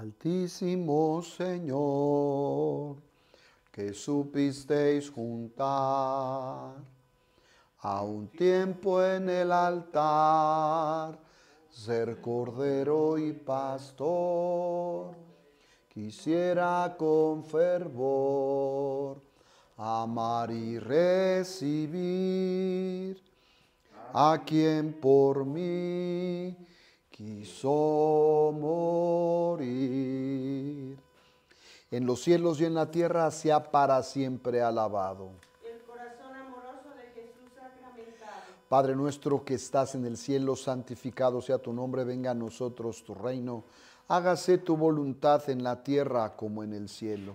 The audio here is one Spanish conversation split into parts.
Altísimo Señor, que supisteis juntar a un tiempo en el altar, ser cordero y pastor, quisiera con fervor amar y recibir a quien por mí y morir. En los cielos y en la tierra sea para siempre alabado. Padre nuestro que estás en el cielo, santificado sea tu nombre, venga a nosotros tu reino, hágase tu voluntad en la tierra como en el cielo.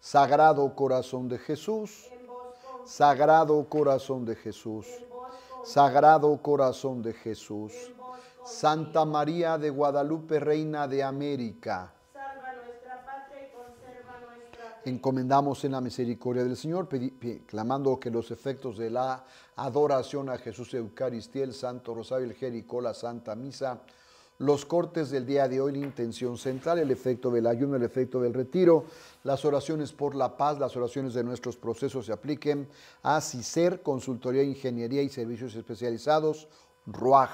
Sagrado corazón de Jesús, Sagrado corazón de Jesús, Sagrado corazón de Jesús. Santa María de Guadalupe, Reina de América. Encomendamos en la misericordia del Señor, clamando que los efectos de la adoración a Jesús Eucaristía, el Santo Rosario, el Jericó, la Santa Misa, los cortes del día de hoy, la intención central, el efecto del ayuno, el efecto del retiro, las oraciones por la paz, las oraciones de nuestros procesos se apliquen a CICER, Consultoría, Ingeniería y Servicios Especializados, RUAJ.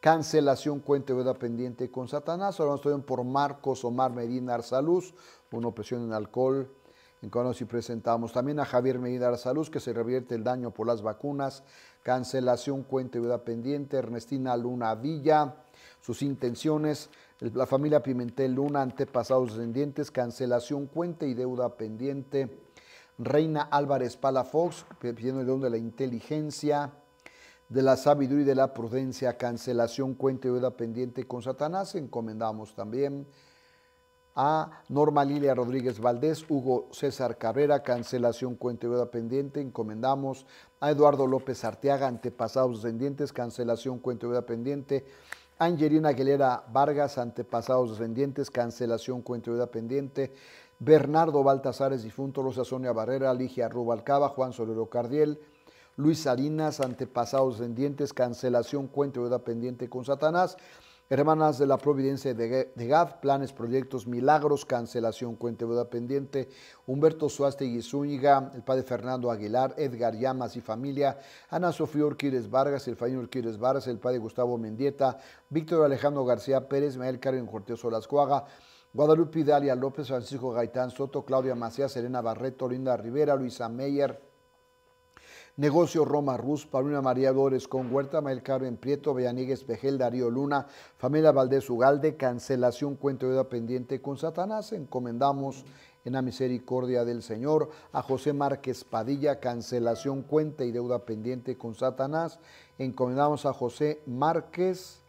Cancelación, cuenta deuda pendiente con Satanás. Ahora nos por Marcos Omar Medina Arzaluz, una opresión en alcohol, en Conos y presentamos también a Javier Medina Arzaluz, que se revierte el daño por las vacunas, cancelación, cuenta deuda pendiente, Ernestina Luna Villa, sus intenciones, la familia Pimentel Luna, antepasados descendientes, cancelación, cuenta y deuda pendiente, Reina Álvarez Palafox, pidiendo el don de la inteligencia, de la sabiduría y de la prudencia, cancelación, cuenta y deuda pendiente con Satanás, encomendamos también a Norma Lilia Rodríguez Valdés, Hugo César Cabrera, cancelación, cuenta y deuda pendiente, encomendamos a Eduardo López Arteaga, antepasados descendientes, cancelación, cuenta y deuda pendiente, Angelina Aguilera Vargas, antepasados descendientes, cancelación cuenta de deuda pendiente, Bernardo Baltasares, difunto, Rosa Sonia Barrera, Ligia Rubalcaba, Juan Solero Cardiel, Luis Salinas, antepasados descendientes, cancelación cuenta de deuda pendiente con Satanás, Hermanas de la Providencia de GAF, planes, proyectos, milagros, cancelación, cuenta deuda pendiente. Humberto Suaste y Zúñiga, el padre Fernando Aguilar, Edgar Llamas y familia, Ana Sofía Urquírez Vargas, el Urquírez Vargas, el padre Gustavo Mendieta, Víctor Alejandro García Pérez, Mael Carmen Cortés Olascuaga, Guadalupe Dalia López, Francisco Gaitán Soto, Claudia Macías, Serena Barreto, Linda Rivera, Luisa Meyer, Negocio Roma Rus, Paulina María Dores con Huerta, Mael Carmen Prieto, Bellaníguez Pejel, Darío Luna, Familia Valdés Ugalde, Cancelación, Cuenta y Deuda Pendiente con Satanás, encomendamos en la misericordia del Señor, a José Márquez Padilla, cancelación, cuenta y deuda pendiente con Satanás. Encomendamos a José Márquez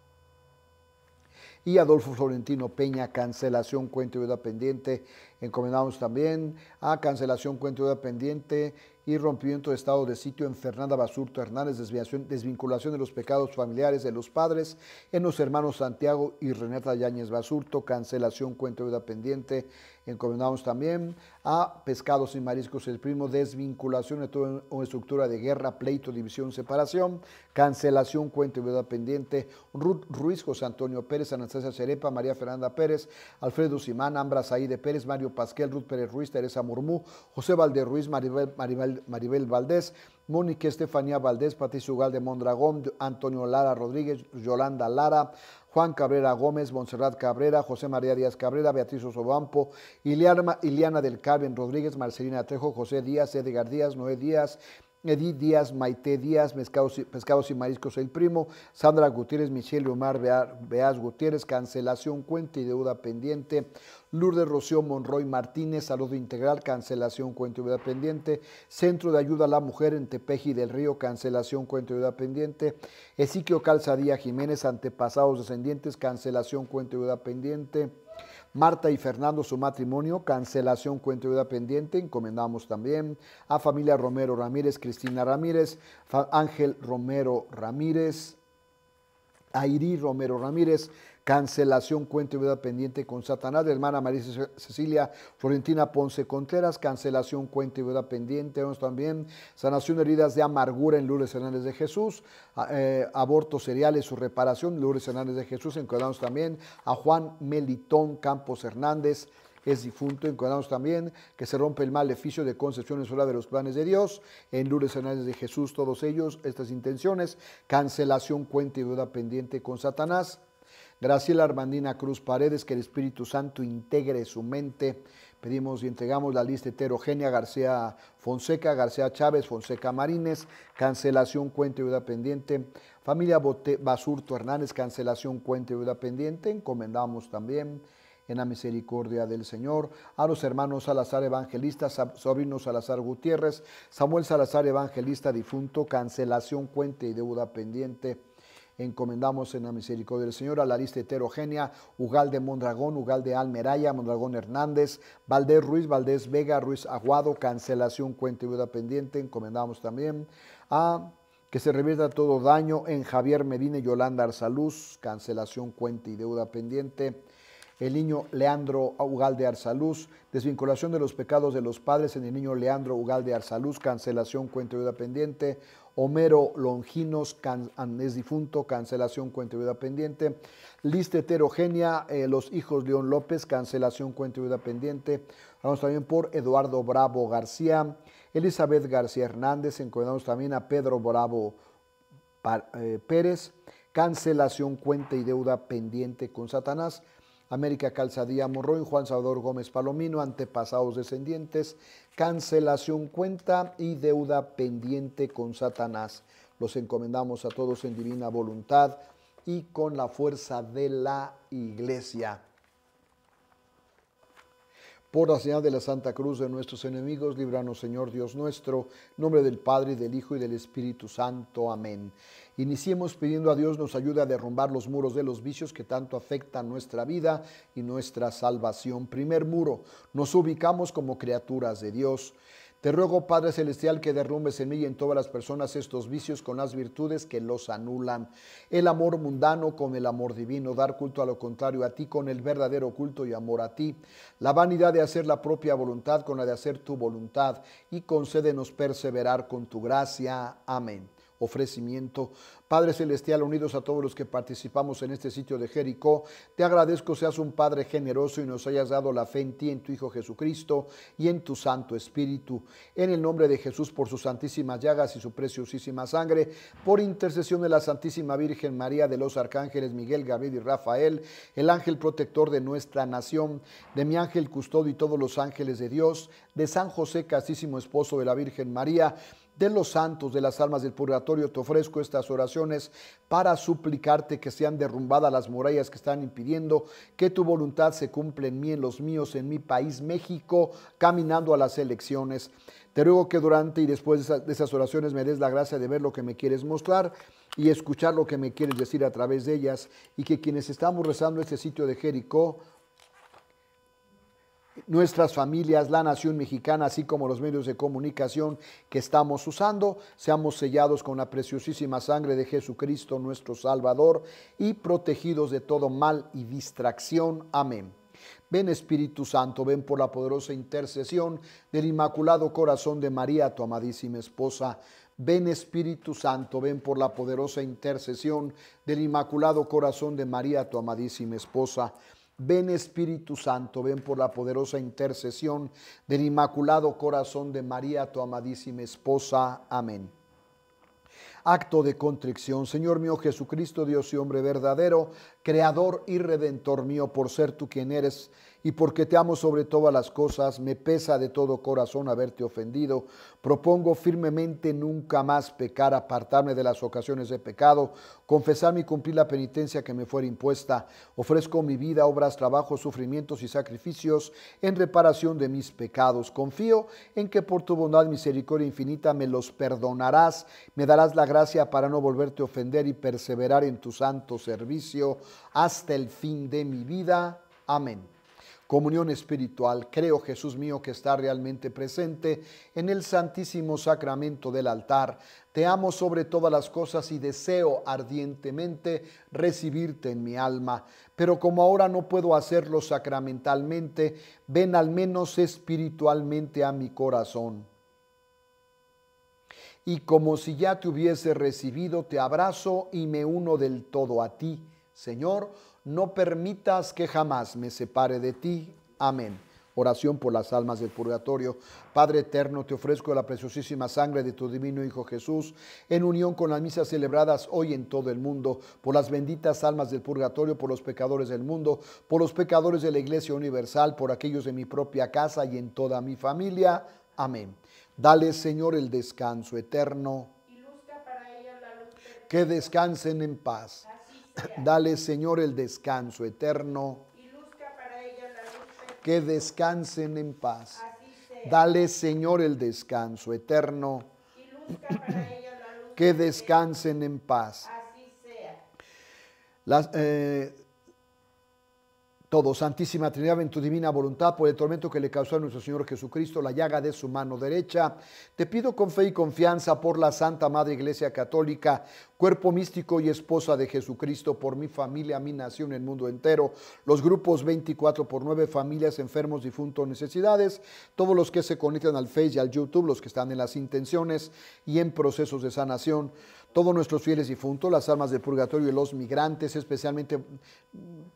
y Adolfo Florentino Peña, cancelación, cuenta y deuda pendiente. Encomendamos también a cancelación, cuenta y deuda pendiente y rompimiento de estado de sitio en Fernanda Basurto Hernández, desvinculación de los pecados familiares de los padres en los hermanos Santiago y Renata Yáñez Basurto, cancelación cuenta deuda pendiente Encomendamos también a pescados y mariscos el primo, desvinculación de toda una estructura de guerra, pleito, división, separación, cancelación, cuenta y Vida pendiente, Ruth Ruiz, José Antonio Pérez, Anastasia Cerepa, María Fernanda Pérez, Alfredo Simán, Ambra Saide Pérez, Mario Pasquel, Ruth Pérez Ruiz, Teresa Murmú, José Valdez Ruiz, Maribel, Maribel Valdés, Mónica Estefanía Valdés, Patricio Ugal de Mondragón, Antonio Lara Rodríguez, Yolanda Lara, Juan Cabrera Gómez, Monserrat Cabrera, José María Díaz Cabrera, Beatriz Osobampo, Iliana, del Carmen Rodríguez, Marcelina Trejo, José Díaz, Edgar Díaz, Noé Díaz, Edith Díaz, Maite Díaz, Pescados y, Mariscos El Primo, Sandra Gutiérrez, Michelle Omar Beaz Gutiérrez, Cancelación Cuenta y Deuda Pendiente, Lourdes Rocío Monroy Martínez, saludo Integral, Cancelación Cuenta y Deuda Pendiente, Centro de Ayuda a la Mujer en Tepeji del Río, Cancelación Cuenta y Deuda Pendiente, Ezequiel Calzadía Jiménez, Antepasados Descendientes, Cancelación Cuenta y Deuda Pendiente, Marta y Fernando su matrimonio, cancelación cuenta deuda pendiente, encomendamos también a familia Romero Ramírez, Cristina Ramírez, Ángel Romero Ramírez, Airi Romero Ramírez, Cancelación cuenta y deuda pendiente con Satanás, hermana María Cecilia Florentina Ponce Contreras. Cancelación cuenta y deuda pendiente. también sanación de heridas de amargura en Lourdes Hernández de Jesús. Eh, abortos cereales, su reparación, Lourdes Hernández de Jesús. Encuadramos también a Juan Melitón Campos Hernández es difunto. Encontramos también que se rompe el maleficio de concepción en sola de los planes de Dios. En Lourdes Hernández de Jesús, todos ellos, estas intenciones, cancelación, cuenta y deuda pendiente con Satanás. Graciela Armandina Cruz Paredes, que el Espíritu Santo integre su mente. Pedimos y entregamos la lista heterogénea García Fonseca, García Chávez, Fonseca Marínez, cancelación cuenta y deuda pendiente. Familia Basurto Hernández, cancelación cuenta y deuda pendiente. Encomendamos también en la misericordia del Señor, a los hermanos Salazar Evangelista, sobrino Salazar Gutiérrez, Samuel Salazar Evangelista difunto, cancelación cuenta y deuda pendiente Encomendamos en la misericordia del Señor a la lista heterogénea, de Mondragón, de Almeraya, Mondragón Hernández, Valdés Ruiz, Valdés Vega, Ruiz Aguado, cancelación, cuenta y deuda pendiente. Encomendamos también a que se revierta todo daño en Javier Medina y Yolanda Arsaluz, cancelación, cuenta y deuda pendiente el niño Leandro de Arsaluz, desvinculación de los pecados de los padres en el niño Leandro de Arsaluz, cancelación, cuenta y deuda pendiente, Homero Longinos, Difunto, cancelación cuenta y deuda pendiente. Lista heterogénea, eh, Los Hijos León López, cancelación cuenta y deuda pendiente. Vamos también por Eduardo Bravo García, Elizabeth García Hernández, encomendamos también a Pedro Bravo eh, Pérez, cancelación cuenta y deuda pendiente con Satanás. América Calzadía Morroy, Juan Salvador Gómez Palomino, antepasados descendientes, cancelación cuenta y deuda pendiente con Satanás. Los encomendamos a todos en divina voluntad y con la fuerza de la iglesia. Por la señal de la Santa Cruz de nuestros enemigos, líbranos Señor Dios nuestro, nombre del Padre, y del Hijo y del Espíritu Santo. Amén. Iniciemos pidiendo a Dios nos ayude a derrumbar los muros de los vicios que tanto afectan nuestra vida y nuestra salvación. Primer muro, nos ubicamos como criaturas de Dios. Te ruego, Padre Celestial, que derrumbes en mí y en todas las personas estos vicios con las virtudes que los anulan. El amor mundano con el amor divino, dar culto a lo contrario a ti con el verdadero culto y amor a ti. La vanidad de hacer la propia voluntad con la de hacer tu voluntad y concédenos perseverar con tu gracia. Amén ofrecimiento. Padre Celestial, unidos a todos los que participamos en este sitio de Jericó, te agradezco seas un Padre generoso y nos hayas dado la fe en ti, en tu Hijo Jesucristo y en tu Santo Espíritu. En el nombre de Jesús, por sus santísimas llagas y su preciosísima sangre, por intercesión de la Santísima Virgen María de los Arcángeles Miguel, Gabriel y Rafael, el ángel protector de nuestra nación, de mi ángel custodio y todos los ángeles de Dios, de San José, castísimo esposo de la Virgen María, de los santos de las almas del purgatorio, te ofrezco estas oraciones para suplicarte que sean derrumbadas las murallas que están impidiendo que tu voluntad se cumpla en mí, en los míos, en mi país, México, caminando a las elecciones. Te ruego que durante y después de esas oraciones me des la gracia de ver lo que me quieres mostrar y escuchar lo que me quieres decir a través de ellas y que quienes estamos rezando este sitio de Jericó, nuestras familias, la nación mexicana, así como los medios de comunicación que estamos usando, seamos sellados con la preciosísima sangre de Jesucristo nuestro Salvador y protegidos de todo mal y distracción. Amén. Ven Espíritu Santo, ven por la poderosa intercesión del Inmaculado Corazón de María, tu amadísima esposa. Ven Espíritu Santo, ven por la poderosa intercesión del Inmaculado Corazón de María, tu amadísima esposa. Ven Espíritu Santo, ven por la poderosa intercesión del Inmaculado Corazón de María, tu amadísima esposa. Amén. Acto de contrición. Señor mío Jesucristo, Dios y hombre verdadero, creador y redentor mío, por ser tú quien eres y porque te amo sobre todas las cosas, me pesa de todo corazón haberte ofendido. Propongo firmemente nunca más pecar, apartarme de las ocasiones de pecado, confesarme y cumplir la penitencia que me fuera impuesta. Ofrezco mi vida, obras, trabajos, sufrimientos y sacrificios en reparación de mis pecados. Confío en que por tu bondad, misericordia infinita me los perdonarás, me darás la gracia para no volverte a ofender y perseverar en tu santo servicio hasta el fin de mi vida. Amén comunión espiritual. Creo, Jesús mío, que está realmente presente en el santísimo sacramento del altar. Te amo sobre todas las cosas y deseo ardientemente recibirte en mi alma. Pero como ahora no puedo hacerlo sacramentalmente, ven al menos espiritualmente a mi corazón. Y como si ya te hubiese recibido, te abrazo y me uno del todo a ti, Señor no permitas que jamás me separe de ti. Amén. Oración por las almas del purgatorio. Padre eterno, te ofrezco la preciosísima sangre de tu divino Hijo Jesús, en unión con las misas celebradas hoy en todo el mundo, por las benditas almas del purgatorio, por los pecadores del mundo, por los pecadores de la Iglesia Universal, por aquellos de mi propia casa y en toda mi familia. Amén. Dale, Señor, el descanso eterno. que descansen en paz. Dale, Señor, el descanso eterno. Que descansen en paz. Dale, Señor, el descanso eterno. Que descansen en paz. Las, eh, todo, Santísima Trinidad, en tu divina voluntad, por el tormento que le causó a nuestro Señor Jesucristo la llaga de su mano derecha, te pido con fe y confianza por la Santa Madre Iglesia Católica, Cuerpo Místico y Esposa de Jesucristo por mi familia, mi nación, el mundo entero. Los grupos 24 por 9, familias, enfermos, difuntos, necesidades. Todos los que se conectan al Facebook y al YouTube, los que están en las intenciones y en procesos de sanación. Todos nuestros fieles difuntos, las almas de purgatorio y los migrantes, especialmente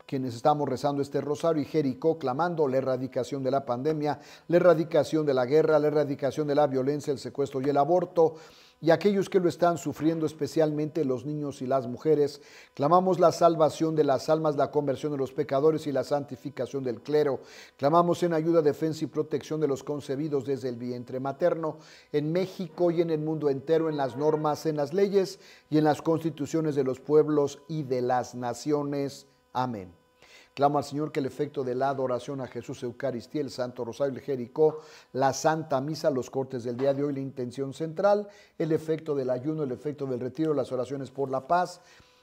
quienes estamos rezando este rosario y Jericó, clamando la erradicación de la pandemia, la erradicación de la guerra, la erradicación de la violencia, el secuestro y el aborto y aquellos que lo están sufriendo, especialmente los niños y las mujeres. Clamamos la salvación de las almas, la conversión de los pecadores y la santificación del clero. Clamamos en ayuda, defensa y protección de los concebidos desde el vientre materno, en México y en el mundo entero, en las normas, en las leyes y en las constituciones de los pueblos y de las naciones. Amén. Clamo al Señor que el efecto de la adoración a Jesús, Eucaristía, el Santo Rosario, el Jericó, la Santa Misa, los cortes del día de hoy, la intención central, el efecto del ayuno, el efecto del retiro, las oraciones por la paz,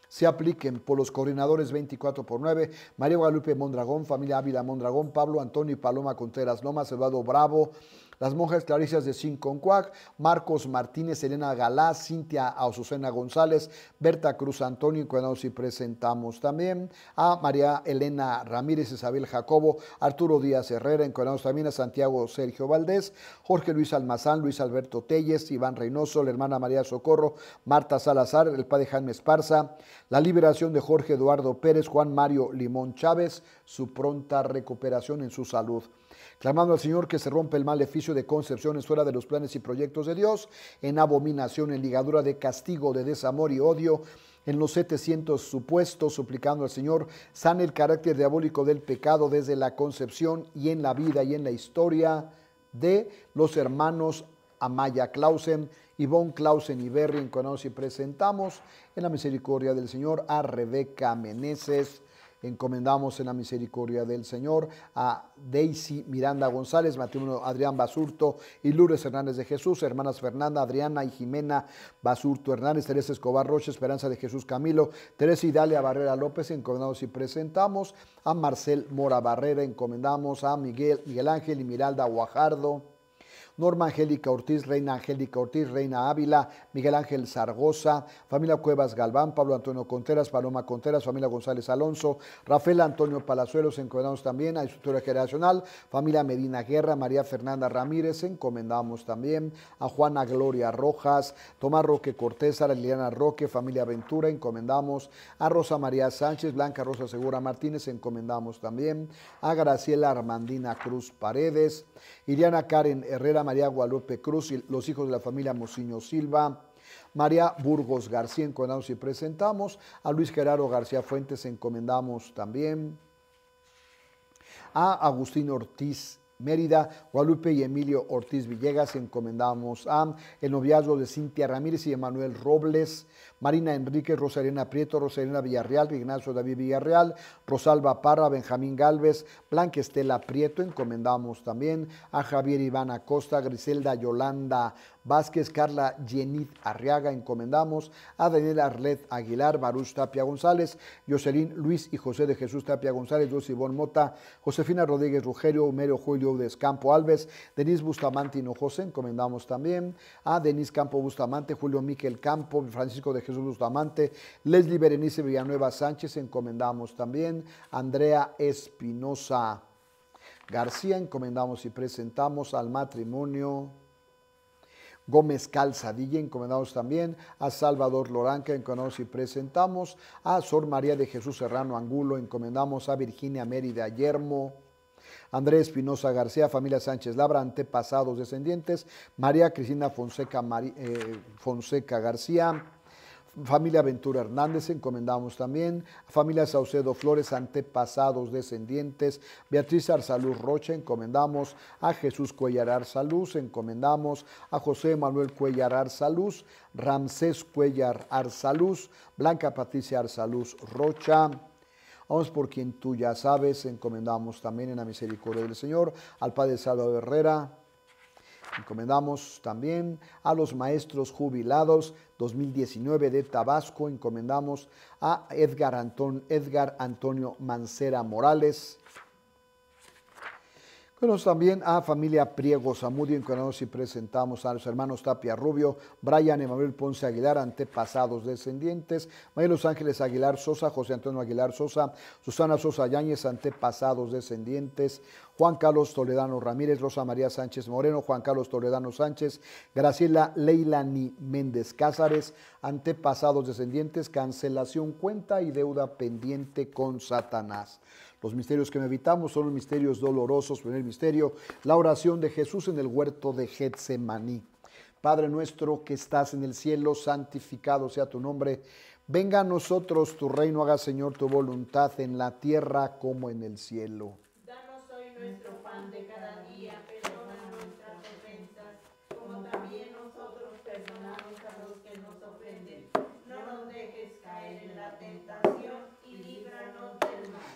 se apliquen por los coordinadores 24 por 9, María Guadalupe Mondragón, familia Ávila Mondragón, Pablo Antonio y Paloma Contreras Lomas, Eduardo Bravo, las monjas claricias de Cinconcuac, Marcos Martínez, Elena Galá, Cintia Azucena González, Berta Cruz Antonio, que y presentamos también, a María Elena Ramírez, Isabel Jacobo, Arturo Díaz Herrera, encuadrados también a Santiago Sergio Valdés, Jorge Luis Almazán, Luis Alberto Telles, Iván Reynoso, la hermana María Socorro, Marta Salazar, el padre Jaime Esparza, la liberación de Jorge Eduardo Pérez, Juan Mario Limón Chávez, su pronta recuperación en su salud clamando al Señor que se rompe el maleficio de concepciones fuera de los planes y proyectos de Dios, en abominación, en ligadura de castigo, de desamor y odio, en los 700 supuestos, suplicando al Señor, sane el carácter diabólico del pecado desde la concepción y en la vida y en la historia de los hermanos Amaya Clausen, von Clausen y Berry, en y presentamos en la misericordia del Señor a Rebeca Meneses Encomendamos en la misericordia del Señor a Daisy Miranda González, matrimonio Adrián Basurto y Lourdes Hernández de Jesús, hermanas Fernanda, Adriana y Jimena Basurto Hernández, Teresa Escobar Rocha, Esperanza de Jesús Camilo, Teresa Dalia Barrera López, encomendamos y presentamos a Marcel Mora Barrera, encomendamos a Miguel, Miguel Ángel y Miralda Guajardo. Norma Angélica Ortiz, Reina Angélica Ortiz, Reina Ávila, Miguel Ángel Sargosa, familia Cuevas Galván, Pablo Antonio Conteras, Paloma Conteras, familia González Alonso, Rafael Antonio Palazuelos, encomendamos también a Estructura Generacional, familia Medina Guerra, María Fernanda Ramírez, encomendamos también a Juana Gloria Rojas, Tomás Roque Cortés, a Liliana Roque, familia Ventura, encomendamos a Rosa María Sánchez, Blanca Rosa Segura Martínez, encomendamos también a Graciela Armandina Cruz Paredes, Iriana Karen Herrera María Guadalupe Cruz y los hijos de la familia Mociño Silva, María Burgos García encomendamos y presentamos, a Luis Gerardo García Fuentes encomendamos también, a Agustín Ortiz Mérida, Guadalupe y Emilio Ortiz Villegas, encomendamos a el noviazgo de Cintia Ramírez y Emanuel Robles, Marina Enríquez, Rosalina Prieto, Rosalina Villarreal, Ignacio David Villarreal, Rosalba Parra, Benjamín Galvez, Blanca Estela Prieto, encomendamos también a Javier Iván Acosta, Griselda Yolanda Vázquez, Carla Yenit Arriaga, encomendamos a Daniel Arlet Aguilar, Baruch Tapia González, Jocelyn Luis y José de Jesús Tapia González, José Ivón Mota, Josefina Rodríguez Rugerio, Homero Julio Descampo Alves, Denis Bustamante José, encomendamos también a Denis Campo Bustamante, Julio Miquel Campo, Francisco de Jesús Amante, Leslie Berenice Villanueva Sánchez, encomendamos también, Andrea Espinosa García, encomendamos y presentamos al matrimonio. Gómez Calzadilla, encomendamos también a Salvador Loranca, encomendamos y presentamos a Sor María de Jesús Serrano Angulo, encomendamos a Virginia Mérida Yermo, Andrés Espinosa García, familia Sánchez Labra, antepasados descendientes, María Cristina Fonseca, eh, Fonseca García, familia Ventura Hernández encomendamos también, familia Saucedo Flores, antepasados, descendientes, Beatriz Arsaluz Rocha encomendamos, a Jesús Cuellar Arsaluz encomendamos, a José Manuel Cuellar Arsaluz, Ramsés Cuellar Arsaluz, Blanca Patricia Arsaluz Rocha. Vamos por quien tú ya sabes, encomendamos también en la misericordia del Señor al Padre Salvador Herrera, Encomendamos también a los maestros jubilados 2019 de Tabasco. Encomendamos a Edgar, Edgar Antonio Mancera Morales, Conocemos también a familia Priego Zamudio, en y presentamos a los hermanos Tapia Rubio, Brian Emanuel Ponce Aguilar, antepasados descendientes, María Los Ángeles Aguilar Sosa, José Antonio Aguilar Sosa, Susana Sosa Yáñez, antepasados descendientes, Juan Carlos Toledano Ramírez, Rosa María Sánchez Moreno, Juan Carlos Toledano Sánchez, Graciela Leilani Méndez Cázares, antepasados descendientes, cancelación cuenta y deuda pendiente con Satanás. Los misterios que me evitamos son los misterios dolorosos. Primer misterio, la oración de Jesús en el huerto de Getsemaní. Padre nuestro que estás en el cielo, santificado sea tu nombre. Venga a nosotros tu reino, haga Señor tu voluntad en la tierra como en el cielo. Danos hoy nuestro pan de cada día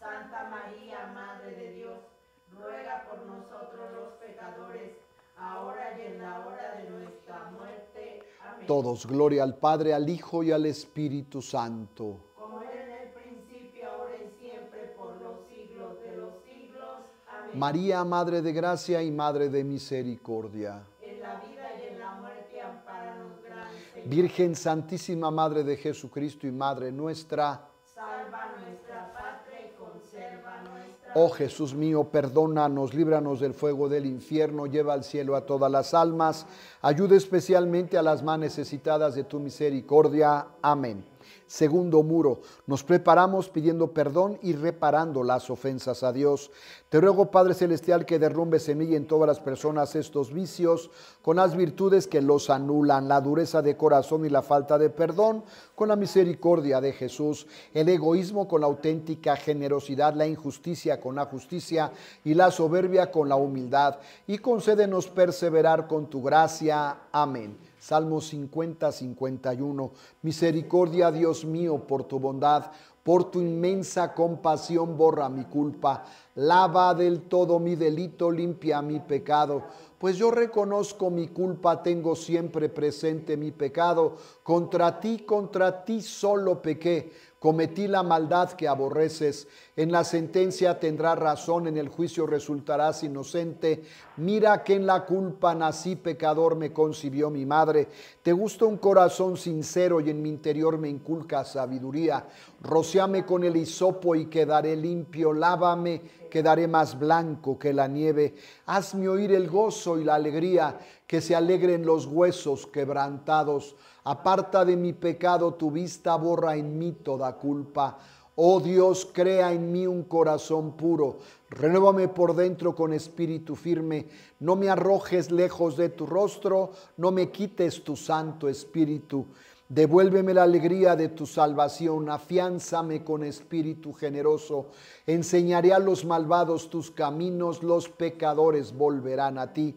Santa María, Madre de Dios, ruega por nosotros los pecadores, ahora y en la hora de nuestra muerte. Amén. Todos, gloria al Padre, al Hijo y al Espíritu Santo. Como era en el principio, ahora y siempre, por los siglos de los siglos. Amén. María, Madre de Gracia y Madre de Misericordia. En la vida y en la muerte, amparanos, los Virgen Santísima, Madre de Jesucristo y Madre nuestra. Sálvanos Oh Jesús mío, perdónanos, líbranos del fuego del infierno, lleva al cielo a todas las almas, ayuda especialmente a las más necesitadas de tu misericordia. Amén segundo muro. Nos preparamos pidiendo perdón y reparando las ofensas a Dios. Te ruego, Padre Celestial, que derrumbe semilla en todas las personas estos vicios, con las virtudes que los anulan, la dureza de corazón y la falta de perdón, con la misericordia de Jesús, el egoísmo con la auténtica generosidad, la injusticia con la justicia y la soberbia con la humildad. Y concédenos perseverar con tu gracia. Amén. Salmo 50, 51. Misericordia, Dios mío, por tu bondad, por tu inmensa compasión, borra mi culpa, lava del todo mi delito, limpia mi pecado. Pues yo reconozco mi culpa, tengo siempre presente mi pecado. Contra ti, contra ti solo pequé cometí la maldad que aborreces, en la sentencia tendrás razón, en el juicio resultarás inocente, mira que en la culpa nací pecador, me concibió mi madre, te gusta un corazón sincero y en mi interior me inculca sabiduría, rociame con el hisopo y quedaré limpio, lávame, quedaré más blanco que la nieve, hazme oír el gozo y la alegría, que se alegren los huesos quebrantados, Aparta de mi pecado tu vista, borra en mí toda culpa. Oh Dios, crea en mí un corazón puro, renuévame por dentro con espíritu firme, no me arrojes lejos de tu rostro, no me quites tu santo espíritu. Devuélveme la alegría de tu salvación, Afianzame con espíritu generoso. Enseñaré a los malvados tus caminos, los pecadores volverán a ti.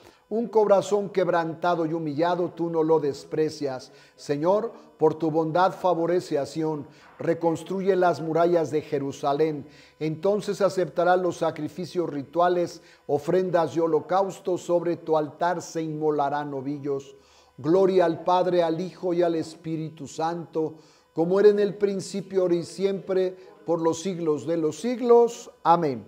un corazón quebrantado y humillado tú no lo desprecias. Señor, por tu bondad favorece a Sión, reconstruye las murallas de Jerusalén. Entonces aceptará los sacrificios rituales, ofrendas y holocaustos, sobre tu altar se inmolarán novillos. Gloria al Padre, al Hijo y al Espíritu Santo, como era en el principio, ahora y siempre, por los siglos de los siglos. Amén.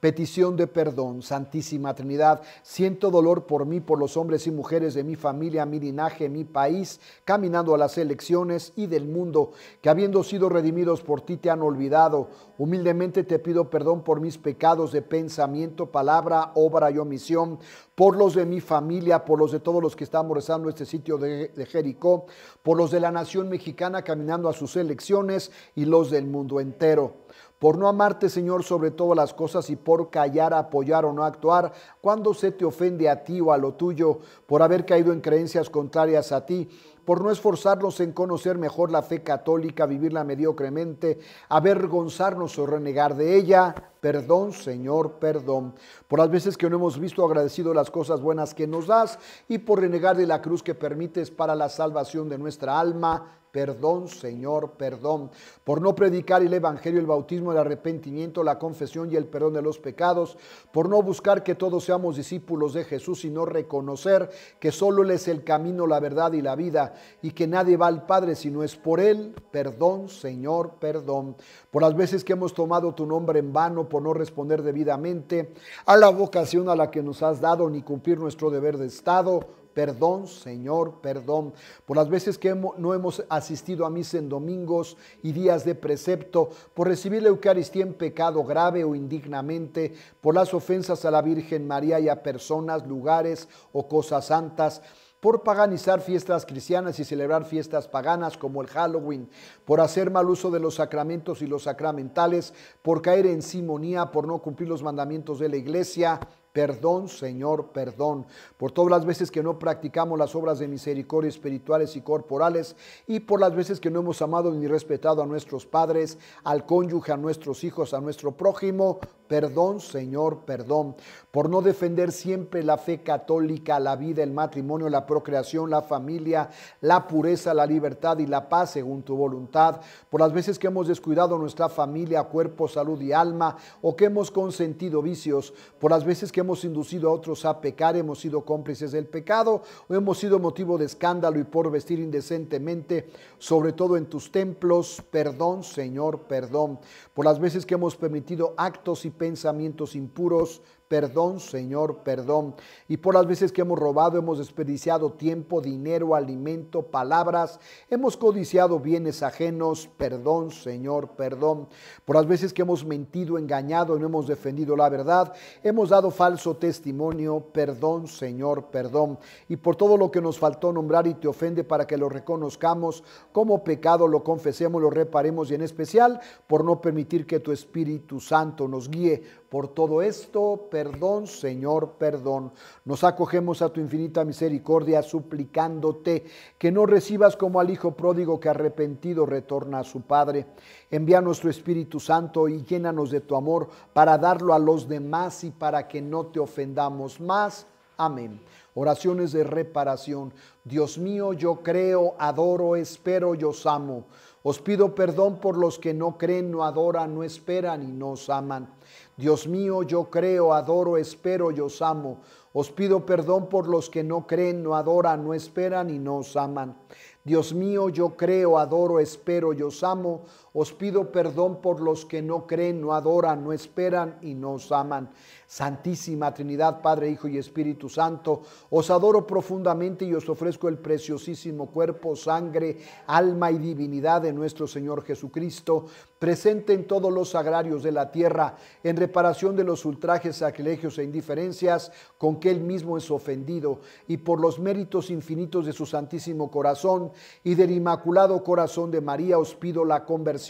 Petición de perdón, Santísima Trinidad, siento dolor por mí, por los hombres y mujeres de mi familia, mi linaje, mi país, caminando a las elecciones y del mundo, que habiendo sido redimidos por ti te han olvidado. Humildemente te pido perdón por mis pecados de pensamiento, palabra, obra y omisión, por los de mi familia, por los de todos los que estamos rezando este sitio de, de Jericó, por los de la nación mexicana caminando a sus elecciones y los del mundo entero por no amarte, Señor, sobre todas las cosas y por callar, apoyar o no actuar cuando se te ofende a ti o a lo tuyo, por haber caído en creencias contrarias a ti, por no esforzarnos en conocer mejor la fe católica, vivirla mediocremente, avergonzarnos o renegar de ella. Perdón, Señor, perdón. Por las veces que no hemos visto agradecido las cosas buenas que nos das y por renegar de la cruz que permites para la salvación de nuestra alma. Perdón, Señor, perdón. Por no predicar el Evangelio, el bautismo, el arrepentimiento, la confesión y el perdón de los pecados. Por no buscar que todos seamos discípulos de Jesús, sino reconocer que solo Él es el camino, la verdad y la vida. Y que nadie va al Padre si no es por Él. Perdón, Señor, perdón. Por las veces que hemos tomado tu nombre en vano, por no responder debidamente a la vocación a la que nos has dado, ni cumplir nuestro deber de Estado Perdón, Señor, perdón por las veces que no hemos asistido a misa en domingos y días de precepto, por recibir la Eucaristía en pecado grave o indignamente, por las ofensas a la Virgen María y a personas, lugares o cosas santas por paganizar fiestas cristianas y celebrar fiestas paganas como el Halloween, por hacer mal uso de los sacramentos y los sacramentales, por caer en simonía, por no cumplir los mandamientos de la iglesia, Perdón, Señor, perdón por todas las veces que no practicamos las obras de misericordia espirituales y corporales y por las veces que no hemos amado ni respetado a nuestros padres, al cónyuge, a nuestros hijos, a nuestro prójimo. Perdón, Señor, perdón por no defender siempre la fe católica, la vida, el matrimonio, la procreación, la familia, la pureza, la libertad y la paz según tu voluntad, por las veces que hemos descuidado nuestra familia, cuerpo, salud y alma, o que hemos consentido vicios, por las veces que hemos inducido a otros a pecar, hemos sido cómplices del pecado o hemos sido motivo de escándalo y por vestir indecentemente, sobre todo en tus templos. Perdón, Señor, perdón. Por las veces que hemos permitido actos y pensamientos impuros, Perdón, Señor, perdón. Y por las veces que hemos robado, hemos desperdiciado tiempo, dinero, alimento, palabras, hemos codiciado bienes ajenos. Perdón, Señor, perdón. Por las veces que hemos mentido, engañado no hemos defendido la verdad, hemos dado falso testimonio. Perdón, Señor, perdón. Y por todo lo que nos faltó nombrar y te ofende para que lo reconozcamos como pecado, lo confesemos, lo reparemos y en especial por no permitir que tu Espíritu Santo nos guíe por todo esto, perdón, Señor, perdón. Nos acogemos a tu infinita misericordia, suplicándote que no recibas como al Hijo pródigo que arrepentido retorna a su Padre. Envía nuestro Espíritu Santo y llénanos de tu amor para darlo a los demás y para que no te ofendamos más. Amén. Oraciones de reparación. Dios mío, yo creo, adoro, espero yo os amo. Os pido perdón por los que no creen, no adoran, no esperan y no os aman. Dios mío, yo creo, adoro, espero yo os amo. Os pido perdón por los que no creen, no adoran, no esperan y no os aman. Dios mío, yo creo, adoro, espero y os amo. Os pido perdón por los que no creen, no adoran, no esperan y no os aman. Santísima Trinidad, Padre, Hijo y Espíritu Santo, os adoro profundamente y os ofrezco el preciosísimo cuerpo, sangre, alma y divinidad de nuestro Señor Jesucristo, presente en todos los sagrarios de la tierra, en reparación de los ultrajes, sacrilegios e indiferencias con que Él mismo es ofendido, y por los méritos infinitos de su Santísimo Corazón y del Inmaculado Corazón de María, os pido la conversión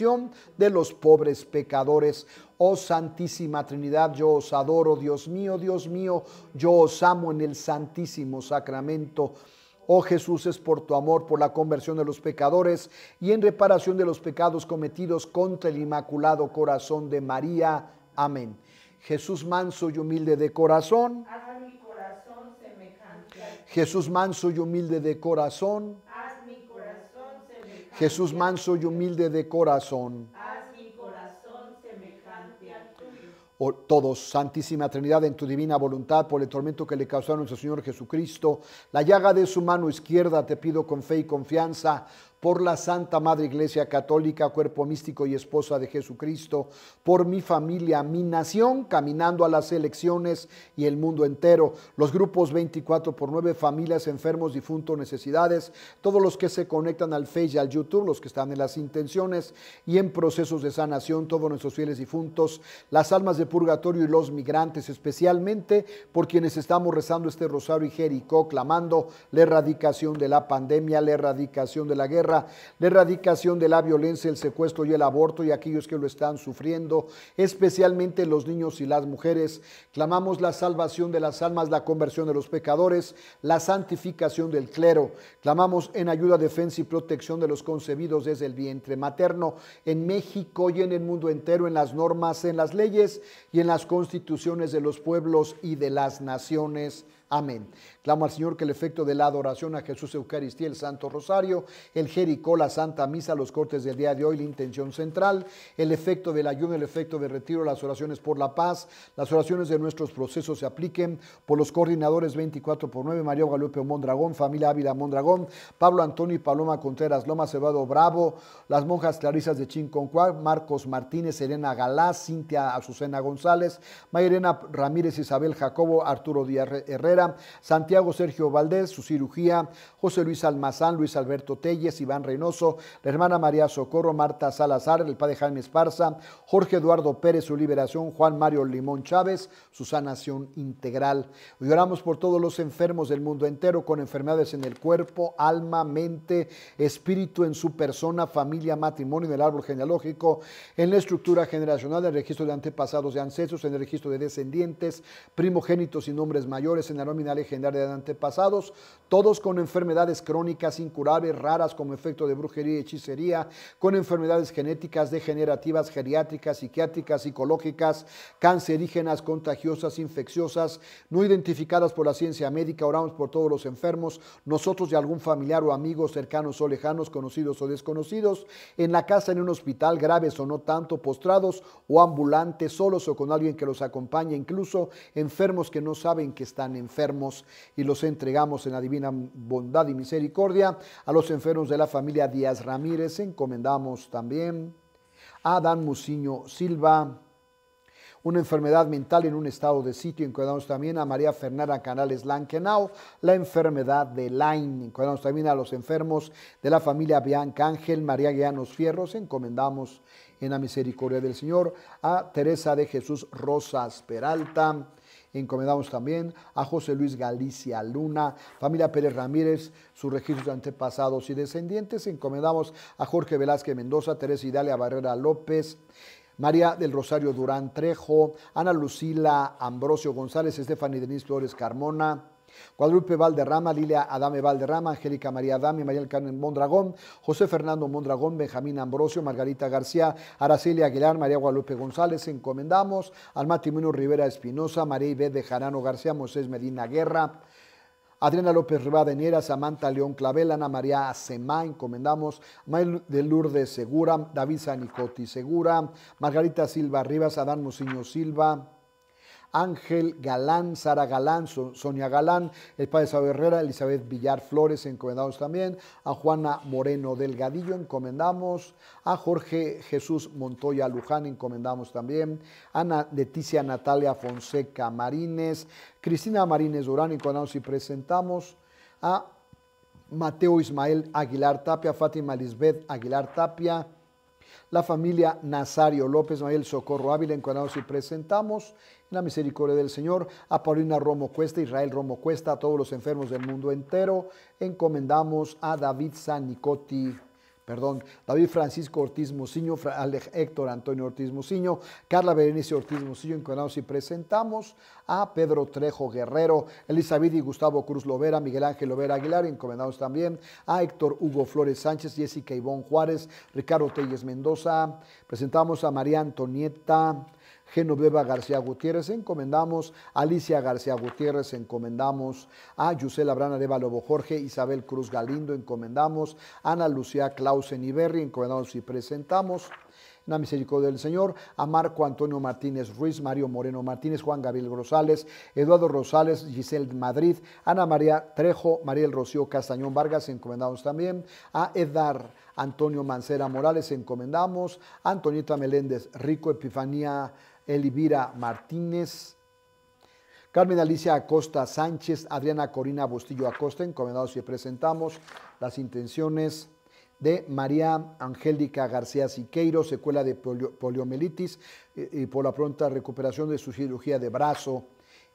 de los pobres pecadores. Oh Santísima Trinidad, yo os adoro, Dios mío, Dios mío, yo os amo en el Santísimo Sacramento. Oh Jesús, es por tu amor, por la conversión de los pecadores y en reparación de los pecados cometidos contra el Inmaculado Corazón de María. Amén. Jesús manso y humilde de corazón. Jesús manso y humilde de corazón. Jesús manso y humilde de corazón. todos, Santísima Trinidad, en tu divina voluntad, por el tormento que le causó a nuestro Señor Jesucristo, la llaga de su mano izquierda, te pido con fe y confianza, por la Santa Madre Iglesia Católica, cuerpo místico y esposa de Jesucristo, por mi familia, mi nación, caminando a las elecciones y el mundo entero, los grupos 24 por 9, familias, enfermos, difuntos, necesidades, todos los que se conectan al Facebook, y al YouTube, los que están en las intenciones y en procesos de sanación, todos nuestros fieles difuntos, las almas de purgatorio y los migrantes, especialmente por quienes estamos rezando este rosario y Jericó, clamando la erradicación de la pandemia, la erradicación de la guerra, la erradicación de la violencia, el secuestro y el aborto y aquellos que lo están sufriendo, especialmente los niños y las mujeres. Clamamos la salvación de las almas, la conversión de los pecadores, la santificación del clero. Clamamos en ayuda, defensa y protección de los concebidos desde el vientre materno en México y en el mundo entero, en las normas, en las leyes y en las constituciones de los pueblos y de las naciones. Amén. Clamo al Señor que el efecto de la adoración a Jesús Eucaristía, el Santo Rosario, el Jericó, la Santa Misa, los cortes del día de hoy, la intención central, el efecto del ayuno, el efecto del retiro, las oraciones por la paz, las oraciones de nuestros procesos se apliquen por los coordinadores 24 por 9, Mario Guadalupe Mondragón, familia Ávila Mondragón, Pablo Antonio y Paloma Contreras Loma Cebado, Bravo, las monjas Clarisas de Chinconcuá, Marcos Martínez, Elena Galá, Cintia Azucena González, Mayrena Ramírez, Isabel Jacobo, Arturo Díaz Herrera, Santiago Sergio Valdés, su cirugía, José Luis Almazán, Luis Alberto Telles, Iván Reynoso, la hermana María Socorro, Marta Salazar, el padre Jaime Esparza, Jorge Eduardo Pérez, su liberación, Juan Mario Limón Chávez, su sanación integral. Lloramos por todos los enfermos del mundo entero con enfermedades en el cuerpo, alma, mente, espíritu en su persona, familia, matrimonio, en el árbol genealógico, en la estructura generacional, en el registro de antepasados y ancestros, en el registro de descendientes, primogénitos y nombres mayores, en el nómina legendaria de antepasados, todos con enfermedades crónicas incurables, raras como efecto de brujería y hechicería, con enfermedades genéticas, degenerativas, geriátricas, psiquiátricas, psicológicas, cancerígenas, contagiosas, infecciosas, no identificadas por la ciencia médica. Oramos por todos los enfermos, nosotros y algún familiar o amigo, cercanos o lejanos, conocidos o desconocidos, en la casa, en un hospital, graves o no tanto, postrados o ambulantes, solos o con alguien que los acompañe, incluso enfermos que no saben que están enfermos y los entregamos en la divina bondad y misericordia. A los enfermos de la familia Díaz Ramírez encomendamos también a Dan Musiño Silva, una enfermedad mental en un estado de sitio. Encomendamos también a María Fernanda Canales Lankenau, la enfermedad de Lyme. Encomendamos también a los enfermos de la familia Bianca Ángel, María Guianos Fierros. Encomendamos en la misericordia del Señor a Teresa de Jesús Rosas Peralta. Encomendamos también a José Luis Galicia Luna, familia Pérez Ramírez, sus registros de antepasados y descendientes. Encomendamos a Jorge Velázquez Mendoza, Teresa Idalia Barrera López. María del Rosario Durán Trejo, Ana Lucila Ambrosio González, Estefany Denise Flores Carmona, Guadalupe Valderrama, Lilia Adame Valderrama, Angélica María Adame, María Carmen Mondragón, José Fernando Mondragón, Benjamín Ambrosio, Margarita García, Araceli Aguilar, María Guadalupe González, encomendamos Alma matrimonio Rivera Espinosa, María Ivette Jarano García, Moisés Medina Guerra, Adriana López Nieras, Samantha León Clavel, Ana María Semá, encomendamos, Mael de Lourdes Segura, David Sanicotti Segura, Margarita Silva Rivas, Adán Musiño Silva, Ángel Galán, Sara Galán, Sonia Galán, el padre Herrera, Elizabeth Villar Flores, encomendamos también, a Juana Moreno Delgadillo, encomendamos, a Jorge Jesús Montoya Luján, encomendamos también, a Leticia Natalia Fonseca Marínez, Cristina Marínez Durán, encomendamos y presentamos, a Mateo Ismael Aguilar Tapia, Fátima Lisbeth Aguilar Tapia, la familia Nazario López Mael Socorro Ávila en y presentamos en la misericordia del Señor a Paulina Romo Cuesta, Israel Romo Cuesta, a todos los enfermos del mundo entero. Encomendamos a David San Nicoti perdón, David Francisco Ortiz Mociño, Héctor Antonio Ortiz Mociño, Carla Berenice Ortiz Mociño, encomendados y presentamos a Pedro Trejo Guerrero, Elizabeth y Gustavo Cruz Lovera, Miguel Ángel Lovera Aguilar, encomendados también a Héctor Hugo Flores Sánchez, Jessica Ivón Juárez, Ricardo Telles Mendoza, presentamos a María Antonieta Genoveva García Gutiérrez, encomendamos Alicia García Gutiérrez, encomendamos a Yusel Abrana Valobo Jorge, Isabel Cruz Galindo, encomendamos Ana Lucía Clausen Iberri, encomendamos y presentamos la misericordia del Señor, a Marco Antonio Martínez Ruiz, Mario Moreno Martínez, Juan Gabriel Rosales, Eduardo Rosales, Giselle Madrid, Ana María Trejo, Mariel Rocío Castañón Vargas, encomendamos también a Edar Antonio Mancera Morales, encomendamos a Antonita Meléndez Rico, Epifanía Elvira Martínez, Carmen Alicia Acosta Sánchez, Adriana Corina Bustillo Acosta, encomendados y presentamos las intenciones de María Angélica García Siqueiro, secuela de poliomielitis eh, y por la pronta recuperación de su cirugía de brazo.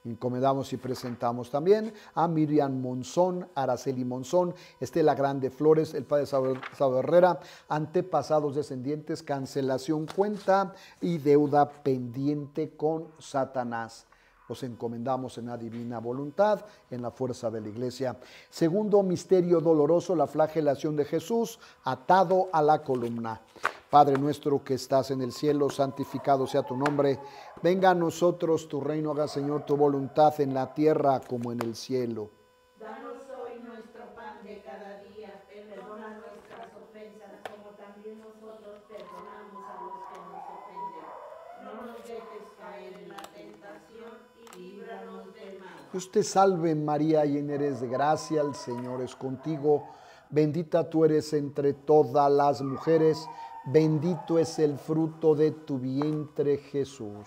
Encomendamos y presentamos también a Miriam Monzón, Araceli Monzón, Estela Grande Flores, el padre Sabo Herrera, antepasados descendientes, cancelación cuenta y deuda pendiente con Satanás. Los encomendamos en la divina voluntad, en la fuerza de la iglesia. Segundo misterio doloroso, la flagelación de Jesús atado a la columna. Padre nuestro que estás en el cielo, santificado sea tu nombre Venga a nosotros tu reino, haga Señor tu voluntad en la tierra como en el cielo. Danos hoy nuestro pan de cada día, perdona nuestras ofensas como también nosotros perdonamos a los que nos ofenden. No nos dejes caer en la tentación y líbranos del mal. Dios te salve María, llena eres de gracia, el Señor es contigo. Bendita tú eres entre todas las mujeres, bendito es el fruto de tu vientre Jesús.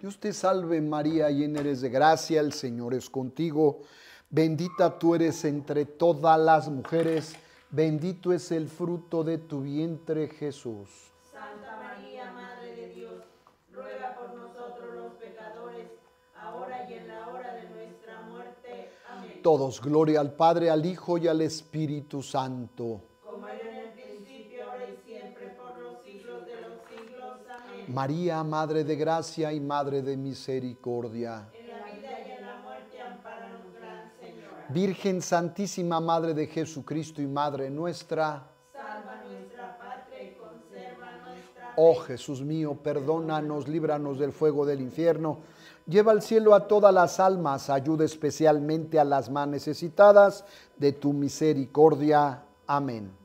Dios te salve María, llena eres de gracia, el Señor es contigo. Bendita tú eres entre todas las mujeres, bendito es el fruto de tu vientre Jesús. Santa María, Madre de Dios, ruega por nosotros los pecadores, ahora y en la hora de nuestra muerte. Amén. Todos, gloria al Padre, al Hijo y al Espíritu Santo María, Madre de Gracia y Madre de Misericordia. vida y la muerte, Gran Virgen Santísima, Madre de Jesucristo y Madre nuestra. Salva nuestra patria y conserva nuestra Oh Jesús mío, perdónanos, líbranos del fuego del infierno. Lleva al cielo a todas las almas, ayuda especialmente a las más necesitadas de tu misericordia. Amén.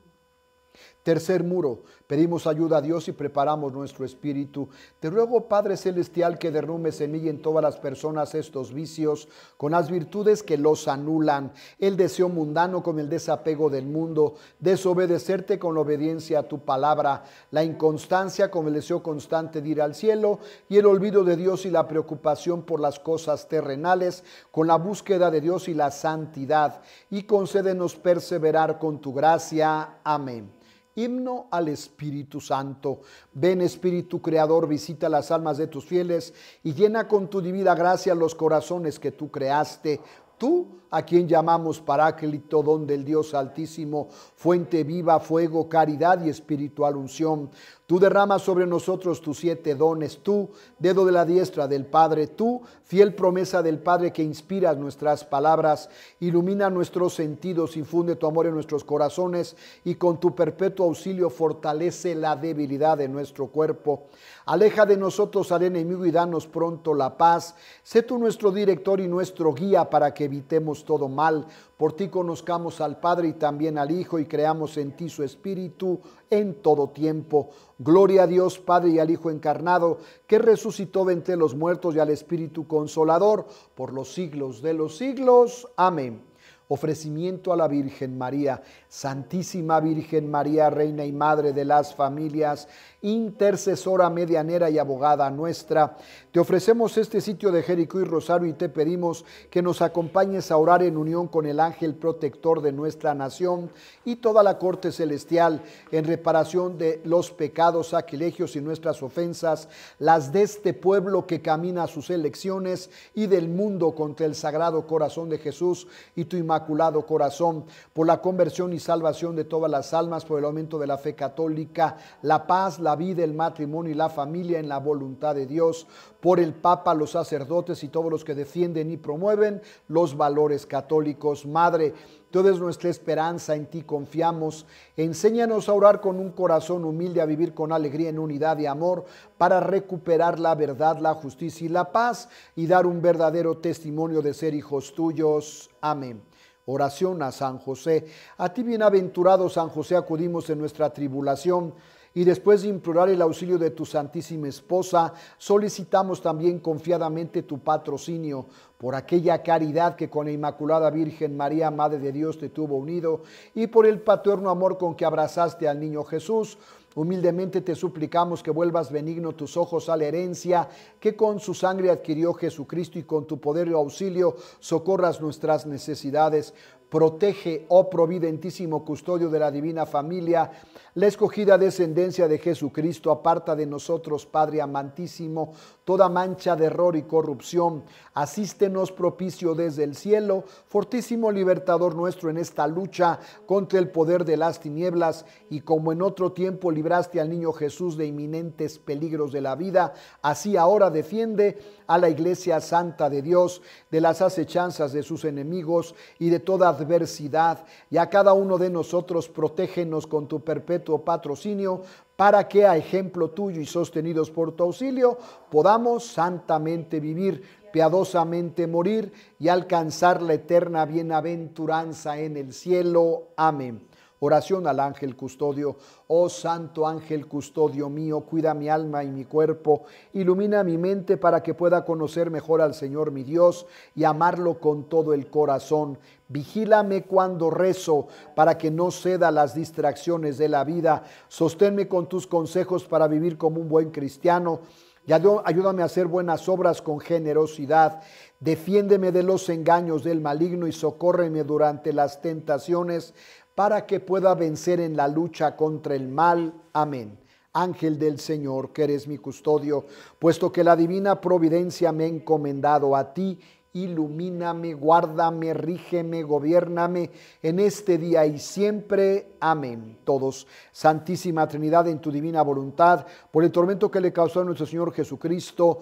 Tercer muro, pedimos ayuda a Dios y preparamos nuestro espíritu. Te ruego, Padre Celestial, que mí y en todas las personas estos vicios, con las virtudes que los anulan, el deseo mundano con el desapego del mundo, desobedecerte con la obediencia a tu palabra, la inconstancia con el deseo constante de ir al cielo y el olvido de Dios y la preocupación por las cosas terrenales, con la búsqueda de Dios y la santidad. Y concédenos perseverar con tu gracia. Amén. Himno al Espíritu Santo. Ven Espíritu Creador, visita las almas de tus fieles y llena con tu divina gracia los corazones que tú creaste. Tú, a quien llamamos Paráclito, don del Dios Altísimo, fuente viva, fuego, caridad y espiritual unción, Tú derramas sobre nosotros tus siete dones, tú, dedo de la diestra del Padre, tú, fiel promesa del Padre que inspiras nuestras palabras, ilumina nuestros sentidos, infunde tu amor en nuestros corazones y con tu perpetuo auxilio fortalece la debilidad de nuestro cuerpo. Aleja de nosotros al enemigo y danos pronto la paz. Sé tú nuestro director y nuestro guía para que evitemos todo mal. Por ti conozcamos al Padre y también al Hijo y creamos en ti su Espíritu en todo tiempo. Gloria a Dios Padre y al Hijo encarnado, que resucitó de entre los muertos y al Espíritu Consolador por los siglos de los siglos. Amén. Ofrecimiento a la Virgen María, Santísima Virgen María, Reina y Madre de las familias intercesora, medianera y abogada nuestra. Te ofrecemos este sitio de Jericó y Rosario y te pedimos que nos acompañes a orar en unión con el ángel protector de nuestra nación y toda la corte celestial en reparación de los pecados, sacrilegios y nuestras ofensas, las de este pueblo que camina a sus elecciones y del mundo contra el sagrado corazón de Jesús y tu inmaculado corazón, por la conversión y salvación de todas las almas, por el aumento de la fe católica, la paz, la vida, el matrimonio y la familia en la voluntad de Dios, por el Papa, los sacerdotes y todos los que defienden y promueven los valores católicos. Madre, Toda es nuestra esperanza, en ti confiamos. Enséñanos a orar con un corazón humilde, a vivir con alegría en unidad y amor, para recuperar la verdad, la justicia y la paz y dar un verdadero testimonio de ser hijos tuyos. Amén. Oración a San José. A ti bienaventurado San José acudimos en nuestra tribulación y después de implorar el auxilio de tu Santísima Esposa, solicitamos también confiadamente tu patrocinio por aquella caridad que con la Inmaculada Virgen María, Madre de Dios, te tuvo unido, y por el paterno amor con que abrazaste al niño Jesús. Humildemente te suplicamos que vuelvas benigno tus ojos a la herencia que con su sangre adquirió Jesucristo y con tu poder y auxilio socorras nuestras necesidades. Protege, oh providentísimo custodio de la divina familia, la escogida descendencia de Jesucristo, aparta de nosotros, Padre amantísimo, toda mancha de error y corrupción. Asístenos propicio desde el cielo, fortísimo libertador nuestro en esta lucha contra el poder de las tinieblas, y como en otro tiempo libraste al niño Jesús de inminentes peligros de la vida, así ahora defiende a la iglesia santa de Dios de las acechanzas de sus enemigos y de toda adversidad, y a cada uno de nosotros protégenos con tu perpetua tu patrocinio para que a ejemplo tuyo y sostenidos por tu auxilio podamos santamente vivir, piadosamente morir y alcanzar la eterna bienaventuranza en el cielo. Amén. Oración al ángel custodio. Oh santo ángel custodio mío, cuida mi alma y mi cuerpo, ilumina mi mente para que pueda conocer mejor al Señor mi Dios y amarlo con todo el corazón Vigílame cuando rezo para que no ceda a las distracciones de la vida. Sosténme con tus consejos para vivir como un buen cristiano. Y ayúdame a hacer buenas obras con generosidad. Defiéndeme de los engaños del maligno y socórreme durante las tentaciones para que pueda vencer en la lucha contra el mal. Amén. Ángel del Señor, que eres mi custodio, puesto que la divina providencia me ha encomendado a ti ilumíname, guárdame, rígeme, gobiername en este día y siempre. Amén. Todos, Santísima Trinidad, en tu divina voluntad, por el tormento que le causó a nuestro Señor Jesucristo,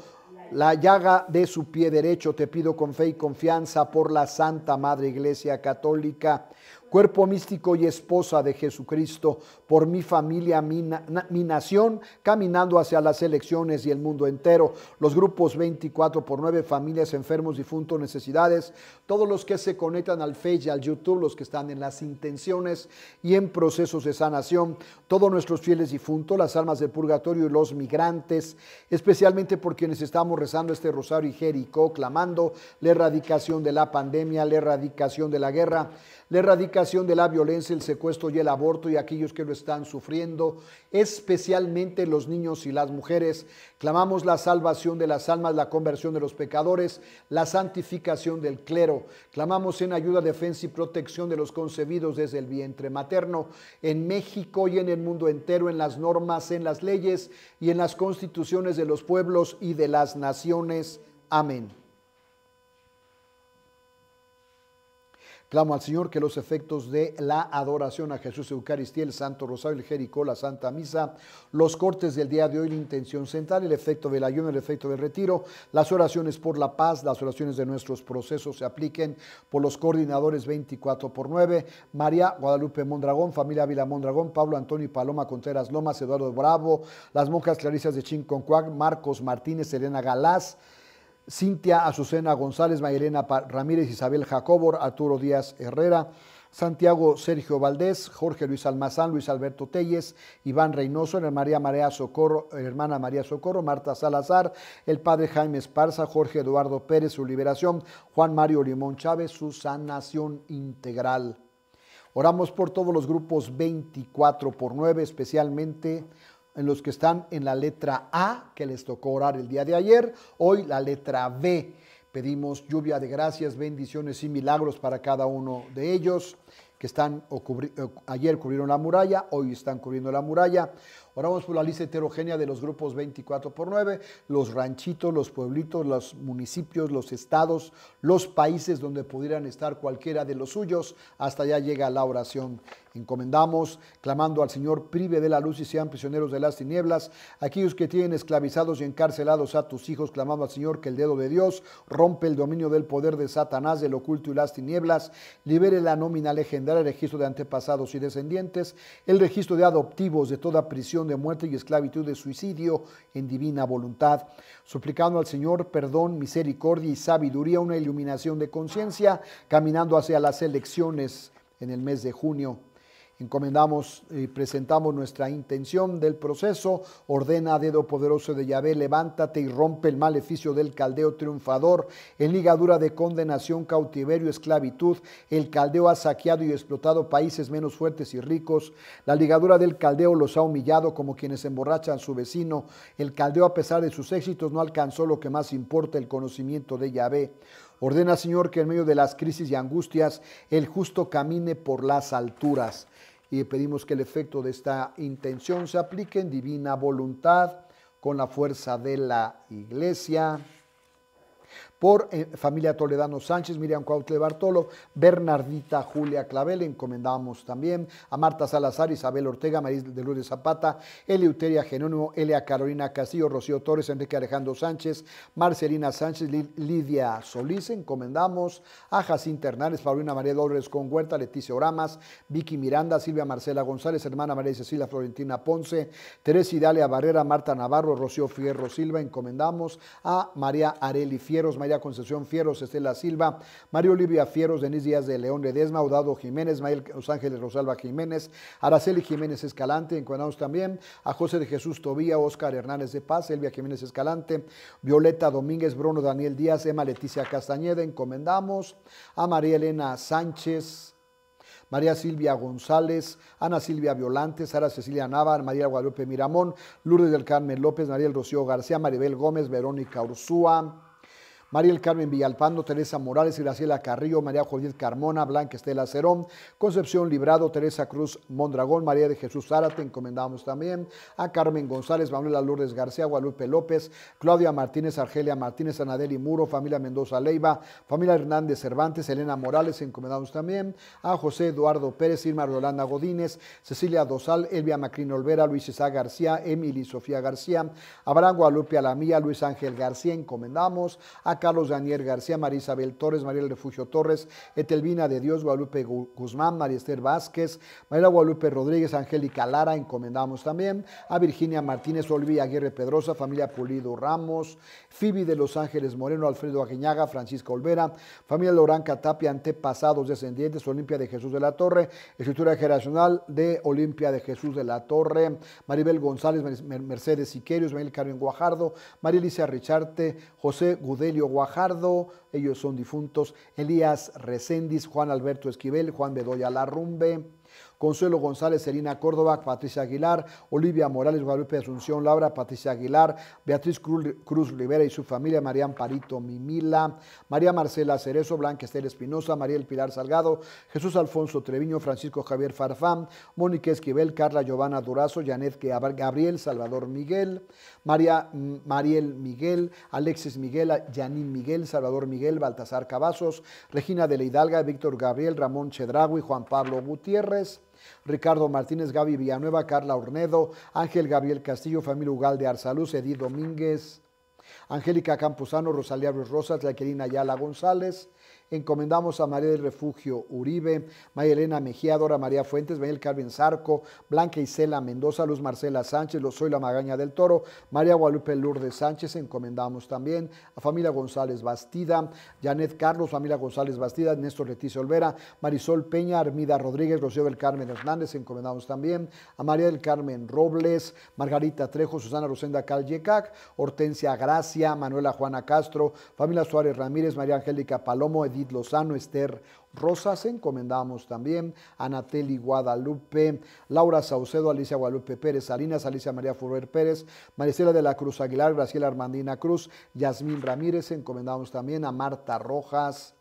la llaga de su pie derecho, te pido con fe y confianza por la Santa Madre Iglesia Católica cuerpo místico y esposa de Jesucristo, por mi familia, mi, nación, caminando hacia las elecciones y el mundo entero, los grupos 24 por 9, familias, enfermos, difuntos, necesidades, todos los que se conectan al Facebook, al YouTube, los que están en las intenciones y en procesos de sanación, todos nuestros fieles difuntos, las almas del purgatorio y los migrantes, especialmente por quienes estamos rezando este rosario y Jericó, clamando la erradicación de la pandemia, la erradicación de la guerra, la erradicación de la violencia, el secuestro y el aborto y aquellos que lo están sufriendo, especialmente los niños y las mujeres. Clamamos la salvación de las almas, la conversión de los pecadores, la santificación del clero. Clamamos en ayuda, defensa y protección de los concebidos desde el vientre materno, en México y en el mundo entero, en las normas, en las leyes y en las constituciones de los pueblos y de las naciones. Amén. Clamo al Señor que los efectos de la adoración a Jesús Eucaristía, el Santo Rosario, el Jericó, la Santa Misa, los cortes del día de hoy, la intención central, el efecto del ayuno, el efecto del retiro, las oraciones por la paz, las oraciones de nuestros procesos se apliquen por los coordinadores 24 por 9, María Guadalupe Mondragón, familia Vila Mondragón, Pablo Antonio y Paloma Contreras Lomas, Eduardo Bravo, las monjas Clarisas de Chinconcuac, Marcos Martínez, Elena Galás, Cintia Azucena González, Mayelena Ramírez, Isabel Jacobor, Arturo Díaz Herrera, Santiago Sergio Valdés, Jorge Luis Almazán, Luis Alberto Telles, Iván Reynoso, María María Socorro, eh, hermana María Socorro, Marta Salazar, el padre Jaime Esparza, Jorge Eduardo Pérez, su liberación, Juan Mario Limón Chávez, su sanación integral. Oramos por todos los grupos 24 por 9, especialmente en los que están en la letra A, que les tocó orar el día de ayer, hoy la letra B. Pedimos lluvia de gracias, bendiciones y milagros para cada uno de ellos que están eh, ayer cubrieron la muralla, hoy están cubriendo la muralla. Oramos por la lista heterogénea de los grupos 24 por 9, los ranchitos, los pueblitos, los municipios, los estados, los países donde pudieran estar cualquiera de los suyos. Hasta allá llega la oración Encomendamos, clamando al Señor, prive de la luz y sean prisioneros de las tinieblas. Aquellos que tienen esclavizados y encarcelados a tus hijos, clamando al Señor que el dedo de Dios rompe el dominio del poder de Satanás, del oculto y las tinieblas. Libere la nómina legendaria, el registro de antepasados y descendientes, el registro de adoptivos de toda prisión de muerte y esclavitud de suicidio en divina voluntad. Suplicando al Señor perdón, misericordia y sabiduría, una iluminación de conciencia, caminando hacia las elecciones en el mes de junio Encomendamos y presentamos nuestra intención del proceso. Ordena, dedo poderoso de Yahvé, levántate y rompe el maleficio del caldeo triunfador. En ligadura de condenación, cautiverio, esclavitud, el caldeo ha saqueado y explotado países menos fuertes y ricos. La ligadura del caldeo los ha humillado como quienes emborrachan a su vecino. El caldeo, a pesar de sus éxitos, no alcanzó lo que más importa, el conocimiento de Yahvé. Ordena, Señor, que en medio de las crisis y angustias el justo camine por las alturas. Y pedimos que el efecto de esta intención se aplique en divina voluntad con la fuerza de la iglesia por eh, familia Toledano Sánchez, Miriam Cuautle Bartolo, Bernardita Julia Clavel, encomendamos también a Marta Salazar, Isabel Ortega, Maris de Lourdes Zapata, Eleuteria Genónimo, Elia Carolina Castillo, Rocío Torres, Enrique Alejandro Sánchez, Marcelina Sánchez, Lidia Solís, encomendamos a Jacinta Hernández, Paulina María Dolores con Huerta, Leticia Oramas, Vicky Miranda, Silvia Marcela González, hermana María Cecilia Florentina Ponce, Teresa Idalia Barrera, Marta Navarro, Rocío Fierro Silva, encomendamos a María Areli Fierros, María Concesión Fieros, Estela Silva, María Olivia Fieros, Denise Díaz de León Ledesma, Audado Jiménez, Mayel Los Ángeles Rosalba Jiménez, Araceli Jiménez Escalante, encomendamos también a José de Jesús Tobía, Óscar Hernández de Paz, Elvia Jiménez Escalante, Violeta Domínguez, Bruno Daniel Díaz, Emma Leticia Castañeda, encomendamos a María Elena Sánchez, María Silvia González, Ana Silvia Violante, Sara Cecilia Navar, María Guadalupe Miramón, Lourdes del Carmen López, María El Rocío García, Maribel Gómez, Verónica Ursúa. María El Carmen Villalpando, Teresa Morales, Graciela Carrillo, María Judith Carmona, Blanca Estela Cerón, Concepción Librado, Teresa Cruz Mondragón, María de Jesús Zárate, encomendamos también a Carmen González, Manuela Lourdes García, Guadalupe López, Claudia Martínez, Argelia Martínez, Anadeli Muro, familia Mendoza Leiva, familia Hernández Cervantes, Elena Morales, encomendamos también a José Eduardo Pérez, Irma Rolanda Godínez, Cecilia Dosal, Elvia Macrino Olvera, Luis César García, Emily Sofía García, Abraham Guadalupe Alamía, Luis Ángel García, encomendamos a Carlos Daniel García, María Isabel Torres, María del Refugio Torres, Etelvina de Dios, Guadalupe Guzmán, María Esther Vázquez, María Guadalupe Rodríguez, Angélica Lara, encomendamos también a Virginia Martínez, Olví, Aguirre Pedrosa, familia Pulido Ramos, Phoebe de Los Ángeles Moreno, Alfredo Aguiñaga, Francisco Olvera, familia Loranca Tapia, antepasados descendientes, Olimpia de Jesús de la Torre, escritura generacional de Olimpia de Jesús de la Torre, Maribel González, Mercedes Siquerios, Ismael Carmen Guajardo, María Alicia Richarte, José Gudelio Guajardo, ellos son difuntos, Elías Recendis, Juan Alberto Esquivel, Juan Bedoya Larrumbe, Consuelo González, Selina Córdoba, Patricia Aguilar, Olivia Morales, Guadalupe Asunción, Laura, Patricia Aguilar, Beatriz Cruz, Rivera y su familia, Marían Parito Mimila, María Marcela Cerezo, Blanca Estela Espinosa, María El Pilar Salgado, Jesús Alfonso Treviño, Francisco Javier Farfán, Mónica Esquivel, Carla Giovanna Durazo, Janet Gabriel, Salvador Miguel, María mm, Mariel Miguel, Alexis Miguel, Yanín Miguel, Salvador Miguel, Baltasar Cavazos, Regina de la Hidalga, Víctor Gabriel, Ramón y Juan Pablo Gutiérrez, Ricardo Martínez, Gaby Villanueva, Carla Ornedo, Ángel Gabriel Castillo, Familia Ugal de Arzaluz, Edith Domínguez, Angélica Campuzano, Rosalía Ruiz Rosas, Laquerina Ayala González, Encomendamos a María del Refugio Uribe, María Elena Mejía, Dora María Fuentes, Daniel Carmen Zarco, Blanca Isela Mendoza, Luz Marcela Sánchez, Soy La Magaña del Toro, María Guadalupe Lourdes Sánchez. Encomendamos también a familia González Bastida, Janet Carlos, familia González Bastida, Néstor Leticia Olvera, Marisol Peña, Armida Rodríguez, Rocío del Carmen Hernández. Encomendamos también a María del Carmen Robles, Margarita Trejo, Susana Rosenda Callecac, Hortensia Gracia, Manuela Juana Castro, familia Suárez Ramírez, María Angélica Palomo, David Lozano, Esther Rosas, encomendamos también a Anateli Guadalupe, Laura Saucedo, Alicia Guadalupe Pérez, Salinas, Alicia María Furrer Pérez, Maricela de la Cruz Aguilar, Graciela Armandina Cruz, Yasmín Ramírez, encomendamos también a Marta Rojas,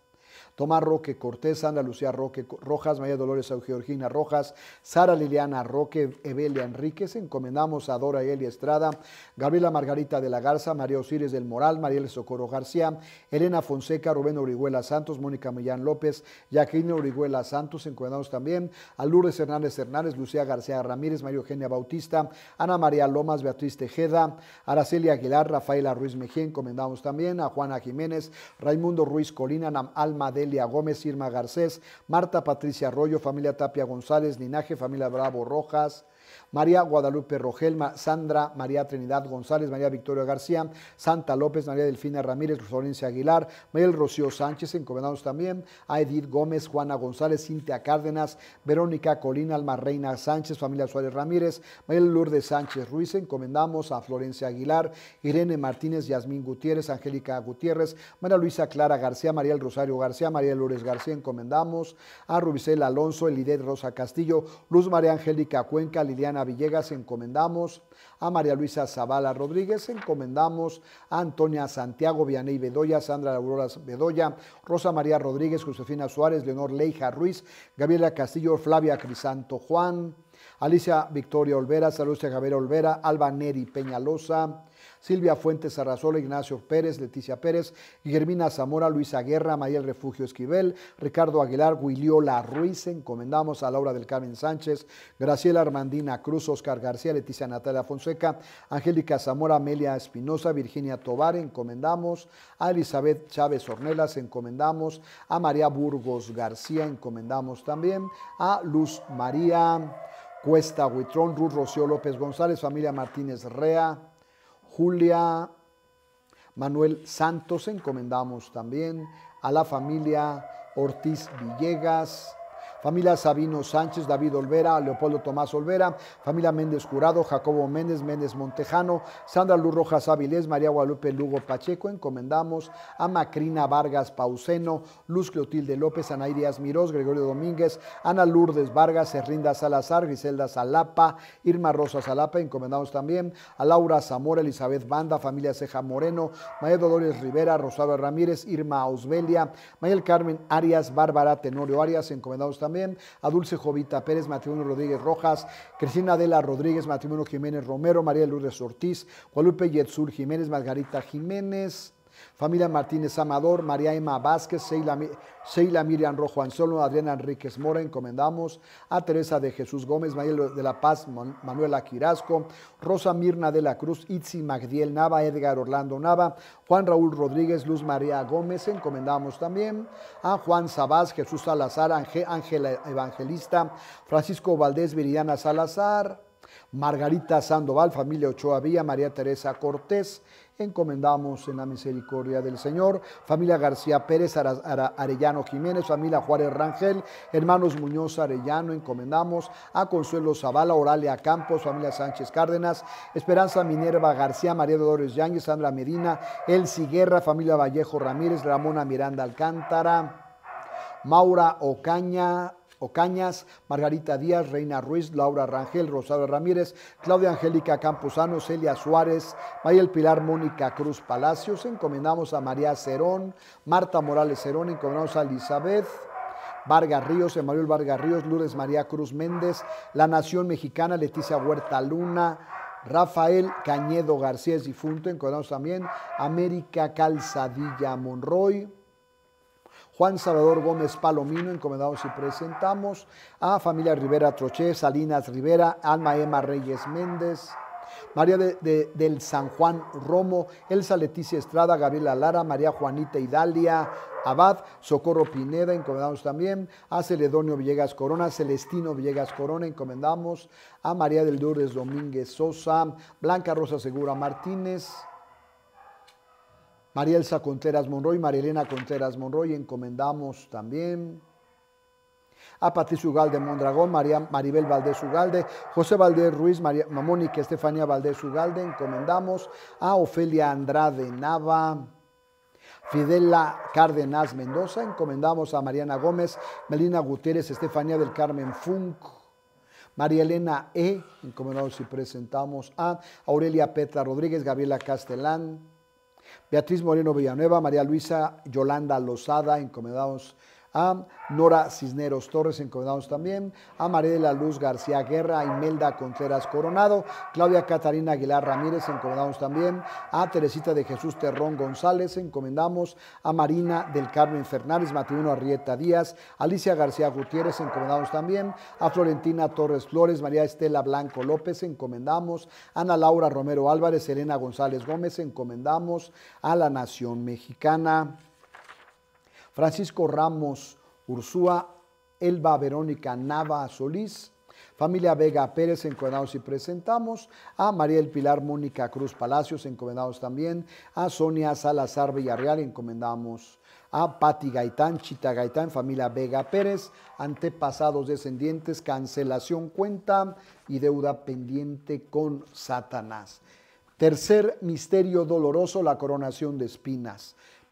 Tomás Roque Cortés, Ana Lucía Roque Rojas, María Dolores Georgina Rojas, Sara Liliana Roque, Evelia Enríquez, encomendamos a Dora Elia Estrada, Gabriela Margarita de la Garza, María Osiris del Moral, Mariel Socorro García, Elena Fonseca, Rubén Orihuela Santos, Mónica Millán López, Jacqueline Orihuela Santos, encomendamos también a Lourdes Hernández Hernández, Lucía García Ramírez, María Eugenia Bautista, Ana María Lomas, Beatriz Tejeda, Araceli Aguilar, Rafaela Ruiz Mejía, encomendamos también a Juana Jiménez, Raimundo Ruiz Colina, Alma de Elia Gómez, Irma Garcés, Marta Patricia Arroyo, familia Tapia González, Linaje, familia Bravo Rojas, María Guadalupe Rogelma, Sandra María Trinidad González, María Victoria García, Santa López, María Delfina Ramírez, Florencia Aguilar, María Rocío Sánchez, encomendados también a Edith Gómez, Juana González, Cintia Cárdenas, Verónica Colina, Alma Reina Sánchez, familia Suárez Ramírez, María Lourdes Sánchez Ruiz, encomendamos a Florencia Aguilar, Irene Martínez, Yasmín Gutiérrez, Angélica Gutiérrez, María Luisa Clara García, María El Rosario García, María Lourdes García, encomendamos a Rubicel Alonso, Elidet Rosa Castillo, Luz María Angélica Cuenca, Liliana Villegas encomendamos, a María Luisa Zavala Rodríguez encomendamos, a Antonia Santiago Vianey Bedoya, Sandra Aurora Bedoya, Rosa María Rodríguez, Josefina Suárez, Leonor Leija Ruiz, Gabriela Castillo, Flavia Crisanto Juan, Alicia Victoria Olvera, Salucia Javier Olvera, Alba Neri Peñalosa, Silvia Fuentes Arrazola, Ignacio Pérez, Leticia Pérez, Guillermina Zamora, Luisa Guerra, Mayel Refugio Esquivel, Ricardo Aguilar, Guiliola Ruiz, encomendamos a Laura del Carmen Sánchez, Graciela Armandina Cruz, Oscar García, Leticia Natalia Fonseca, Angélica Zamora, Amelia Espinosa, Virginia Tobar, encomendamos a Elizabeth Chávez Ornelas, encomendamos a María Burgos García, encomendamos también a Luz María Cuesta Huitrón, Ruth Rocío López González, familia Martínez Rea, Julia Manuel Santos, encomendamos también a la familia Ortiz Villegas, familia Sabino Sánchez, David Olvera, Leopoldo Tomás Olvera, familia Méndez Curado, Jacobo Méndez, Méndez Montejano, Sandra Luz Rojas Avilés, María Guadalupe Lugo Pacheco, encomendamos a Macrina Vargas Pauceno, Luz Clotilde López, Anaírias Díaz Mirós, Gregorio Domínguez, Ana Lourdes Vargas, Serrinda Salazar, Griselda Salapa, Irma Rosa Salapa, encomendamos también a Laura Zamora, Elizabeth Banda, familia Ceja Moreno, María Dolores Rivera, Rosario Ramírez, Irma Ausbelia, Mayel Carmen Arias, Bárbara Tenorio Arias, encomendamos también a Dulce Jovita Pérez, Matrimonio Rodríguez Rojas, Cristina Adela Rodríguez, Matrimonio Jiménez Romero, María Lourdes Ortiz, Guadalupe Yetzul Jiménez, Margarita Jiménez, Familia Martínez Amador, María Emma Vázquez, Seila, Miriam Rojo Anzolo, Adriana Enríquez Mora, encomendamos a Teresa de Jesús Gómez, María de la Paz, Manuela Quirasco, Rosa Mirna de la Cruz, Itzi Magdiel Nava, Edgar Orlando Nava, Juan Raúl Rodríguez, Luz María Gómez, encomendamos también a Juan Sabás, Jesús Salazar, Ángela Evangelista, Francisco Valdés, Viriana Salazar, Margarita Sandoval, familia Ochoa Villa, María Teresa Cortés, encomendamos en la misericordia del Señor. Familia García Pérez Arellano Jiménez, familia Juárez Rangel, hermanos Muñoz Arellano, encomendamos a Consuelo Zavala, Oralia Campos, familia Sánchez Cárdenas, Esperanza Minerva García, María Dolores Yáñez, Sandra Medina, Elsie Guerra, familia Vallejo Ramírez, Ramona Miranda Alcántara. Maura Ocaña, Ocañas, Margarita Díaz, Reina Ruiz, Laura Rangel, Rosario Ramírez, Claudia Angélica Campuzano, Celia Suárez, Mayel Pilar Mónica Cruz Palacios, encomendamos a María Cerón, Marta Morales Cerón, encomendamos a Elizabeth. Vargas Ríos, Emanuel Vargas Ríos, Lourdes María Cruz Méndez, La Nación Mexicana, Leticia Huerta Luna, Rafael Cañedo García difunto, encomendamos también América Calzadilla Monroy, Juan Salvador Gómez Palomino, encomendados y presentamos a familia Rivera Troche, Salinas Rivera, Alma Emma Reyes Méndez, María del San Juan Romo, Elsa Leticia Estrada, Gabriela Lara, María Juanita Idalia, Abad, Socorro Pineda, encomendamos también a Celedonio Villegas Corona, Celestino Villegas Corona, encomendamos a María del Lourdes Domínguez Sosa, Blanca Rosa Segura Martínez, María Elsa Contreras Monroy, María Elena Contreras Monroy, encomendamos también a Patricio Ugalde Mondragón, Maribel Valdés Ugalde, José Valdés Ruiz, María Mamónica Estefanía Valdés Ugalde, encomendamos a Ofelia Andrade Nava, Fidela Cárdenas Mendoza, encomendamos a Mariana Gómez, Melina Gutiérrez, Estefanía del Carmen Funk, María Elena E, encomendamos y presentamos a Aurelia Petra Rodríguez, Gabriela Castellán, Beatriz Moreno Villanueva, María Luisa Yolanda Lozada, encomendados a Nora Cisneros Torres, encomendamos también a María de la Luz García Guerra, a Imelda Contreras Coronado, Claudia Catarina Aguilar Ramírez, encomendamos también a Teresita de Jesús Terrón González, encomendamos a Marina del Carmen Fernández, Matiuno Arrieta Díaz, Alicia García Gutiérrez, encomendamos también a Florentina Torres Flores, María Estela Blanco López, encomendamos a Ana Laura Romero Álvarez, Elena González Gómez, encomendamos a la Nación Mexicana. Francisco Ramos Ursúa, Elba Verónica Nava Solís, Familia Vega Pérez, encomendados y presentamos. A María del Pilar Mónica Cruz Palacios, encomendados también. A Sonia Salazar Villarreal, encomendamos. A Pati Gaitán, Chita Gaitán, familia Vega Pérez, antepasados descendientes, cancelación cuenta y deuda pendiente con Satanás. Tercer misterio doloroso, la coronación de espinas.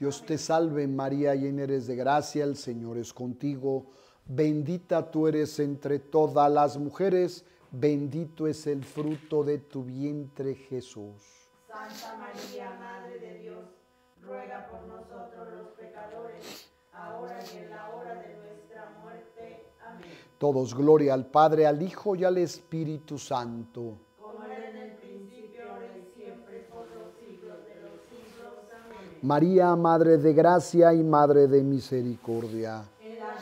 Dios te salve María, llena eres de gracia, el Señor es contigo. Bendita tú eres entre todas las mujeres, bendito es el fruto de tu vientre Jesús. Santa María, Madre de Dios, ruega por nosotros los pecadores, ahora y en la hora de nuestra muerte. Amén. Todos gloria al Padre, al Hijo y al Espíritu Santo María, Madre de Gracia y Madre de Misericordia. En la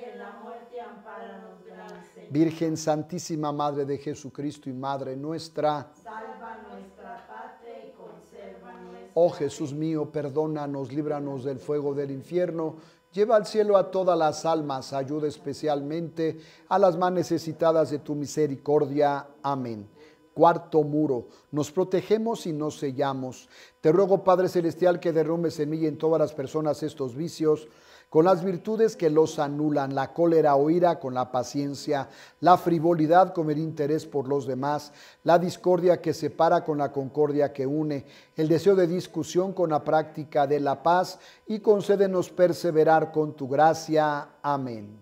y en la muerte, Virgen Santísima, Madre de Jesucristo y Madre nuestra. Salva nuestra patria y conserva nuestra Oh Jesús mío, perdónanos, líbranos del fuego del infierno. Lleva al cielo a todas las almas, ayuda especialmente a las más necesitadas de tu misericordia. Amén cuarto muro. Nos protegemos y nos sellamos. Te ruego, Padre Celestial, que derrumbes en mí y en todas las personas estos vicios con las virtudes que los anulan, la cólera o ira con la paciencia, la frivolidad con el interés por los demás, la discordia que separa con la concordia que une, el deseo de discusión con la práctica de la paz y concédenos perseverar con tu gracia. Amén.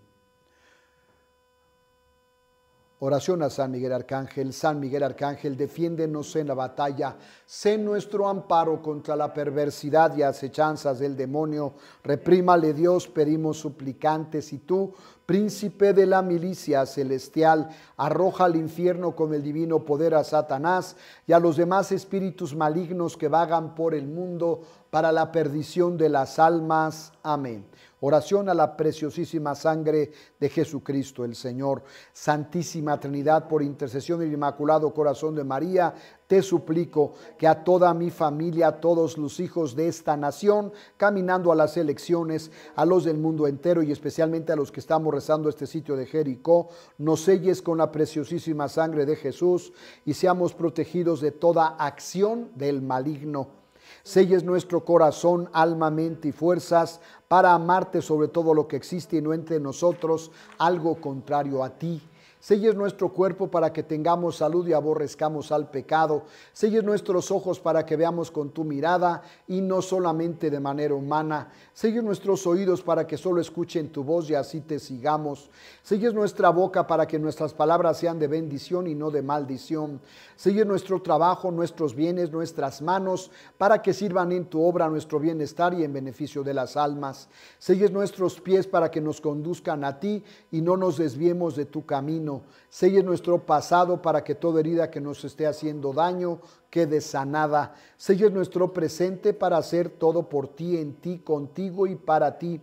Oración a San Miguel Arcángel. San Miguel Arcángel, defiéndenos en la batalla. Sé nuestro amparo contra la perversidad y acechanzas del demonio. Reprímale Dios, pedimos suplicantes. Y tú, príncipe de la milicia celestial, arroja al infierno con el divino poder a Satanás y a los demás espíritus malignos que vagan por el mundo para la perdición de las almas. Amén. Oración a la preciosísima sangre de Jesucristo el Señor. Santísima Trinidad, por intercesión del Inmaculado Corazón de María, te suplico que a toda mi familia, a todos los hijos de esta nación, caminando a las elecciones, a los del mundo entero y especialmente a los que estamos rezando este sitio de Jericó, nos selles con la preciosísima sangre de Jesús y seamos protegidos de toda acción del maligno. Selles nuestro corazón, alma, mente y fuerzas para amarte sobre todo lo que existe y no entre nosotros algo contrario a ti Selles nuestro cuerpo para que tengamos salud y aborrezcamos al pecado. Selles nuestros ojos para que veamos con tu mirada y no solamente de manera humana. Selles nuestros oídos para que solo escuchen tu voz y así te sigamos. Selles nuestra boca para que nuestras palabras sean de bendición y no de maldición. Selles nuestro trabajo, nuestros bienes, nuestras manos para que sirvan en tu obra nuestro bienestar y en beneficio de las almas. Selles nuestros pies para que nos conduzcan a ti y no nos desviemos de tu camino camino, es nuestro pasado para que toda herida que nos esté haciendo daño quede sanada, es nuestro presente para hacer todo por ti, en ti, contigo y para ti,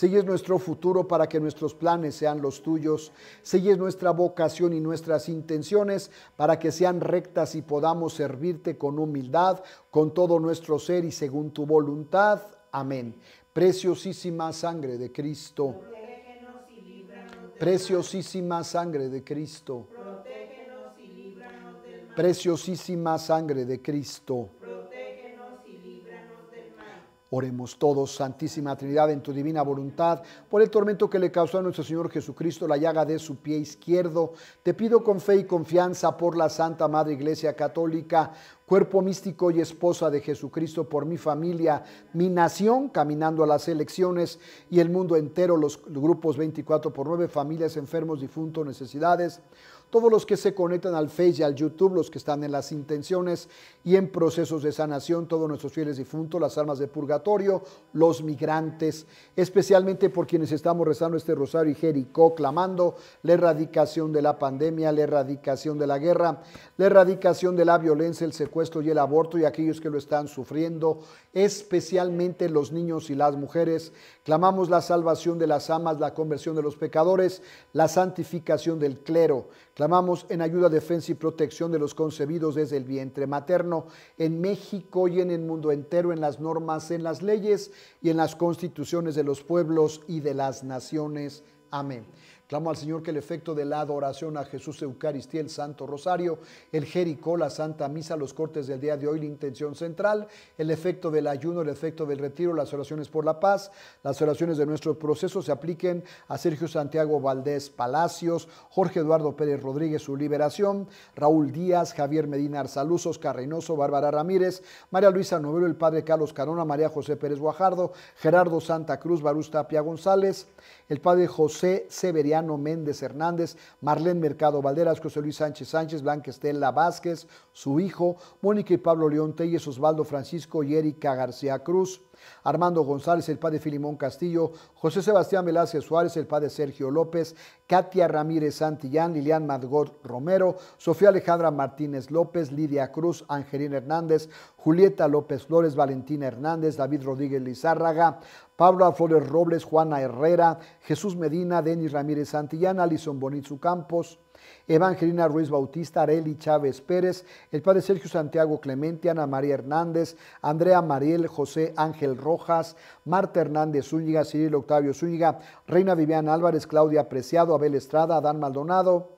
es nuestro futuro para que nuestros planes sean los tuyos, es nuestra vocación y nuestras intenciones para que sean rectas y podamos servirte con humildad, con todo nuestro ser y según tu voluntad. Amén. Preciosísima sangre de Cristo. Preciosísima sangre de Cristo. Protégenos y líbranos del mal. Preciosísima sangre de Cristo. Protégenos y líbranos del mal. Oremos todos, Santísima Trinidad, en tu divina voluntad, por el tormento que le causó a nuestro Señor Jesucristo la llaga de su pie izquierdo. Te pido con fe y confianza por la Santa Madre Iglesia Católica, cuerpo místico y esposa de Jesucristo por mi familia, mi nación, caminando a las elecciones y el mundo entero, los grupos 24 por 9, familias, enfermos, difuntos, necesidades todos los que se conectan al Facebook y al YouTube, los que están en las intenciones y en procesos de sanación, todos nuestros fieles difuntos, las almas de purgatorio, los migrantes, especialmente por quienes estamos rezando este rosario y Jericó, clamando la erradicación de la pandemia, la erradicación de la guerra, la erradicación de la violencia, el secuestro y el aborto y aquellos que lo están sufriendo, especialmente los niños y las mujeres. Clamamos la salvación de las amas, la conversión de los pecadores, la santificación del clero. Clamamos en ayuda, defensa y protección de los concebidos desde el vientre materno en México y en el mundo entero, en las normas, en las leyes y en las constituciones de los pueblos y de las naciones. Amén. Clamo al Señor que el efecto de la adoración a Jesús Eucaristía, el Santo Rosario, el Jericó, la Santa Misa, los cortes del día de hoy, la intención central, el efecto del ayuno, el efecto del retiro, las oraciones por la paz, las oraciones de nuestro proceso se apliquen a Sergio Santiago Valdés Palacios, Jorge Eduardo Pérez Rodríguez, su liberación, Raúl Díaz, Javier Medina Arzaluzos, Oscar Bárbara Ramírez, María Luisa Novelo, el padre Carlos Carona, María José Pérez Guajardo, Gerardo Santa Cruz, Barusta Pia González, el padre José Severiano, Méndez Hernández, Marlene Mercado Valderas, José Luis Sánchez Sánchez, Blanca Estela Vázquez, su hijo, Mónica y Pablo León Telles, Osvaldo Francisco y Erika García Cruz. Armando González, el padre Filimón Castillo, José Sebastián Velázquez Suárez, el padre Sergio López, Katia Ramírez Santillán, Lilian Madgot Romero, Sofía Alejandra Martínez López, Lidia Cruz, Angelina Hernández, Julieta López Flores, Valentina Hernández, David Rodríguez Lizárraga, Pablo Flores Robles, Juana Herrera, Jesús Medina, Denis Ramírez Santillán, Alison Bonitzu Campos, Evangelina Ruiz Bautista, Areli Chávez Pérez, el padre Sergio Santiago Clemente, Ana María Hernández, Andrea Mariel, José Ángel Rojas, Marta Hernández Zúñiga, Cirilo Octavio Zúñiga, Reina Viviana Álvarez, Claudia Preciado, Abel Estrada, Adán Maldonado,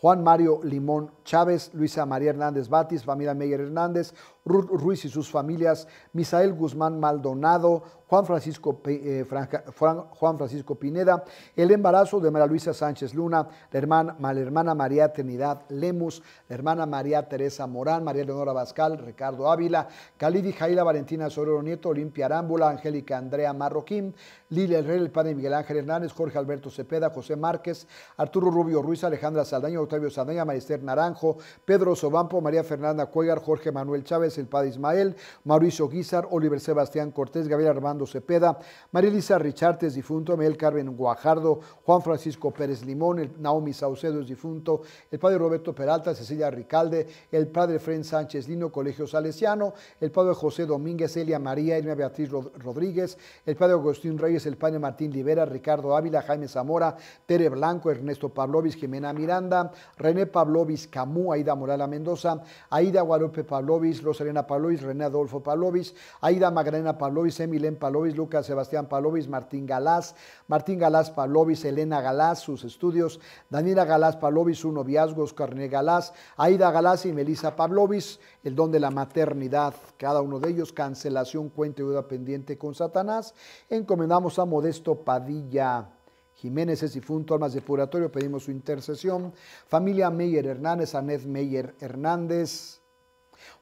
Juan Mario Limón Chávez, Luisa María Hernández Batis, familia Meyer Hernández, Ruiz y sus familias, Misael Guzmán Maldonado, Juan Francisco, eh, Juan Francisco Pineda, el embarazo de María Luisa Sánchez Luna, la hermana, María Trinidad Lemus, la hermana María Teresa Morán, María Leonora Bascal, Ricardo Ávila, Calidi Jaila Valentina Sorero Nieto, Olimpia Arámbula, Angélica Andrea Marroquín, Lilia Herrera, el padre Miguel Ángel Hernández, Jorge Alberto Cepeda, José Márquez, Arturo Rubio Ruiz, Alejandra Saldaña, Octavio Saldaña, Marister Naranjo, Pedro Sobampo, María Fernanda Cuegar Jorge Manuel Chávez, el padre Ismael, Mauricio Guizar, Oliver Sebastián Cortés, Gabriel Armando Cepeda, María Elisa Richartes, difunto, Miguel Carmen Guajardo, Juan Francisco Pérez Limón, el Naomi Saucedo, es difunto, el padre Roberto Peralta, Cecilia Ricalde, el padre Fren Sánchez Lino, Colegio Salesiano, el padre José Domínguez, Elia María, Irma Beatriz Rodríguez, el padre Agustín Reyes, el padre Martín Libera, Ricardo Ávila, Jaime Zamora, Tere Blanco, Ernesto Pablovis Jimena Miranda, René Pablovis Camú, Aida Morala Mendoza, Aida Guadalupe Pablovis Rosario Magdalena Palovis, René Adolfo Palovis, Aida Magdalena Pavlovich, Emilén Palovis, Lucas Sebastián Palovis, Martín Galás, Martín Galás Palovis, Elena Galás, sus estudios, Daniela Galás Palovis, su noviazgo, Oscar René Galás, Aida Galás y Melissa Pavlovis, el don de la maternidad, cada uno de ellos, cancelación, cuenta y deuda pendiente con Satanás. Encomendamos a Modesto Padilla. Jiménez es difunto, almas de puratorio, pedimos su intercesión. Familia Meyer Hernández, Aneth Meyer Hernández,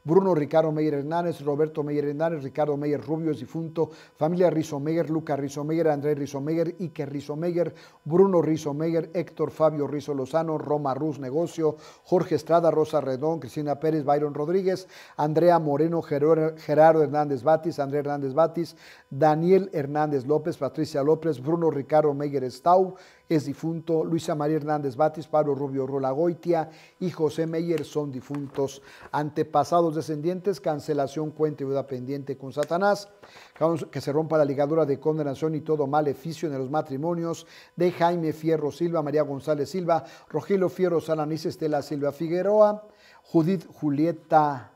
Bruno Ricardo Meyer Hernández, Roberto Meyer Hernández, Ricardo Meyer Rubio, es difunto, familia Meyer Luca Rizomeyer, Andrés Rizomeyer, Iker Meyer, Bruno Meyer, Héctor Fabio Rizo Lozano, Roma Ruz Negocio, Jorge Estrada, Rosa Redón, Cristina Pérez, Byron Rodríguez, Andrea Moreno, Gerardo Hernández Batis, André Hernández Batis, Daniel Hernández López, Patricia López, Bruno Ricardo Meyer Stau, es difunto, Luisa María Hernández Batis, Pablo Rubio Rolagoitia y José Meyer son difuntos, antepasados descendientes, cancelación, cuenta y deuda pendiente con Satanás, que se rompa la ligadura de condenación y todo maleficio en los matrimonios de Jaime Fierro Silva, María González Silva, Rogelio Fierro Salanís, Estela Silva Figueroa, Judith Julieta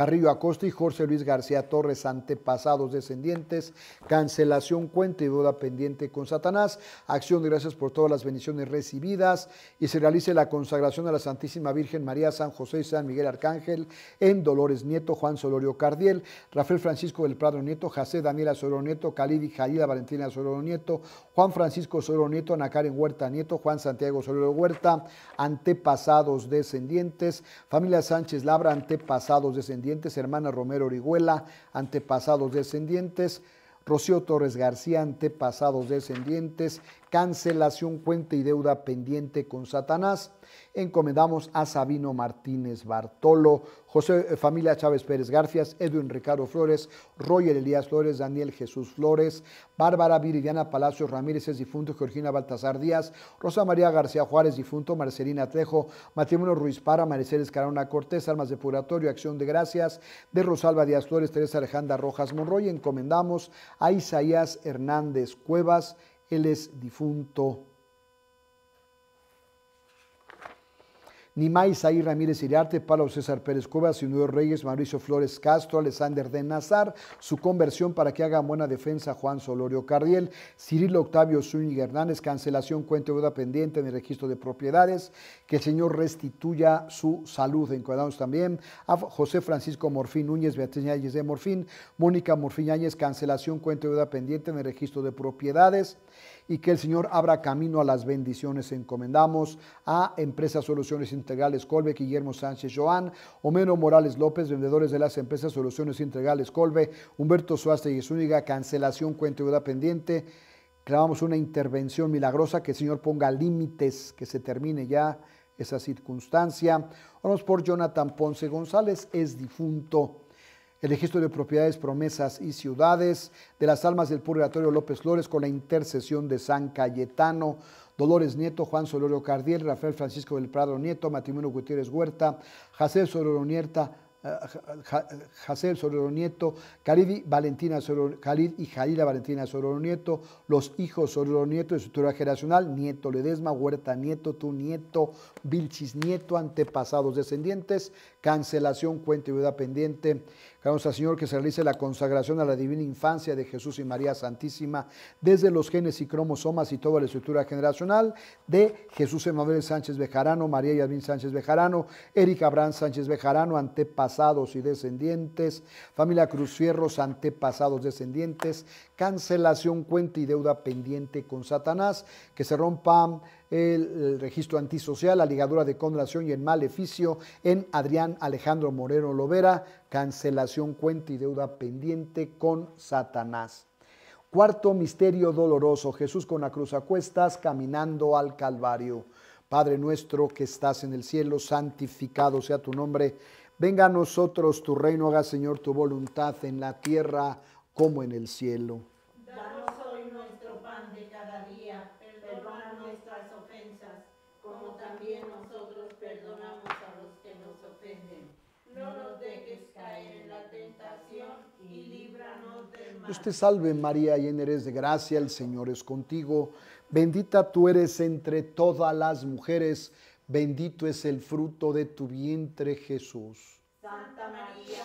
Carrillo Acosta y Jorge Luis García Torres, antepasados descendientes, cancelación cuenta y duda pendiente con Satanás, acción de gracias por todas las bendiciones recibidas y se realice la consagración de la Santísima Virgen María, San José y San Miguel Arcángel en Dolores Nieto, Juan Solorio Cardiel, Rafael Francisco del Prado Nieto, José Daniela Solorio Nieto, Calidi Jalida Valentina Solorio Nieto, Juan Francisco Solorio Nieto, Ana Karen Huerta Nieto, Juan Santiago Solorio Huerta, antepasados descendientes, familia Sánchez Labra, antepasados descendientes, hermana Romero Orihuela, antepasados descendientes, Rocío Torres García, antepasados descendientes, cancelación, cuenta y deuda pendiente con Satanás, Encomendamos a Sabino Martínez Bartolo, José eh, Familia Chávez Pérez García, Edwin Ricardo Flores, Roger Elías Flores, Daniel Jesús Flores, Bárbara Viridiana Palacios Ramírez es difunto, Georgina Baltasar Díaz, Rosa María García Juárez difunto, Marcelina Trejo, Matrimonio Ruiz Para, Maricel Escarona Cortés, Almas de Puratorio, Acción de Gracias, de Rosalba Díaz Flores, Teresa Alejandra Rojas Monroy. Encomendamos a Isaías Hernández Cuevas, él es difunto Nimai Isaí Ramírez Iriarte, Pablo César Pérez Cuevas, Nuevo Reyes, Mauricio Flores Castro, Alexander de Nazar, su conversión para que haga buena defensa Juan Solorio Cardiel, Cirilo Octavio Zúñiga Hernández, cancelación cuenta deuda pendiente en el registro de propiedades, que el Señor restituya su salud, encuadrados también, a José Francisco Morfín Núñez, Beatriz Áñez de Morfín, Mónica Morfín Áñez, cancelación cuenta deuda pendiente en el registro de propiedades, y que el Señor abra camino a las bendiciones. Encomendamos a Empresas Soluciones Integrales Colbe, Guillermo Sánchez Joan, Homero Morales López, vendedores de las Empresas Soluciones Integrales Colbe, Humberto Suárez y Zúñiga, cancelación cuenta deuda pendiente. Clamamos una intervención milagrosa, que el Señor ponga límites, que se termine ya esa circunstancia. Oramos por Jonathan Ponce González, es difunto el registro de propiedades, promesas y ciudades, de las almas del purgatorio López Flores con la intercesión de San Cayetano, Dolores Nieto, Juan Solorio Cardiel, Rafael Francisco del Prado Nieto, Matrimonio Gutiérrez Huerta, Jacel Solorio eh, nieto Sororo Nieto, Caribi Valentina Khalid y Jalila Valentina Solorio Nieto, los hijos Solorio Nieto de su generacional, Nieto Ledesma, Huerta Nieto, Tu Nieto, Vilchis Nieto, antepasados descendientes, cancelación, cuenta y vida pendiente, al Señor que se realice la consagración a la divina infancia de Jesús y María Santísima desde los genes y cromosomas y toda la estructura generacional de Jesús Emanuel Sánchez Bejarano, María Yadvin Sánchez Bejarano, Erika Abraham Sánchez Bejarano, antepasados y descendientes, familia Cruz Fierros, antepasados descendientes, cancelación, cuenta y deuda pendiente con Satanás, que se rompa el, registro antisocial, la ligadura de condenación y el maleficio en Adrián Alejandro Moreno Lovera, cancelación, cuenta y deuda pendiente con Satanás. Cuarto misterio doloroso, Jesús con la cruz a cuestas, caminando al Calvario. Padre nuestro que estás en el cielo, santificado sea tu nombre. Venga a nosotros tu reino, haga Señor tu voluntad en la tierra como en el cielo. Danos hoy nuestro pan de cada día, perdona nuestras ofensas, como también nosotros perdonamos a los que nos ofenden. No nos dejes caer en la tentación y líbranos del mal. te este salve María, llena eres de gracia, el Señor es contigo. Bendita tú eres entre todas las mujeres, bendito es el fruto de tu vientre Jesús. Santa María,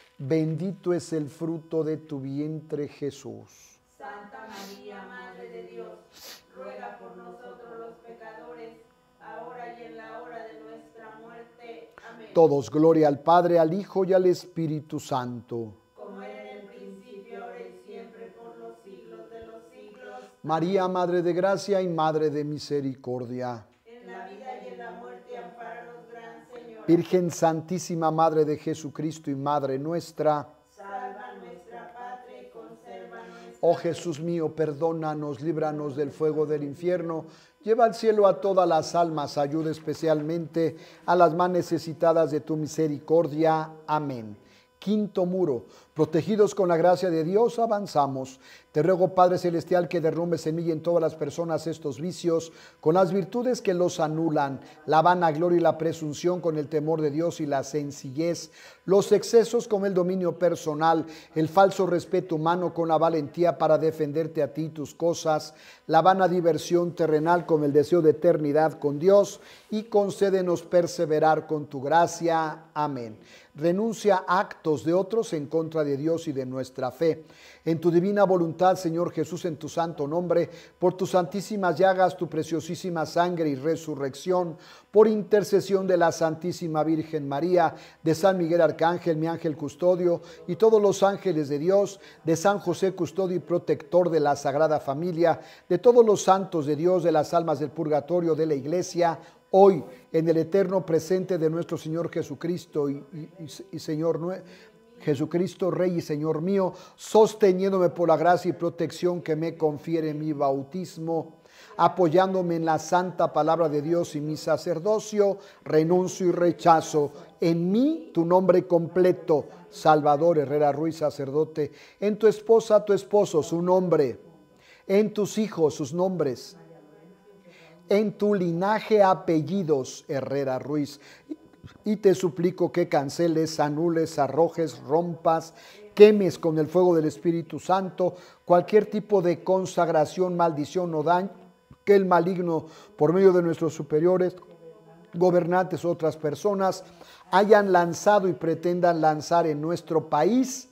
Bendito es el fruto de tu vientre, Jesús. Santa María, Madre de Dios, ruega por nosotros los pecadores, ahora y en la hora de nuestra muerte. Amén. Todos, gloria al Padre, al Hijo y al Espíritu Santo. Como era en el principio, ahora y siempre, por los siglos de los siglos. María, Madre de Gracia y Madre de Misericordia. Virgen Santísima, Madre de Jesucristo y Madre nuestra. Salva nuestra Oh Jesús mío, perdónanos, líbranos del fuego del infierno. Lleva al cielo a todas las almas, ayuda especialmente a las más necesitadas de tu misericordia. Amén. Quinto muro, Protegidos con la gracia de Dios, avanzamos. Te ruego, Padre Celestial, que derrumbe semilla en todas las personas estos vicios, con las virtudes que los anulan, la gloria y la presunción con el temor de Dios y la sencillez, los excesos con el dominio personal, el falso respeto humano con la valentía para defenderte a ti y tus cosas, la vana diversión terrenal con el deseo de eternidad con Dios y concédenos perseverar con tu gracia. Amén. Renuncia a actos de otros en contra de Dios y de nuestra fe. En tu divina voluntad, Señor Jesús, en tu santo nombre, por tus santísimas llagas, tu preciosísima sangre y resurrección, por intercesión de la Santísima Virgen María, de San Miguel Arcángel, mi ángel custodio, y todos los ángeles de Dios, de San José custodio y protector de la Sagrada Familia, de todos los santos de Dios, de las almas del purgatorio, de la iglesia, hoy en el eterno presente de nuestro Señor Jesucristo y, y Señor Jesucristo, Rey y Señor mío, sosteniéndome por la gracia y protección que me confiere mi bautismo, apoyándome en la santa palabra de Dios y mi sacerdocio, renuncio y rechazo en mí tu nombre completo, Salvador Herrera Ruiz, sacerdote, en tu esposa, tu esposo, su nombre, en tus hijos, sus nombres, en tu linaje, apellidos, Herrera Ruiz y te suplico que canceles, anules, arrojes, rompas, quemes con el fuego del Espíritu Santo cualquier tipo de consagración, maldición o daño que el maligno, por medio de nuestros superiores, gobernantes u otras personas, hayan lanzado y pretendan lanzar en nuestro país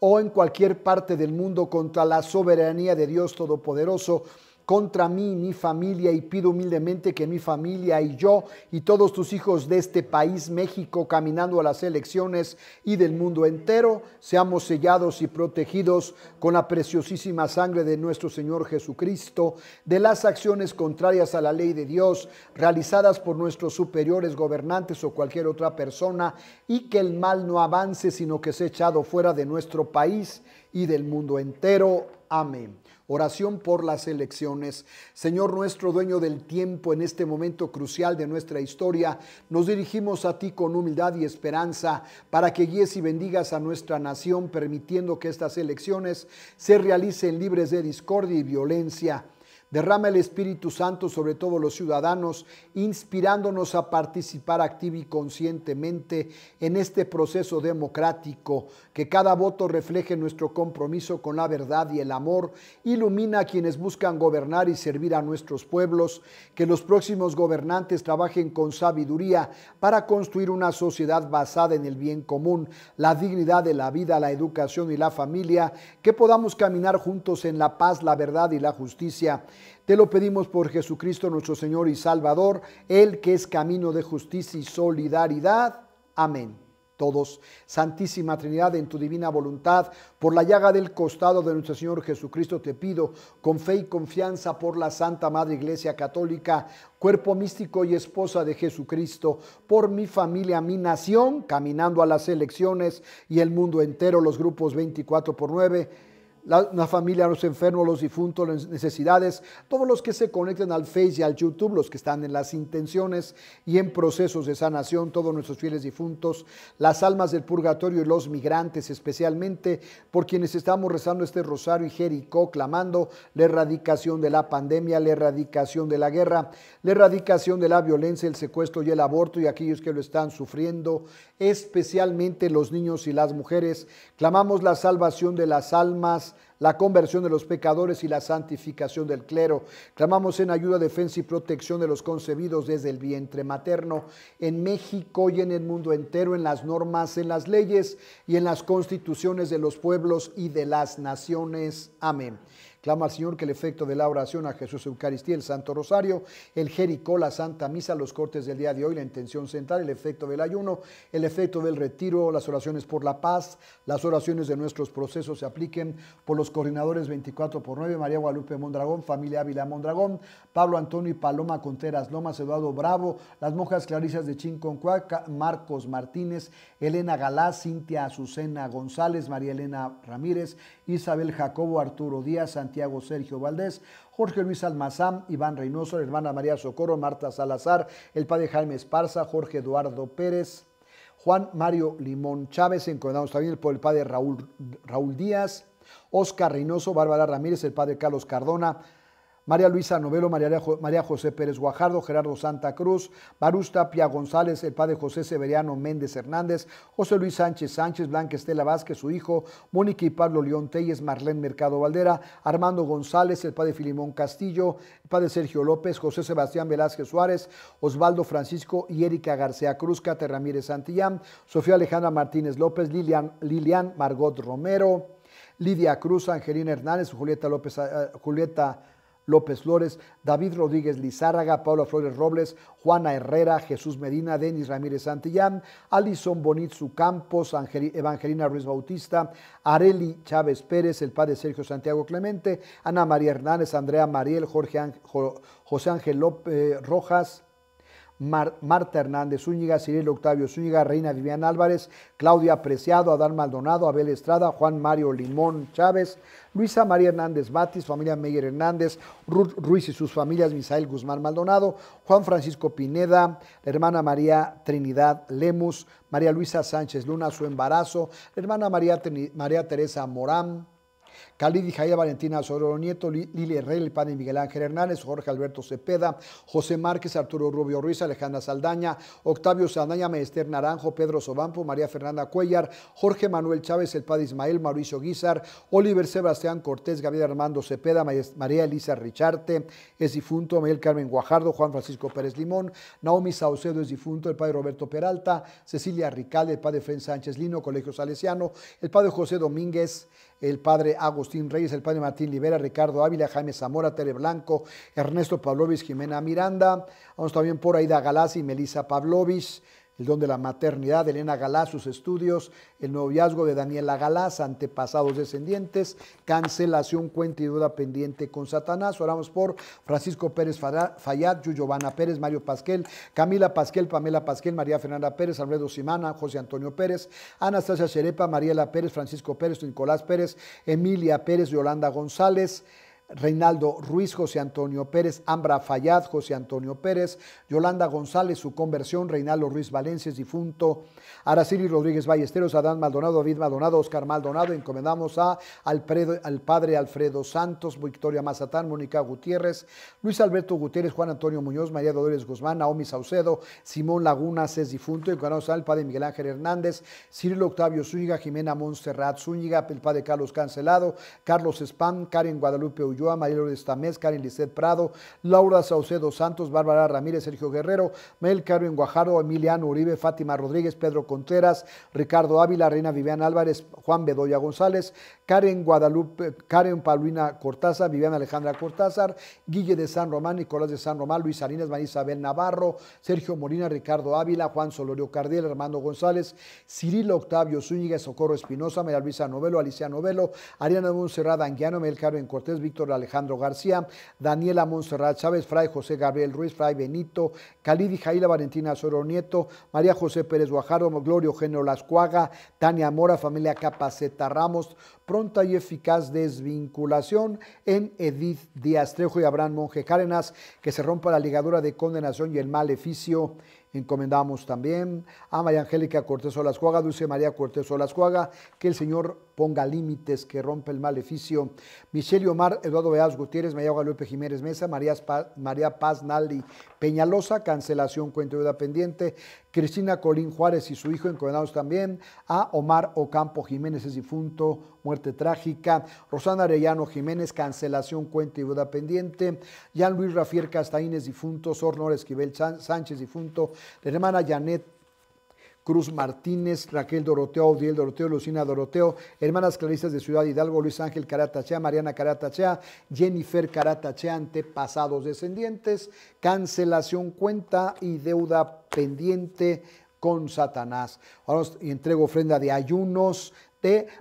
o en cualquier parte del mundo contra la soberanía de Dios Todopoderoso contra mí mi familia y pido humildemente que mi familia y yo y todos tus hijos de este país, México, caminando a las elecciones y del mundo entero, seamos sellados y protegidos con la preciosísima sangre de nuestro Señor Jesucristo, de las acciones contrarias a la ley de Dios realizadas por nuestros superiores gobernantes o cualquier otra persona, y que el mal no avance, sino que sea echado fuera de nuestro país y del mundo entero. Amén. Oración por las elecciones. Señor nuestro, dueño del tiempo, en este momento crucial de nuestra historia, nos dirigimos a ti con humildad y esperanza para que guíes y bendigas a nuestra nación, permitiendo que estas elecciones se realicen libres de discordia y violencia. Derrama el Espíritu Santo sobre todos los ciudadanos, inspirándonos a participar activa y conscientemente en este proceso democrático, que cada voto refleje nuestro compromiso con la verdad y el amor, ilumina a quienes buscan gobernar y servir a nuestros pueblos, que los próximos gobernantes trabajen con sabiduría para construir una sociedad basada en el bien común, la dignidad de la vida, la educación y la familia, que podamos caminar juntos en la paz, la verdad y la justicia te lo pedimos por Jesucristo nuestro Señor y Salvador, el que es camino de justicia y solidaridad. Amén. Todos, Santísima Trinidad, en tu divina voluntad, por la llaga del costado de nuestro Señor Jesucristo te pido, con fe y confianza por la Santa Madre Iglesia Católica, cuerpo místico y esposa de Jesucristo, por mi familia, mi nación, caminando a las elecciones y el mundo entero, los grupos 24 por 9 la, familia, los enfermos, los difuntos, las necesidades, todos los que se conectan al Facebook y al YouTube, los que están en las intenciones y en procesos de sanación, todos nuestros fieles difuntos, las almas del purgatorio y los migrantes, especialmente por quienes estamos rezando este rosario y Jericó, clamando la erradicación de la pandemia, la erradicación de la guerra, la erradicación de la violencia, el secuestro y el aborto y aquellos que lo están sufriendo, especialmente los niños y las mujeres. Clamamos la salvación de las almas la conversión de los pecadores y la santificación del clero. Clamamos en ayuda, defensa y protección de los concebidos desde el vientre materno en México y en el mundo entero, en las normas, en las leyes y en las constituciones de los pueblos y de las naciones. Amén. Clama al Señor que el efecto de la oración a Jesús Eucaristía, el Santo Rosario, el Jericó, la Santa Misa, los cortes del día de hoy, la intención central, el efecto del ayuno, el efecto del retiro, las oraciones por la paz, las oraciones de nuestros procesos se apliquen por los coordinadores 24 por 9, María Guadalupe Mondragón, familia Ávila Mondragón, Pablo Antonio y Paloma Conteras Lomas, Eduardo Bravo, las monjas Clarisas de Chinconcuaca, Marcos Martínez, Elena Galá, Cintia Azucena González, María Elena Ramírez, Isabel Jacobo, Arturo Díaz, Santiago Sergio Valdés, Jorge Luis Almazán, Iván Reynoso, la hermana María Socorro, Marta Salazar, el padre Jaime Esparza, Jorge Eduardo Pérez, Juan Mario Limón Chávez, encomendamos también por el padre Raúl, Raúl Díaz, Oscar Reynoso, Bárbara Ramírez, el padre Carlos Cardona, María Luisa Novelo, María, José Pérez Guajardo, Gerardo Santa Cruz, Barusta Pia González, el padre José Severiano Méndez Hernández, José Luis Sánchez Sánchez, Blanca Estela Vázquez, su hijo, Mónica y Pablo León Telles, Marlene Mercado Valdera, Armando González, el padre Filimón Castillo, el padre Sergio López, José Sebastián Velázquez Suárez, Osvaldo Francisco y Erika García Cruz, Cate Ramírez Santillán, Sofía Alejandra Martínez López, Lilian, Lilian Margot Romero, Lidia Cruz, Angelina Hernández, Julieta López, eh, Julieta López Flores, David Rodríguez Lizárraga, Paula Flores Robles, Juana Herrera, Jesús Medina, Denis Ramírez Santillán, Alison Bonitzu Campos, Evangelina Ruiz Bautista, Areli Chávez Pérez, el padre Sergio Santiago Clemente, Ana María Hernández, Andrea Mariel, Jorge José Ángel eh, Rojas, Marta Hernández, Zúñiga, Cirilo Octavio, Zúñiga, Reina Vivian Álvarez, Claudia Preciado, Adán Maldonado, Abel Estrada, Juan Mario Limón Chávez, Luisa María Hernández Batis, familia Meyer Hernández, Ruth Ruiz y sus familias, Misael Guzmán Maldonado, Juan Francisco Pineda, la hermana María Trinidad Lemus, María Luisa Sánchez Luna, su embarazo, la hermana María, María Teresa Morán, Khalid Jaya Valentina Sororo Nieto, Lili Herrera, el padre Miguel Ángel Hernández, Jorge Alberto Cepeda, José Márquez, Arturo Rubio Ruiz, Alejandra Saldaña, Octavio Saldaña, Maester Naranjo, Pedro Sobampo, María Fernanda Cuellar, Jorge Manuel Chávez, el padre Ismael, Mauricio Guizar, Oliver Sebastián Cortés, Gabriel Armando Cepeda, María Elisa Richarte, es difunto, Miguel Carmen Guajardo, Juan Francisco Pérez Limón, Naomi Saucedo es difunto, el padre Roberto Peralta, Cecilia Rical, el padre Fren Sánchez Lino, Colegio Salesiano, el padre José Domínguez, el padre Agustín Reyes, el padre Martín Libera, Ricardo Ávila, Jaime Zamora, Tere Blanco, Ernesto Pavlovich, Jimena Miranda, vamos también por Aida Galás y Melisa Pavlovich, el don de la maternidad Elena Galás, sus estudios, el noviazgo de Daniela Galás, antepasados descendientes, cancelación, cuenta y duda pendiente con Satanás. Oramos por Francisco Pérez Fayad, Giovanna Pérez, Mario Pasquel, Camila Pasquel, Pamela Pasquel, María Fernanda Pérez, Alfredo Simana, José Antonio Pérez, Anastasia Cherepa, Mariela Pérez, Francisco Pérez, Nicolás Pérez, Emilia Pérez, Yolanda González, Reinaldo Ruiz, José Antonio Pérez, Ambra Fayad, José Antonio Pérez, Yolanda González, su conversión, Reinaldo Ruiz es difunto, Araceli Rodríguez Ballesteros, Adán Maldonado, David Maldonado, Oscar Maldonado, encomendamos a al padre Alfredo Santos, Victoria Mazatán, Mónica Gutiérrez, Luis Alberto Gutiérrez, Juan Antonio Muñoz, María Dolores Guzmán, Naomi Saucedo, Simón Lagunas es difunto, encomendamos al padre Miguel Ángel Hernández, Cirilo Octavio Zúñiga, Jimena Montserrat Zúñiga, el padre Carlos Cancelado, Carlos Spam, Karen Guadalupe María Lourdes Tamés, Karen Lisset Prado, Laura Saucedo Santos, Bárbara Ramírez, Sergio Guerrero, Mel Carmen Guajardo, Emiliano Uribe, Fátima Rodríguez, Pedro Contreras, Ricardo Ávila, Reina Viviana Álvarez, Juan Bedoya González, Karen Guadalupe, Karen Paulina Cortázar, Viviana Alejandra Cortázar, Guille de San Román, Nicolás de San Román, Luis Salinas, María Isabel Navarro, Sergio Molina, Ricardo Ávila, Juan Solorio Cardiel, Armando González, Cirilo Octavio Zúñiga, Socorro Espinosa, María Luisa Novelo, Alicia Novelo, Ariana Monserrat Anguiano, Mel Carmen Cortés, Víctor Alejandro García, Daniela Monserrat Chávez, Fray José Gabriel Ruiz, Fray Benito, y Jaila Valentina Soro Nieto, María José Pérez Guajardo, Gloria Eugenio Lascuaga, Tania Mora, familia Capaceta Ramos, pronta y eficaz desvinculación en Edith Díaz Trejo y Abraham Monje Cárdenas, que se rompa la ligadura de condenación y el maleficio Encomendamos también a María Angélica Cortés Olascuaga, Dulce María Cortés Olascuaga, que el Señor ponga límites, que rompa el maleficio. Michelle Omar, Eduardo Veaz Gutiérrez, María López Jiménez Mesa, María, Paz, María Paz Naldi Peñalosa, cancelación cuenta deuda pendiente. Cristina Colín Juárez y su hijo encomendados también, a Omar Ocampo Jiménez es difunto, muerte trágica, Rosana Arellano Jiménez, cancelación, cuenta y boda pendiente, Jean Luis Rafier Castaín difunto, Sornor Esquivel Sánchez difunto, la hermana Janet Cruz Martínez, Raquel Doroteo, Odiel Doroteo, Lucina Doroteo, hermanas Claristas de Ciudad Hidalgo, Luis Ángel Caratachea, Mariana Caratachea, Jennifer Caratachea, antepasados descendientes, cancelación cuenta y deuda pendiente con Satanás. Ahora entrego ofrenda de ayunos,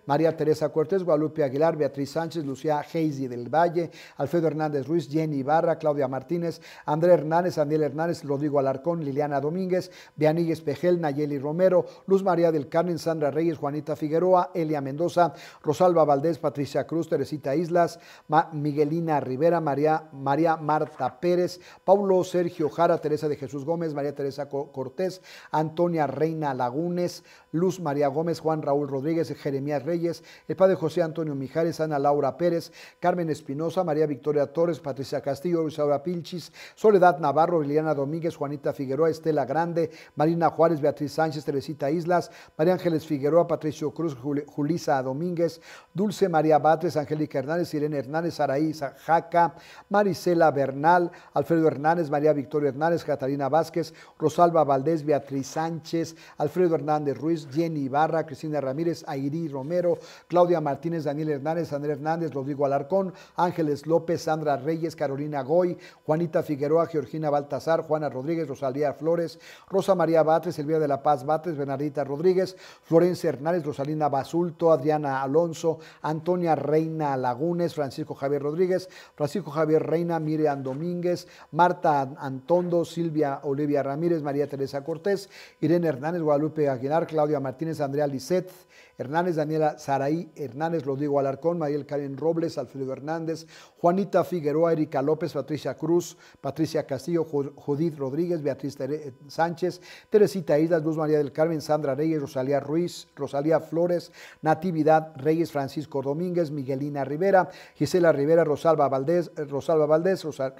María Teresa Cortés, Guadalupe Aguilar, Beatriz Sánchez, Lucía Heisy del Valle, Alfredo Hernández Ruiz, Jenny Ibarra, Claudia Martínez, André Hernández, Daniel Hernández, Rodrigo Alarcón, Liliana Domínguez, vianíguez Pejel, Nayeli Romero, Luz María del Carmen, Sandra Reyes, Juanita Figueroa, Elia Mendoza, Rosalba Valdés, Patricia Cruz, Teresita Islas, Miguelina Rivera, María, María Marta Pérez, Paulo Sergio Jara, Teresa de Jesús Gómez, María Teresa Cortés, Antonia Reina Lagunes, Luz María Gómez, Juan Raúl Rodríguez, Jeremías Reyes, el padre José Antonio Mijares, Ana Laura Pérez, Carmen Espinosa, María Victoria Torres, Patricia Castillo, Isaura Pilchis, Soledad Navarro, Liliana Domínguez, Juanita Figueroa, Estela Grande, Marina Juárez, Beatriz Sánchez, Teresita Islas, María Ángeles Figueroa, Patricio Cruz, Julisa Domínguez, Dulce María Batres, Angélica Hernández, Irene Hernández, Araí Jaca, Marisela Bernal, Alfredo Hernández, María Victoria Hernández, Catalina Vázquez, Rosalba Valdés, Beatriz Sánchez, Alfredo Hernández Ruiz, Jenny Ibarra, Cristina Ramírez, Airi Romero, Claudia Martínez, Daniel Hernández, Andrés Hernández, Rodrigo Alarcón, Ángeles López, Sandra Reyes, Carolina Goy, Juanita Figueroa, Georgina Baltasar, Juana Rodríguez, Rosalía Flores, Rosa María Batres, Elvira de la Paz Batres, Bernardita Rodríguez, Florencia Hernández, Rosalina Basulto, Adriana Alonso, Antonia Reina Lagunes, Francisco Javier Rodríguez, Francisco Javier Reina, Miriam Domínguez, Marta Antondo, Silvia Olivia Ramírez, María Teresa Cortés, Irene Hernández, Guadalupe Aguilar, Claudia Martínez, Andrea Lisset, Hernández, Daniela Saraí Hernández, Rodrigo Alarcón, Mariel Karen Robles, Alfredo Hernández, Juanita Figueroa, Erika López, Patricia Cruz, Patricia Castillo, Judith Rodríguez, Beatriz eh, Sánchez, Teresita Islas, Luz María del Carmen, Sandra Reyes, Rosalía Ruiz, Rosalía Flores, Natividad Reyes, Francisco Domínguez, Miguelina Rivera, Gisela Rivera, Rosalba Valdés, eh,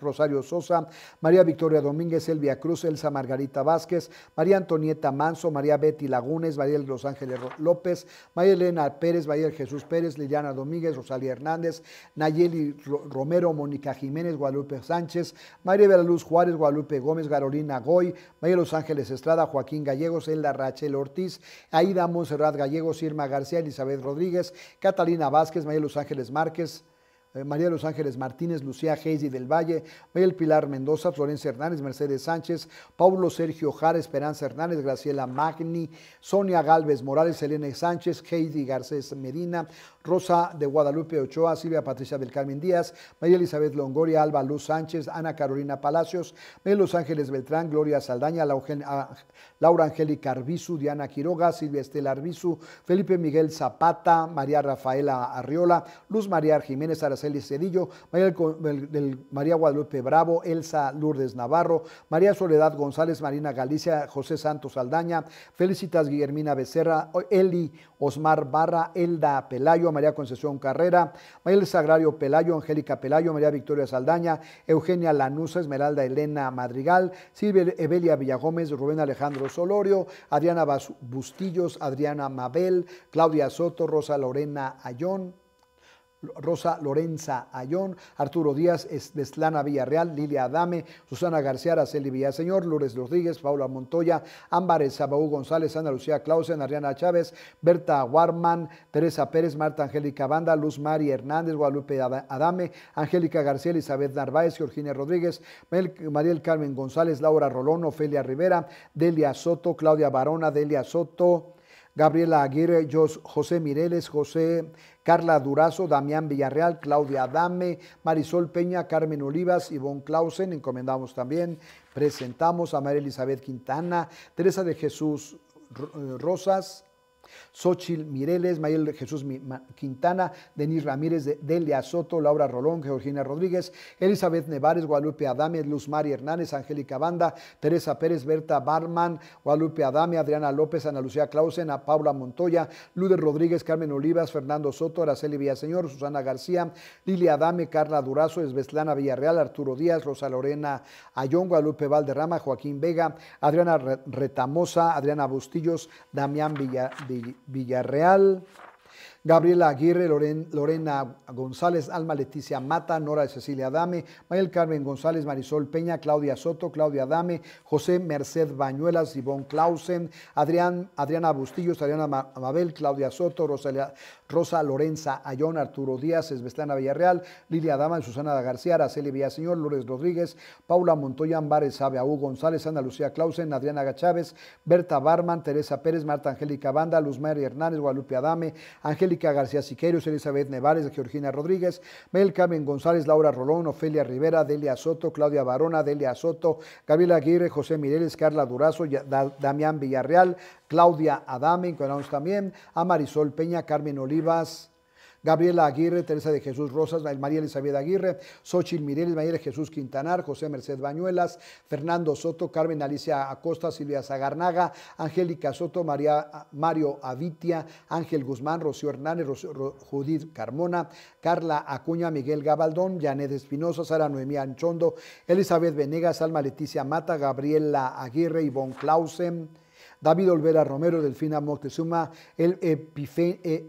Rosario Sosa, María Victoria Domínguez, Elvia Cruz, Elsa Margarita Vázquez, María Antonieta Manso, María Betty Lagunes, María Los Ángeles López, María Elena Pérez, Mayer Jesús Pérez, Liliana Domínguez, Rosalía Hernández, Nayeli Romero, Mónica Jiménez, Guadalupe Sánchez, María Veraluz Juárez, Guadalupe Gómez, Carolina Goy, María Los Ángeles Estrada, Joaquín Gallegos, Elda Rachel Ortiz, Aida Monserrat Gallegos, Irma García, Elizabeth Rodríguez, Catalina Vázquez, María Los Ángeles Márquez, eh, María los Ángeles Martínez, Lucía Heidi del Valle, Bel Pilar Mendoza, Florencia Hernández, Mercedes Sánchez, Paulo Sergio Jara, Esperanza Hernández, Graciela Magni, Sonia Galvez Morales, Elena Sánchez, Heidi Garcés Medina, Rosa de Guadalupe Ochoa, Silvia Patricia del Carmen Díaz, María Elizabeth Longoria, Alba Luz Sánchez, Ana Carolina Palacios, Mel Los Ángeles Beltrán, Gloria Saldaña, ah, Laura Angélica Arbizu, Diana Quiroga, Silvia Estela Arbizu, Felipe Miguel Zapata, María Rafaela Arriola, Luz María Jiménez Araceli Cedillo, María, María Guadalupe Bravo, Elsa Lourdes Navarro, María Soledad González, Marina Galicia, José Santos Saldaña, Felicitas Guillermina Becerra, Eli Osmar Barra, Elda Pelayo, María Concesión Carrera, Mayel Sagrario Pelayo, Angélica Pelayo, María Victoria Saldaña, Eugenia Lanusa, Esmeralda Elena Madrigal, Silvia Evelia Villagómez, Rubén Alejandro Solorio, Adriana Bustillos, Adriana Mabel, Claudia Soto, Rosa Lorena Ayón, Rosa Lorenza Ayón, Arturo Díaz, Deslana Villarreal, Lilia Adame, Susana García, Araceli Villaseñor, Lourdes Rodríguez, Paula Montoya, Ámbares, Sabaú González, Ana Lucía Clausen, Ariana Chávez, Berta Warman, Teresa Pérez, Marta Angélica Banda, Luz Mari Hernández, Guadalupe Adame, Angélica García, Elizabeth Narváez, Georgina Rodríguez, Mariel Carmen González, Laura Rolón, Ofelia Rivera, Delia Soto, Claudia Barona, Delia Soto, Gabriela Aguirre, José Mireles, José Carla Durazo, Damián Villarreal, Claudia Adame, Marisol Peña, Carmen Olivas, Ivonne Clausen, encomendamos también, presentamos a María Elizabeth Quintana, Teresa de Jesús eh, Rosas, Xochil Mireles, Mayel Jesús Quintana, Denis Ramírez, Delia Soto, Laura Rolón, Georgina Rodríguez, Elizabeth Nevares, Guadalupe Adame, Luz María Hernández, Angélica Banda, Teresa Pérez, Berta Barman, Guadalupe Adame, Adriana López, Ana Lucía Clausen, Paula Montoya, Luder Rodríguez, Carmen Olivas, Fernando Soto, Araceli Villaseñor, Susana García, Lilia Adame, Carla Durazo, Esbeslana Villarreal, Arturo Díaz, Rosa Lorena Ayón, Guadalupe Valderrama, Joaquín Vega, Adriana Retamosa, Adriana Bustillos, Damián Villa Villarreal, Gabriela Aguirre, Lorena González, Alma Leticia Mata, Nora Cecilia Adame, Mayel Carmen González, Marisol Peña, Claudia Soto, Claudia Dame, José Merced Bañuelas, Ivonne Clausen, Adrián, Adriana Bustillos, Adriana Mabel, Claudia Soto, Rosalía Rosa Lorenza Ayón, Arturo Díaz, Esbestana Villarreal, Lilia Dama, Susana García, Araceli Villaseñor, Lourdes Rodríguez, Paula Montoya, Ambares Hugo González, Ana Lucía Clausen, Adriana Gachávez, Berta Barman, Teresa Pérez, Marta Angélica Banda, Luz María Hernández, Guadalupe Adame, Angélica García Siqueiros, Elizabeth Nevares, Georgina Rodríguez, Mel Carmen González, Laura Rolón, Ofelia Rivera, Delia Soto, Claudia Barona, Delia Soto, Gabriela Aguirre, José Mireles, Carla Durazo, Damián Villarreal, Claudia Adame, encuadramos también a Marisol Peña, Carmen Olivas, Gabriela Aguirre, Teresa de Jesús Rosas, María Elizabeth Aguirre, Xochitl Mireles, María Jesús Quintanar, José Merced Bañuelas, Fernando Soto, Carmen Alicia Acosta, Silvia Zagarnaga, Angélica Soto, María, Mario Avitia, Ángel Guzmán, Rocío Hernández, Judith Carmona, Carla Acuña, Miguel Gabaldón, Janet Espinosa, Sara Noemí Anchondo, Elizabeth Venegas, Alma Leticia Mata, Gabriela Aguirre, Ivonne Clausen, David Olvera Romero, Delfina Moctezuma, El e-,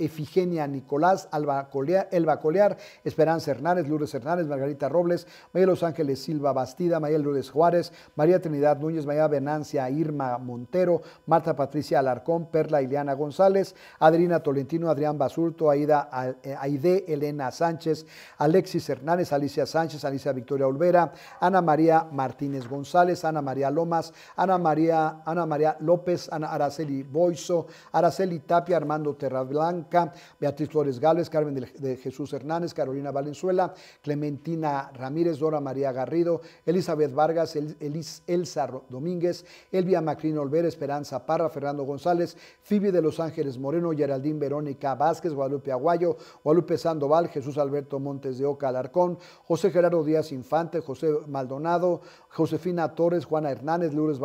Efigenia Nicolás, Alba Elba Colear, Esperanza Hernández, Lourdes Hernández, Margarita Robles, María Los Ángeles Silva Bastida, María Lourdes Juárez, María Trinidad Núñez, María Venancia Irma Montero, Marta Patricia Alarcón, Perla Ileana González, Adriana Tolentino, Adrián Basurto, Aida, Aide Elena Sánchez, Alexis Hernández, Alicia Sánchez, Alicia Victoria Olvera, Ana María Martínez González, Ana María Lomas, Ana María, Ana María López, Araceli Boiso, Araceli Tapia, Armando Terrablanca, Beatriz Flores Gales, Carmen de, Jesús Hernández, Carolina Valenzuela, Clementina Ramírez, Dora María Garrido, Elizabeth Vargas, Elsa Domínguez, Elvia Macrino Olvera, Esperanza Parra, Fernando González, Fibi de Los Ángeles Moreno, Geraldín Verónica Vázquez, Guadalupe Aguayo, Guadalupe Sandoval, Jesús Alberto Montes de Oca Alarcón, José Gerardo Díaz Infante, José Maldonado, Josefina Torres, Juana Hernández, Lourdes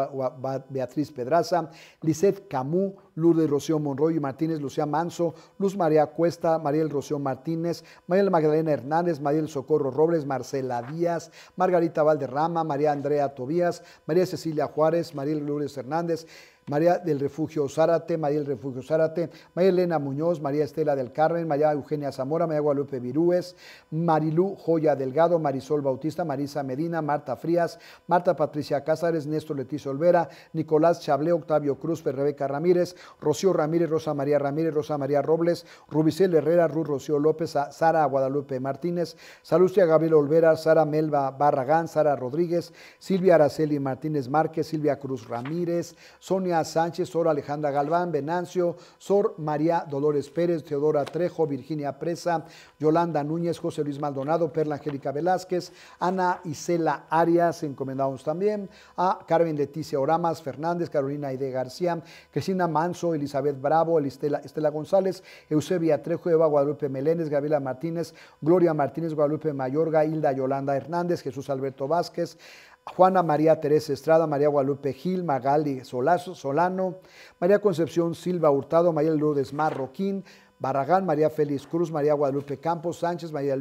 Beatriz Pedraza, Lizeth Camus, Lourdes Rocío Monroy Martínez, Lucía Manso, Luz María Cuesta, Mariel Rocío Martínez, Mariel Magdalena Hernández, Mariel Socorro Robles, Marcela Díaz, Margarita Valderrama, María Andrea Tobías, María Cecilia Juárez, Mariel Lourdes Hernández, María del Refugio Zárate, María del Refugio Zárate, María Elena Muñoz, María Estela del Carmen, María Eugenia Zamora, María Guadalupe Virúes, Marilú Joya Delgado, Marisol Bautista, Marisa Medina, Marta Frías, Marta Patricia Cázares, Néstor Leticia Olvera, Nicolás Chablé, Octavio Cruz, Rebeca Ramírez, Rocío Ramírez, Rosa María Ramírez, Rosa María Robles, Rubicel Herrera, Ruth Rocío López, Sara Guadalupe Martínez, Salustia Gabriel Olvera, Sara Melba Barragán, Sara Rodríguez, Silvia Araceli Martínez Márquez, Silvia Cruz Ramírez, Sonia Sánchez, Sor Alejandra Galván Venancio, Sor María Dolores Pérez, Teodora Trejo, Virginia Presa, Yolanda Núñez, José Luis Maldonado, Perla Angélica Velázquez, Ana Isela Arias, encomendamos también a Carmen Leticia Oramas Fernández, Carolina Aide García, Cristina Manso, Elizabeth Bravo, Estela González, Eusebia Trejo, Eva Guadalupe Meléndez, Gabriela Martínez, Gloria Martínez, Guadalupe Mayorga, Hilda Yolanda Hernández, Jesús Alberto Vázquez, Juana María Teresa Estrada, María Guadalupe Gil, Magali Solazo, Solano, María Concepción Silva Hurtado, María Lourdes Marroquín, Barragán, María Félix Cruz, María Guadalupe Campos Sánchez, María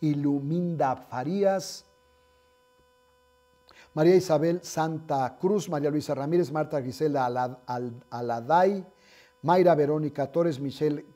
Iluminda Farías, María Isabel Santa Cruz, María Luisa Ramírez, Marta Gisela Aladay, Mayra Verónica Torres, Michelle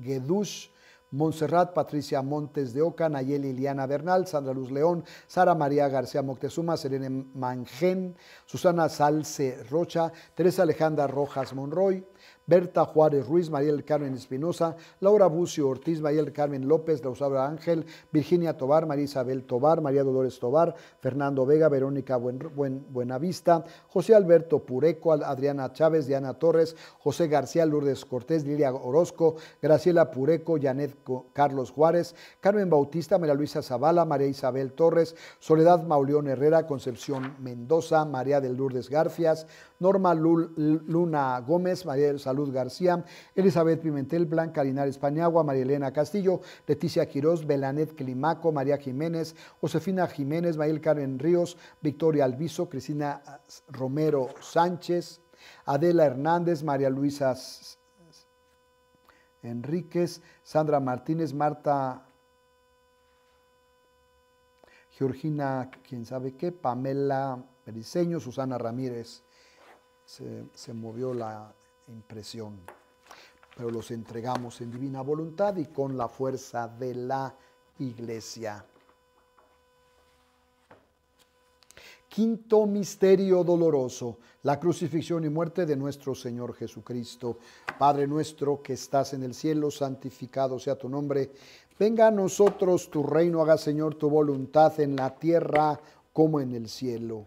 Guedush, Montserrat, Patricia Montes de Oca, Nayeli Iliana Bernal, Sandra Luz León, Sara María García Moctezuma, Serena Mangén, Susana Salce Rocha, Teresa Alejandra Rojas Monroy, Berta Juárez Ruiz, María Carmen Espinosa, Laura Bucio Ortiz, Mariel Carmen López, Lausaura Ángel, Virginia Tobar, María Isabel Tobar, María Dolores Tobar, Fernando Vega, Verónica Buenavista, José Alberto Pureco, Adriana Chávez, Diana Torres, José García, Lourdes Cortés, Lilia Orozco, Graciela Pureco, Janet Carlos Juárez, Carmen Bautista, María Luisa Zavala, María Isabel Torres, Soledad Mauleón Herrera, Concepción Mendoza, María del Lourdes Garfias, Norma Luna Gómez, María Salud García, Elizabeth Pimentel, Blanca Linares Pañagua, María Elena Castillo, Leticia Quirós, Belanet Climaco, María Jiménez, Josefina Jiménez, Mayel Carmen Ríos, Victoria Alviso, Cristina Romero Sánchez, Adela Hernández, María Luisa Enríquez, Sandra Martínez, Marta Georgina, quién sabe qué, Pamela Periseño, Susana Ramírez se, movió la impresión. Pero los entregamos en divina voluntad y con la fuerza de la iglesia. Quinto misterio doloroso, la crucifixión y muerte de nuestro Señor Jesucristo. Padre nuestro que estás en el cielo, santificado sea tu nombre. Venga a nosotros tu reino, haga Señor tu voluntad en la tierra como en el cielo.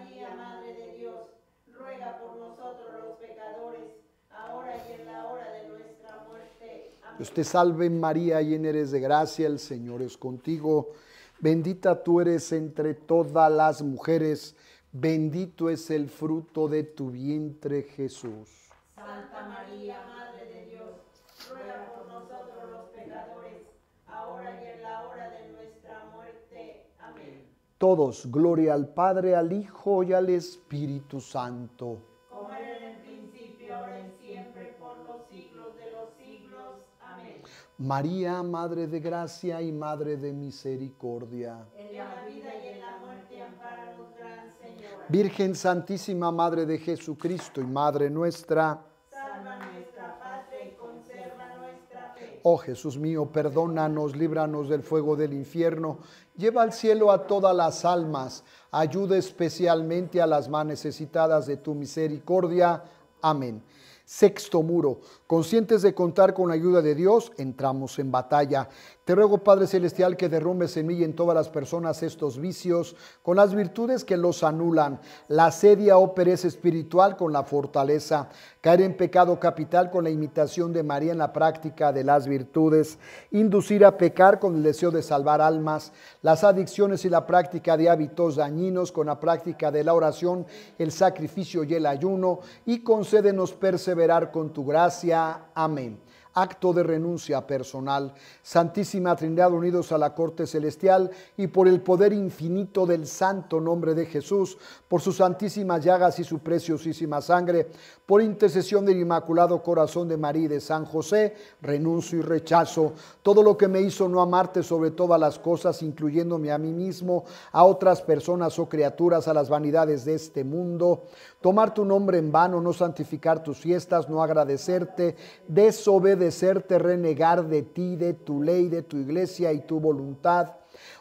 Te salve María, llena eres de gracia, el Señor es contigo. Bendita tú eres entre todas las mujeres, bendito es el fruto de tu vientre Jesús. Santa María, Madre de Dios, ruega por nosotros los pecadores, ahora y en la hora de nuestra muerte. Amén. Todos, gloria al Padre, al Hijo y al Espíritu Santo María, Madre de Gracia y Madre de Misericordia. En la vida y en la muerte, amparanos, Gran Señor. Virgen Santísima, Madre de Jesucristo y Madre nuestra. Salva nuestra y conserva nuestra fe. Oh Jesús mío, perdónanos, líbranos del fuego del infierno, lleva al cielo a todas las almas, ayuda especialmente a las más necesitadas de tu misericordia. Amén. Sexto muro. Conscientes de contar con la ayuda de Dios, entramos en batalla. Te ruego, Padre Celestial, que derrumbes en mí y en todas las personas estos vicios, con las virtudes que los anulan, la sedia o oh pereza espiritual con la fortaleza, caer en pecado capital con la imitación de María en la práctica de las virtudes, inducir a pecar con el deseo de salvar almas, las adicciones y la práctica de hábitos dañinos con la práctica de la oración, el sacrificio y el ayuno, y concédenos perseverar con tu gracia. Amén acto de renuncia personal. Santísima Trinidad, unidos a la corte celestial y por el poder infinito del santo nombre de Jesús, por sus santísimas llagas y su preciosísima sangre, por intercesión del Inmaculado Corazón de María de San José, renuncio y rechazo todo lo que me hizo no amarte sobre todas las cosas, incluyéndome a mí mismo, a otras personas o criaturas, a las vanidades de este mundo tomar tu nombre en vano, no santificar tus fiestas, no agradecerte, desobedecerte, renegar de ti, de tu ley, de tu iglesia y tu voluntad,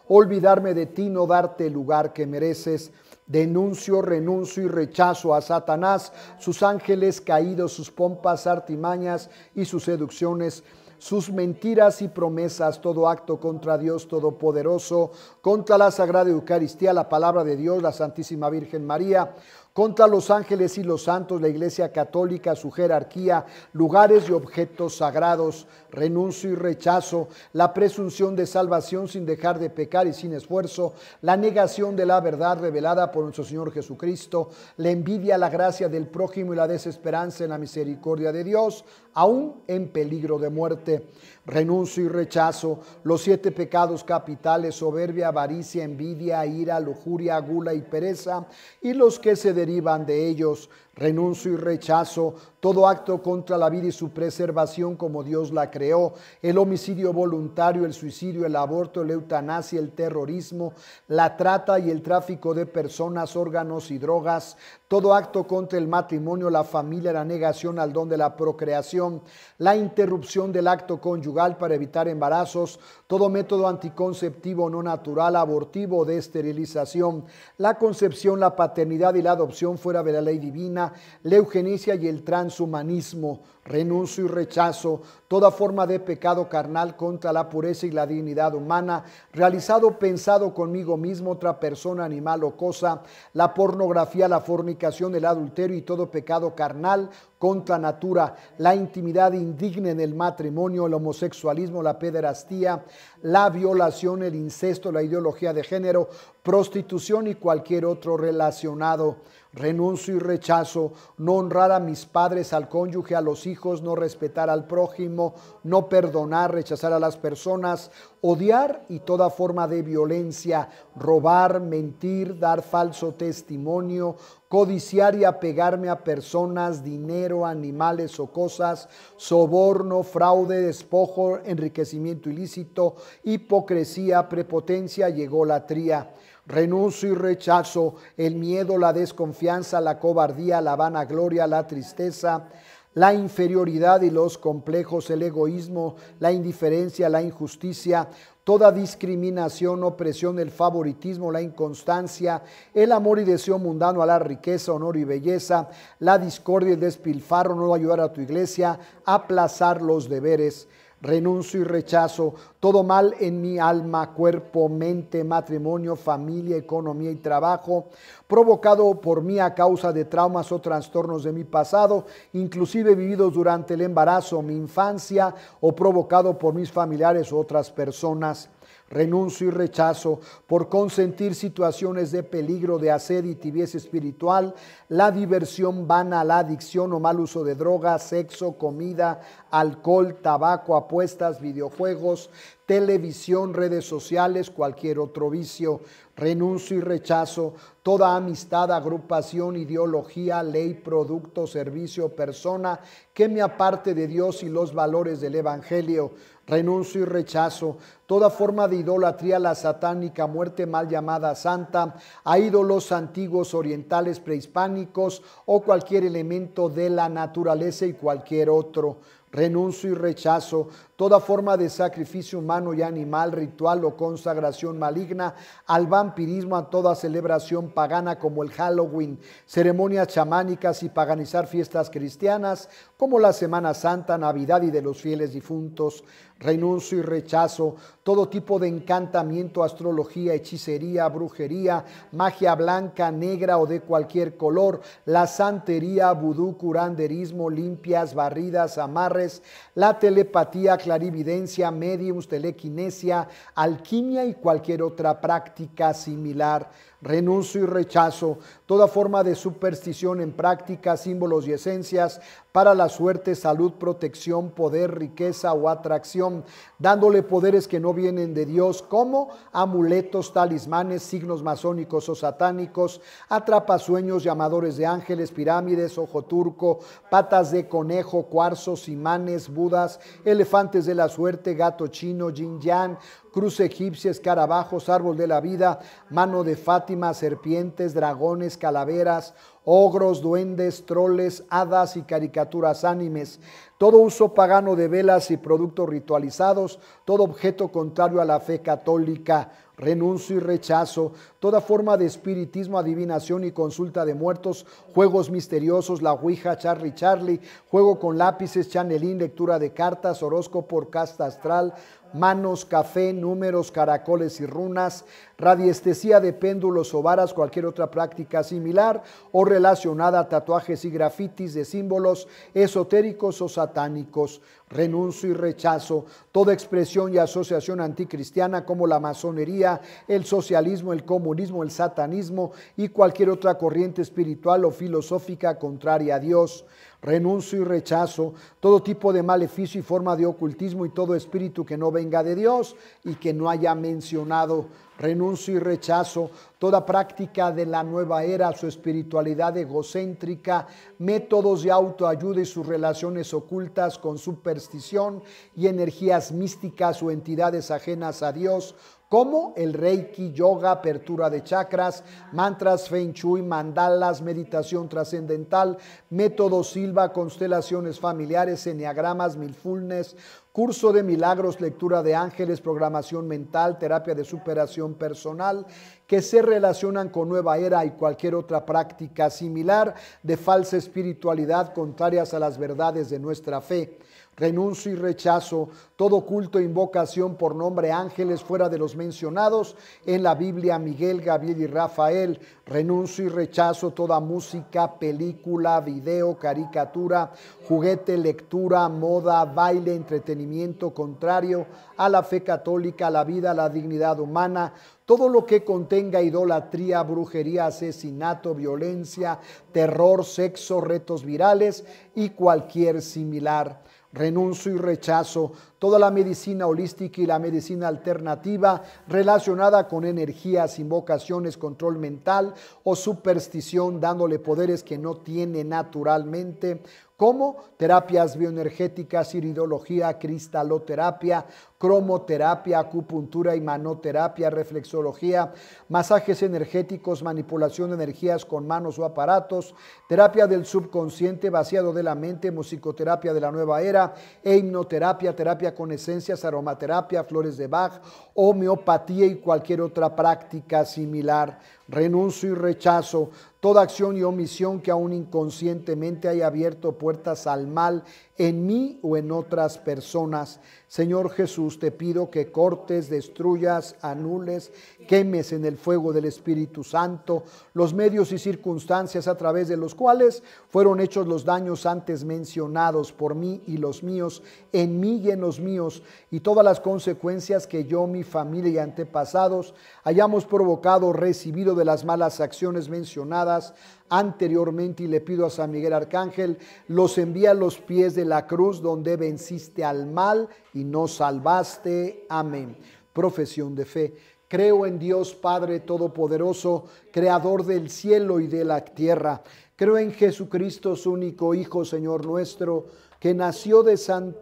olvidarme de ti, no darte el lugar que mereces. Denuncio, renuncio y rechazo a Satanás, sus ángeles caídos, sus pompas, artimañas y sus seducciones sus mentiras y promesas, todo acto contra Dios Todopoderoso, contra la Sagrada Eucaristía, la palabra de Dios, la Santísima Virgen María, contra los ángeles y los santos, la Iglesia Católica, su jerarquía, lugares y objetos sagrados, renuncio y rechazo, la presunción de salvación sin dejar de pecar y sin esfuerzo, la negación de la verdad revelada por nuestro Señor Jesucristo, la envidia, la gracia del prójimo y la desesperanza en la misericordia de Dios, aún en peligro de muerte. Renuncio y rechazo los siete pecados capitales, soberbia, avaricia, envidia, ira, lujuria, gula y pereza, y los que se derivan de ellos Renuncio y rechazo todo acto contra la vida y su preservación como Dios la creó, el homicidio voluntario, el suicidio, el aborto, la eutanasia, el terrorismo, la trata y el tráfico de personas, órganos y drogas, todo acto contra el matrimonio, la familia, la negación al don de la procreación, la interrupción del acto conyugal para evitar embarazos, todo método anticonceptivo no natural, abortivo de esterilización, la concepción, la paternidad y la adopción fuera de la ley divina, la eugenicia y el transhumanismo. Renuncio y rechazo toda forma de pecado carnal contra la pureza y la dignidad humana, realizado pensado conmigo mismo, otra persona, animal o cosa, la pornografía, la fornicación, el adulterio y todo pecado carnal contra natura, la intimidad indigna en el matrimonio, el homosexualismo, la pederastía, la violación, el incesto, la ideología de género, prostitución y cualquier otro relacionado renuncio y rechazo, no honrar a mis padres, al cónyuge, a los hijos, no respetar al prójimo, no perdonar, rechazar a las personas, odiar y toda forma de violencia, robar, mentir, dar falso testimonio, codiciar y apegarme a personas, dinero, animales o cosas, soborno, fraude, despojo, enriquecimiento ilícito, hipocresía, prepotencia llegó la tría. Renuncio y rechazo el miedo, la desconfianza, la cobardía, la vanagloria, la tristeza, la inferioridad y los complejos, el egoísmo, la indiferencia, la injusticia, toda discriminación, opresión, el favoritismo, la inconstancia, el amor y deseo mundano a la riqueza, honor y belleza, la discordia, el despilfarro, no ayudar a tu iglesia, aplazar los deberes renuncio y rechazo todo mal en mi alma, cuerpo, mente, matrimonio, familia, economía y trabajo, provocado por mí a causa de traumas o trastornos de mi pasado, inclusive vividos durante el embarazo, mi infancia o provocado por mis familiares u otras personas renuncio y rechazo, por consentir situaciones de peligro, de asedio y tibieza espiritual, la diversión vana, la adicción o mal uso de drogas, sexo, comida, alcohol, tabaco, apuestas, videojuegos, televisión, redes sociales, cualquier otro vicio, renuncio y rechazo, toda amistad, agrupación, ideología, ley, producto, servicio, persona que me aparte de Dios y los valores del Evangelio renuncio y rechazo toda forma de idolatría, la satánica muerte mal llamada santa, a ídolos antiguos orientales prehispánicos o cualquier elemento de la naturaleza y cualquier otro renuncio y rechazo toda forma de sacrificio humano y animal, ritual o consagración maligna, al vampirismo, a toda celebración pagana como el Halloween, ceremonias chamánicas y paganizar fiestas cristianas como la Semana Santa, Navidad y de los fieles difuntos, renuncio y rechazo, todo tipo de encantamiento, astrología, hechicería, brujería, magia blanca, negra o de cualquier color, la santería, vudú, curanderismo, limpias, barridas, amarres, la telepatía, clarividencia, mediums, telequinesia, alquimia y cualquier otra práctica similar. Renuncio y rechazo toda forma de superstición en práctica, símbolos y esencias para la suerte, salud, protección, poder, riqueza o atracción, dándole poderes que no vienen de Dios como amuletos, talismanes, signos masónicos o satánicos, atrapasueños, llamadores de ángeles, pirámides, ojo turco, patas de conejo, cuarzos, imanes, budas, elefantes de la suerte, gato chino, yin yang, cruz egipcia, escarabajos, árbol de la vida, mano de Fátima, serpientes, dragones, calaveras, ogros, duendes, troles, hadas y caricaturas ánimes, todo uso pagano de velas y productos ritualizados, todo objeto contrario a la fe católica, renuncio y rechazo, toda forma de espiritismo, adivinación y consulta de muertos, juegos misteriosos, la Ouija, Charlie Charlie, juego con lápices, chanelín, lectura de cartas, horóscopo por casta astral, manos, café, números, caracoles y runas, radiestesía de péndulos o varas, cualquier otra práctica similar o relacionada a tatuajes y grafitis de símbolos esotéricos o satánicos. Renuncio y rechazo toda expresión y asociación anticristiana como la masonería, el socialismo, el comunismo, el satanismo y cualquier otra corriente espiritual o filosófica contraria a Dios. Renuncio y rechazo todo tipo de maleficio y forma de ocultismo y todo espíritu que no venga de Dios y que no haya mencionado. Renuncio y rechazo toda práctica de la nueva era, su espiritualidad egocéntrica, métodos de autoayuda y sus relaciones ocultas con superstición y energías místicas o entidades ajenas a Dios, como el Reiki, yoga, apertura de chakras, mantras Feng Shui, mandalas, meditación trascendental, método Silva, constelaciones familiares, enneagramas, milfulness, curso de milagros, lectura de ángeles, programación mental, terapia de superación personal, que se relacionan con Nueva Era y cualquier otra práctica similar de falsa espiritualidad contrarias a las verdades de nuestra fe. Renuncio y rechazo todo culto e invocación por nombre ángeles fuera de los mencionados en la Biblia Miguel, Gabriel y Rafael. Renuncio y rechazo toda música, película, video, caricatura, juguete, lectura, moda, baile, entretenimiento contrario a la fe católica, la vida, la dignidad humana, todo lo que contenga idolatría, brujería, asesinato, violencia, terror, sexo, retos virales y cualquier similar. Renuncio y rechazo toda la medicina holística y la medicina alternativa relacionada con energías, invocaciones, control mental o superstición, dándole poderes que no tiene naturalmente como terapias bioenergéticas, iridología, cristaloterapia, cromoterapia, acupuntura y manoterapia, reflexología, masajes energéticos, manipulación de energías con manos o aparatos, terapia del subconsciente vaciado de la mente, musicoterapia de la nueva era, e hipnoterapia, terapia con esencias, aromaterapia, flores de Bach, homeopatía y cualquier otra práctica similar renuncio y rechazo Toda acción y omisión que aún inconscientemente haya abierto puertas al mal en mí o en otras personas. Señor Jesús, te pido que cortes, destruyas, anules, quemes en el fuego del Espíritu Santo los medios y circunstancias a través de los cuales fueron hechos los daños antes mencionados por mí y los míos, en mí y en los míos, y todas las consecuencias que yo, mi familia y antepasados hayamos provocado o recibido de las malas acciones mencionadas anteriormente y le pido a San Miguel Arcángel, los envía a los pies de la cruz donde venciste al mal y nos salvaste. Amén. Profesión de fe. Creo en Dios Padre Todopoderoso, Creador del cielo y de la tierra. Creo en Jesucristo, su único Hijo, Señor nuestro, que nació de San...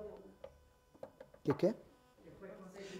¿Qué qué?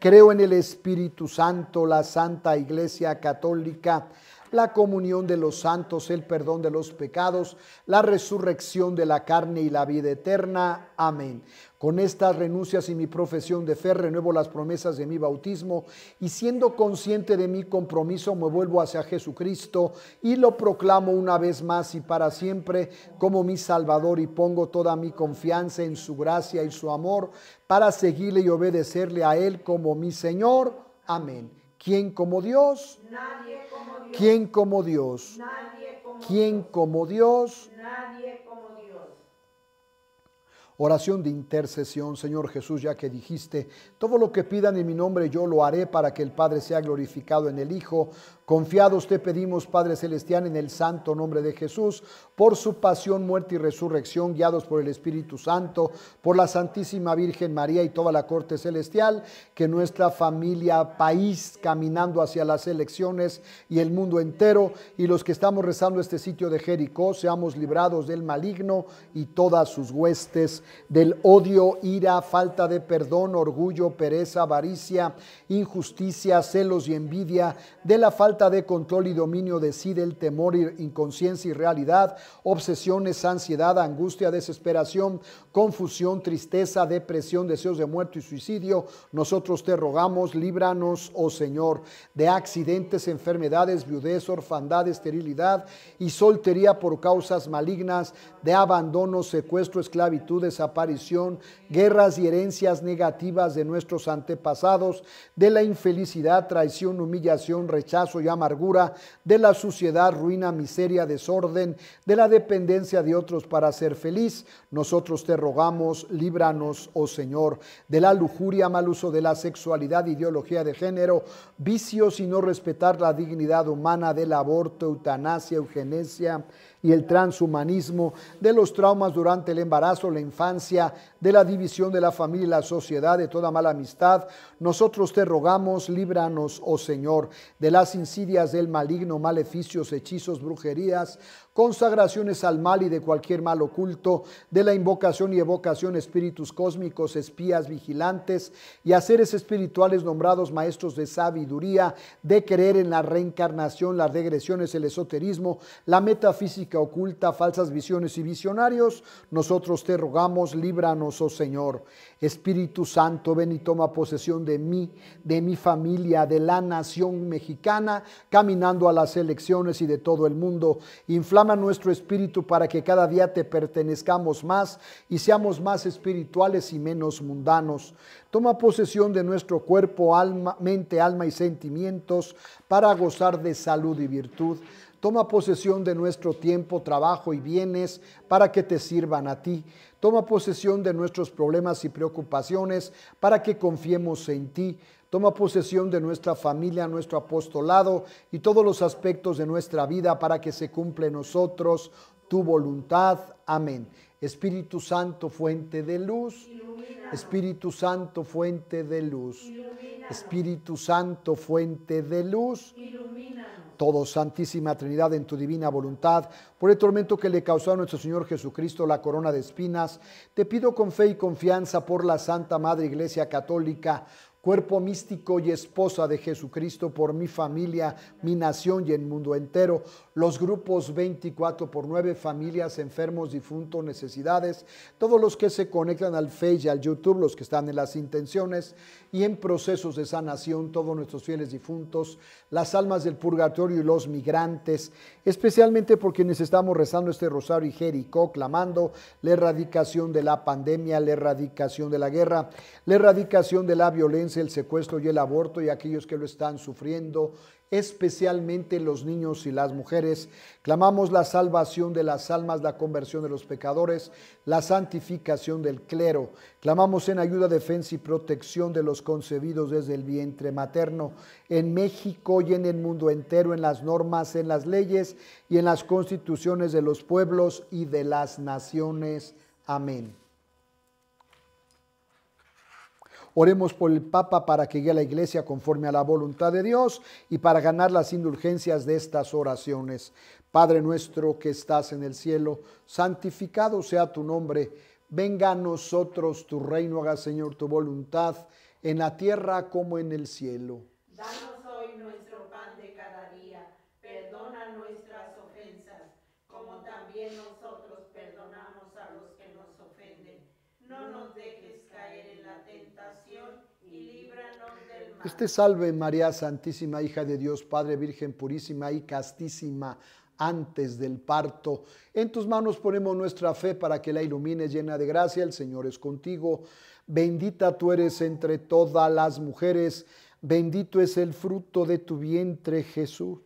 Creo en el Espíritu Santo, la Santa Iglesia Católica, la comunión de los santos, el perdón de los pecados, la resurrección de la carne y la vida eterna. Amén. Con estas renuncias y mi profesión de fe renuevo las promesas de mi bautismo y siendo consciente de mi compromiso me vuelvo hacia Jesucristo y lo proclamo una vez más y para siempre como mi Salvador y pongo toda mi confianza en su gracia y su amor para seguirle y obedecerle a Él como mi Señor. Amén. ¿Quién como Dios? Nadie como Dios. ¿Quién como Dios? Nadie como ¿Quién como Dios? Nadie como Oración de intercesión, Señor Jesús, ya que dijiste, todo lo que pidan en mi nombre yo lo haré para que el Padre sea glorificado en el Hijo confiados te pedimos, Padre Celestial, en el santo nombre de Jesús, por su pasión, muerte y resurrección, guiados por el Espíritu Santo, por la Santísima Virgen María y toda la corte celestial, que nuestra familia, país, caminando hacia las elecciones y el mundo entero, y los que estamos rezando este sitio de Jericó, seamos librados del maligno y todas sus huestes, del odio, ira, falta de perdón, orgullo, pereza, avaricia, injusticia, celos y envidia, de la falta de control y dominio decide el temor, inconsciencia y realidad, obsesiones, ansiedad, angustia, desesperación, confusión, tristeza, depresión, deseos de muerte y suicidio, nosotros te rogamos, líbranos, oh Señor, de accidentes, enfermedades, viudez, orfandad, esterilidad y soltería por causas malignas, de abandono, secuestro, esclavitud, desaparición, guerras y herencias negativas de nuestros antepasados, de la infelicidad, traición, humillación, rechazo y amargura, de la suciedad, ruina, miseria, desorden, de la dependencia de otros para ser feliz. Nosotros te rogamos, líbranos, oh Señor, de la lujuria, mal uso de la sexualidad, ideología de género, vicios y no respetar la dignidad humana del aborto, eutanasia, eugenesia y el transhumanismo, de los traumas durante el embarazo, la infancia, de la división de la familia y la sociedad, de toda mala amistad. Nosotros te rogamos, líbranos, oh Señor, de las insidias del maligno, maleficios, hechizos, brujerías, consagraciones al mal y de cualquier mal oculto, de la invocación y evocación espíritus cósmicos, espías, vigilantes y a seres espirituales nombrados maestros de sabiduría, de creer en la reencarnación, las regresiones, el esoterismo, la metafísica, oculta, falsas visiones y visionarios, nosotros te rogamos, líbranos, oh Señor. Espíritu Santo, ven y toma posesión de mí, de mi familia, de la nación mexicana, caminando a las elecciones y de todo el mundo. Inflama nuestro espíritu para que cada día te pertenezcamos más y seamos más espirituales y menos mundanos. Toma posesión de nuestro cuerpo, alma, mente, alma y sentimientos para gozar de salud y virtud Toma posesión de nuestro tiempo, trabajo y bienes para que te sirvan a ti. Toma posesión de nuestros problemas y preocupaciones para que confiemos en ti. Toma posesión de nuestra familia, nuestro apostolado y todos los aspectos de nuestra vida para que se cumple en nosotros tu voluntad. Amén. Espíritu Santo, fuente de luz. Espíritu Santo, fuente de luz. Espíritu Santo, fuente de luz. Todo, Santísima Trinidad, en tu divina voluntad, por el tormento que le causó a nuestro Señor Jesucristo la corona de espinas, te pido con fe y confianza por la Santa Madre Iglesia Católica, cuerpo místico y esposa de Jesucristo por mi familia, mi nación y el mundo entero, los grupos 24 por 9, familias, enfermos, difuntos, necesidades, todos los que se conectan al Facebook y al YouTube, los que están en las intenciones y en procesos de sanación, todos nuestros fieles difuntos, las almas del purgatorio y los migrantes, especialmente por quienes estamos rezando este rosario y Jericó, clamando la erradicación de la pandemia, la erradicación de la guerra, la erradicación de la violencia, el secuestro y el aborto y aquellos que lo están sufriendo, especialmente los niños y las mujeres. Clamamos la salvación de las almas, la conversión de los pecadores, la santificación del clero. Clamamos en ayuda, defensa y protección de los concebidos desde el vientre materno, en México y en el mundo entero, en las normas, en las leyes y en las constituciones de los pueblos y de las naciones. Amén. Oremos por el Papa para que guíe a la iglesia conforme a la voluntad de Dios y para ganar las indulgencias de estas oraciones. Padre nuestro que estás en el cielo, santificado sea tu nombre. Venga a nosotros tu reino, haga Señor tu voluntad, en la tierra como en el cielo. Este salve María Santísima, hija de Dios, Padre Virgen purísima y castísima antes del parto. En tus manos ponemos nuestra fe para que la ilumines llena de gracia. El Señor es contigo. Bendita tú eres entre todas las mujeres. Bendito es el fruto de tu vientre, Jesús.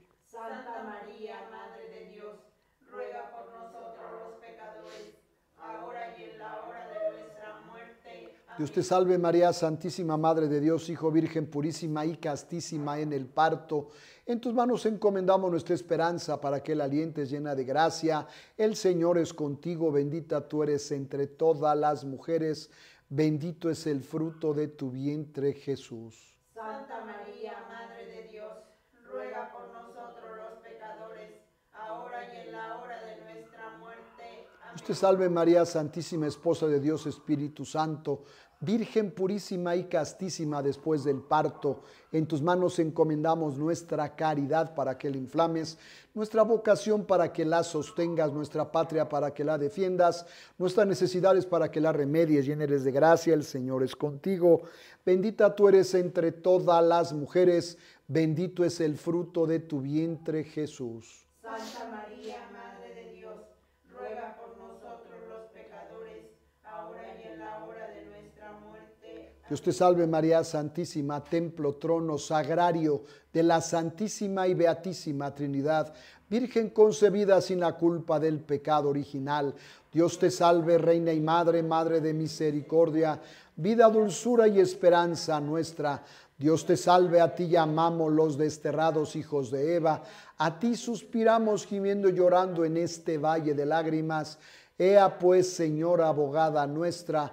Dios te salve María, Santísima Madre de Dios, Hijo Virgen purísima y castísima en el parto. En tus manos encomendamos nuestra esperanza para que la es llena de gracia. El Señor es contigo, bendita tú eres entre todas las mujeres, bendito es el fruto de tu vientre Jesús. Santa María, Madre de Dios, ruega por te salve María, Santísima Esposa de Dios Espíritu Santo, Virgen purísima y castísima después del parto. En tus manos encomendamos nuestra caridad para que la inflames, nuestra vocación para que la sostengas, nuestra patria para que la defiendas, nuestras necesidades para que la remedies. Llena eres de gracia, el Señor es contigo. Bendita tú eres entre todas las mujeres, bendito es el fruto de tu vientre Jesús. Santa María. Dios te salve María Santísima, templo, trono, sagrario de la Santísima y Beatísima Trinidad, Virgen concebida sin la culpa del pecado original. Dios te salve Reina y Madre, Madre de Misericordia, vida, dulzura y esperanza nuestra. Dios te salve, a ti llamamos los desterrados hijos de Eva, a ti suspiramos gimiendo y llorando en este valle de lágrimas. Ea pues, Señora abogada nuestra,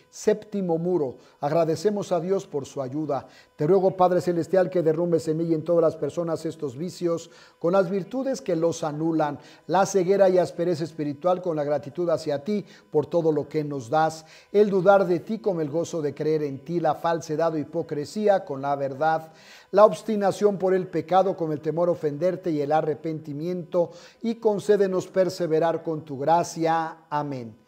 Séptimo muro. Agradecemos a Dios por su ayuda. Te ruego, Padre Celestial, que derrumbe semilla en todas las personas estos vicios, con las virtudes que los anulan, la ceguera y aspereza espiritual, con la gratitud hacia ti por todo lo que nos das, el dudar de ti con el gozo de creer en ti, la falsedad o hipocresía con la verdad, la obstinación por el pecado con el temor ofenderte y el arrepentimiento, y concédenos perseverar con tu gracia. Amén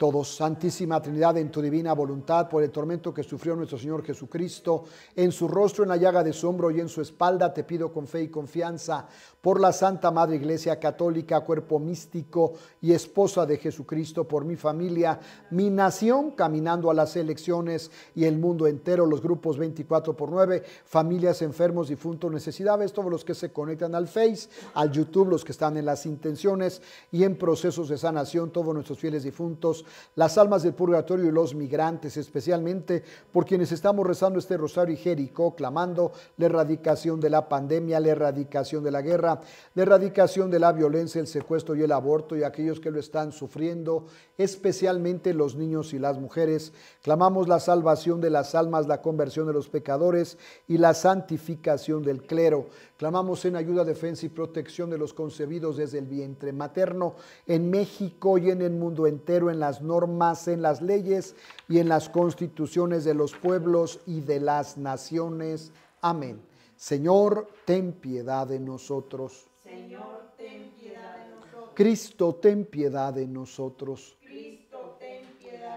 todos, Santísima Trinidad, en tu divina voluntad, por el tormento que sufrió nuestro Señor Jesucristo, en su rostro, en la llaga de su hombro y en su espalda, te pido con fe y confianza, por la Santa Madre Iglesia Católica, cuerpo místico y esposa de Jesucristo, por mi familia, mi nación, caminando a las elecciones y el mundo entero, los grupos 24 por 9, familias, enfermos, difuntos, necesidades, todos los que se conectan al Face, al YouTube, los que están en las intenciones y en procesos de sanación, todos nuestros fieles difuntos, las almas del purgatorio y los migrantes, especialmente por quienes estamos rezando este rosario y Jericó, clamando la erradicación de la pandemia, la erradicación de la guerra, la erradicación de la violencia, el secuestro y el aborto y aquellos que lo están sufriendo, especialmente los niños y las mujeres. Clamamos la salvación de las almas, la conversión de los pecadores y la santificación del clero. Clamamos en ayuda, defensa y protección de los concebidos desde el vientre materno en México y en el mundo entero, en las normas, en las leyes y en las constituciones de los pueblos y de las naciones. Amén. Señor, ten piedad de nosotros. Señor, ten piedad de nosotros. Cristo, ten piedad de nosotros.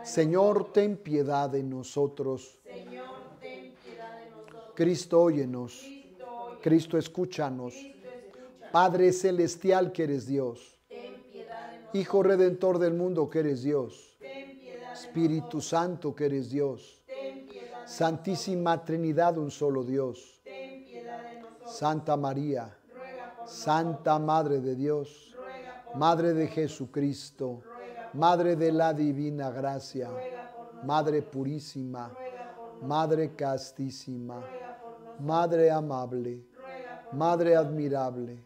Señor, ten piedad de nosotros. Señor, ten piedad de nosotros. Cristo, óyenos. Cristo, escúchanos. Padre celestial que eres Dios. Hijo redentor del mundo que eres Dios. Espíritu Santo que eres Dios. Santísima Trinidad, un solo Dios. Santa María, Santa Madre de Dios, Madre de Jesucristo, Madre de la Divina Gracia, Madre Purísima, Madre Castísima, Madre Amable. Madre admirable,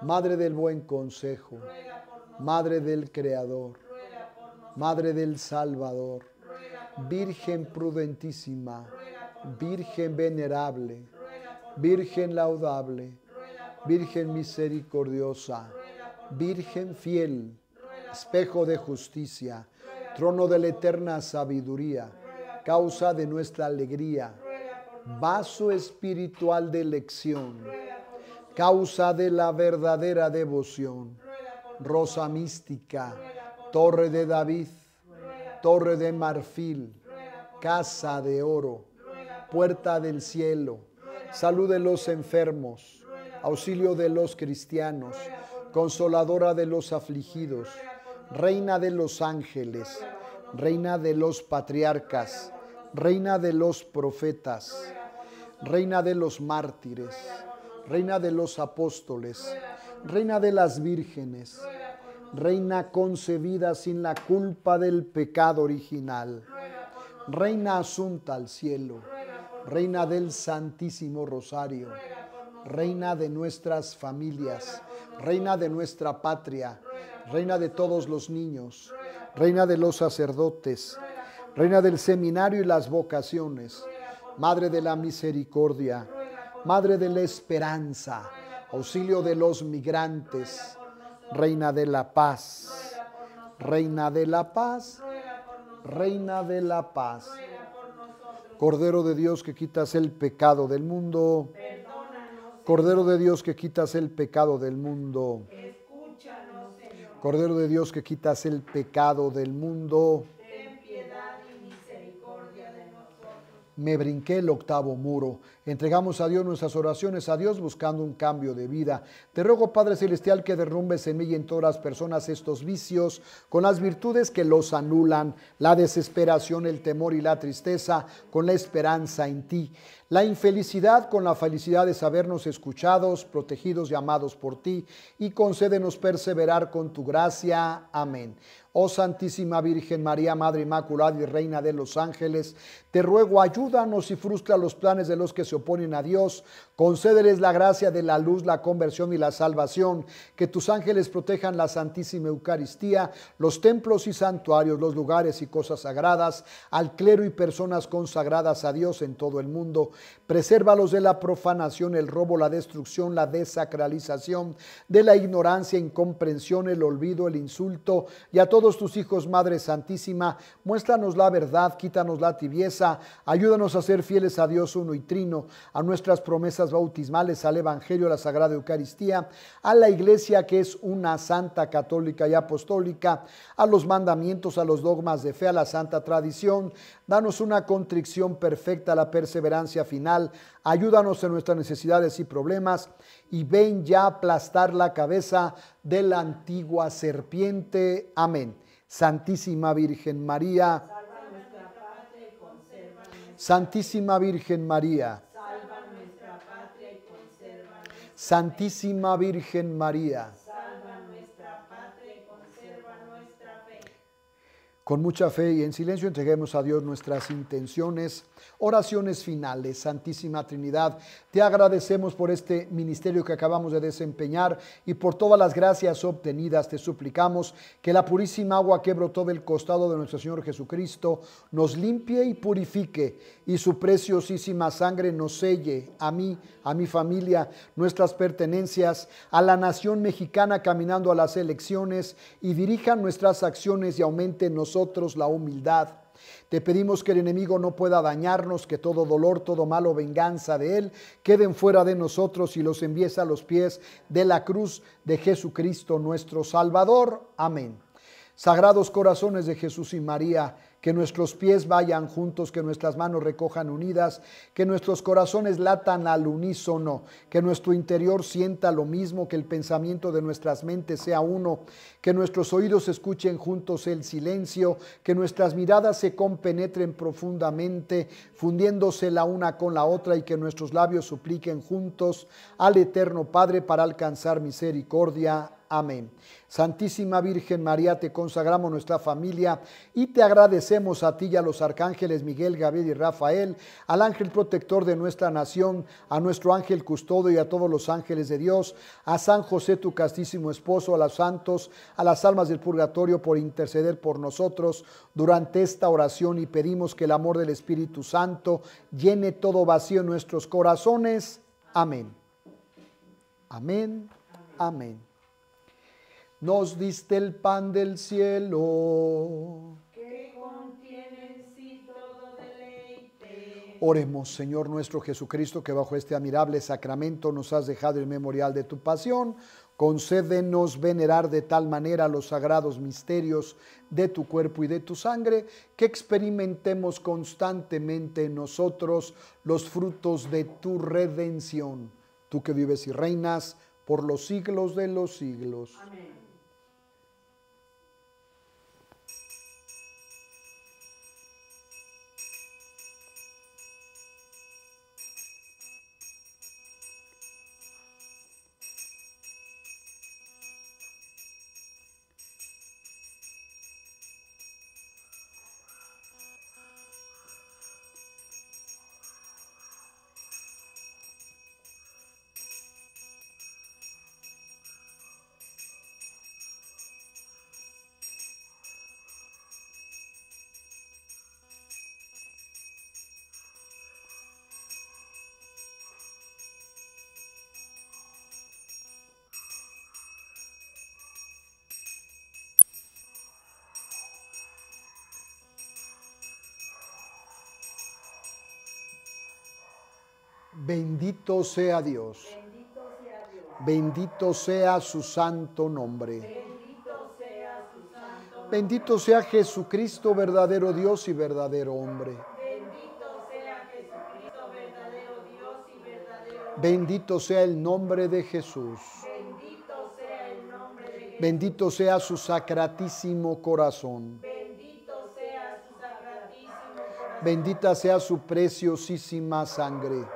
Madre del buen consejo, Madre del Creador, Madre del Salvador, Virgen prudentísima, Virgen venerable, Virgen laudable, Virgen misericordiosa, Virgen fiel, espejo de justicia, trono de la eterna sabiduría, causa de nuestra alegría vaso espiritual de elección, causa de la verdadera devoción, rosa mística, torre de David, torre de marfil, casa de oro, puerta del cielo, salud de los enfermos, auxilio de los cristianos, consoladora de los afligidos, reina de los ángeles, reina de los patriarcas, reina de los profetas, reina de los mártires, reina de los apóstoles, reina de las vírgenes, reina concebida sin la culpa del pecado original, reina asunta al cielo, reina del Santísimo Rosario, reina de nuestras familias, reina de nuestra patria, reina de todos los niños, reina de los sacerdotes Reina del seminario y las vocaciones. Madre de la misericordia. Madre de la esperanza. Auxilio de los migrantes. Reina de la paz. Reina de la paz. Reina de la paz. Cordero de Dios que quitas el pecado del mundo. Cordero de Dios que quitas el pecado del mundo. Cordero de Dios que quitas el pecado del mundo. me brinqué el octavo muro. Entregamos a Dios nuestras oraciones, a Dios buscando un cambio de vida. Te ruego, Padre Celestial, que derrumbes en mí y en todas las personas estos vicios, con las virtudes que los anulan, la desesperación, el temor y la tristeza, con la esperanza en ti. La infelicidad con la felicidad de sabernos escuchados, protegidos y amados por ti, y concédenos perseverar con tu gracia. Amén. Oh Santísima Virgen María, Madre Inmaculada y Reina de los Ángeles, te ruego, ayúdanos y frustra los planes de los que se oponen a Dios. Concédeles la gracia de la luz, la conversión y la salvación. Que tus ángeles protejan la Santísima Eucaristía, los templos y santuarios, los lugares y cosas sagradas, al clero y personas consagradas a Dios en todo el mundo. Presérvalos de la profanación, el robo, la destrucción, la desacralización, de la ignorancia, incomprensión, el olvido, el insulto. Y a todos tus hijos, Madre Santísima, muéstranos la verdad, quítanos la tibieza Ayúdanos a ser fieles a Dios uno y trino, a nuestras promesas bautismales, al Evangelio, a la Sagrada Eucaristía, a la Iglesia que es una santa católica y apostólica, a los mandamientos, a los dogmas de fe, a la santa tradición. Danos una contrición perfecta, la perseverancia final. Ayúdanos en nuestras necesidades y problemas y ven ya a aplastar la cabeza de la antigua serpiente. Amén. Santísima Virgen María Santísima Virgen María. Santísima Virgen María. Con mucha fe y en silencio entreguemos a Dios nuestras intenciones, oraciones finales. Santísima Trinidad, te agradecemos por este ministerio que acabamos de desempeñar y por todas las gracias obtenidas. Te suplicamos que la purísima agua que brotó del costado de nuestro Señor Jesucristo nos limpie y purifique y su preciosísima sangre nos selle a mí, a mi familia, nuestras pertenencias, a la nación mexicana caminando a las elecciones y dirija nuestras acciones y aumente nosotros la humildad. Te pedimos que el enemigo no pueda dañarnos, que todo dolor, todo malo, venganza de él queden fuera de nosotros y los envíes a los pies de la cruz de Jesucristo nuestro Salvador. Amén. Sagrados corazones de Jesús y María, que nuestros pies vayan juntos, que nuestras manos recojan unidas, que nuestros corazones latan al unísono, que nuestro interior sienta lo mismo, que el pensamiento de nuestras mentes sea uno, que nuestros oídos escuchen juntos el silencio, que nuestras miradas se compenetren profundamente, fundiéndose la una con la otra y que nuestros labios supliquen juntos al Eterno Padre para alcanzar misericordia. Amén. Santísima Virgen María, te consagramos nuestra familia y te agradecemos a ti y a los arcángeles Miguel, Gabriel y Rafael, al ángel protector de nuestra nación, a nuestro ángel custodio y a todos los ángeles de Dios, a San José, tu castísimo esposo, a los santos, a las almas del purgatorio por interceder por nosotros durante esta oración y pedimos que el amor del Espíritu Santo llene todo vacío en nuestros corazones. Amén. Amén. Amén nos diste el pan del cielo. Que contiene en sí todo deleite. Oremos, Señor nuestro Jesucristo, que bajo este admirable sacramento nos has dejado el memorial de tu pasión. Concédenos venerar de tal manera los sagrados misterios de tu cuerpo y de tu sangre, que experimentemos constantemente en nosotros los frutos de tu redención, tú que vives y reinas por los siglos de los siglos. Amén. Bendito sea Dios. Bendito sea su santo nombre. Bendito sea Jesucristo, verdadero Dios y verdadero hombre. Bendito sea el nombre de Jesús. Bendito sea su sacratísimo corazón. Bendita sea su preciosísima sangre.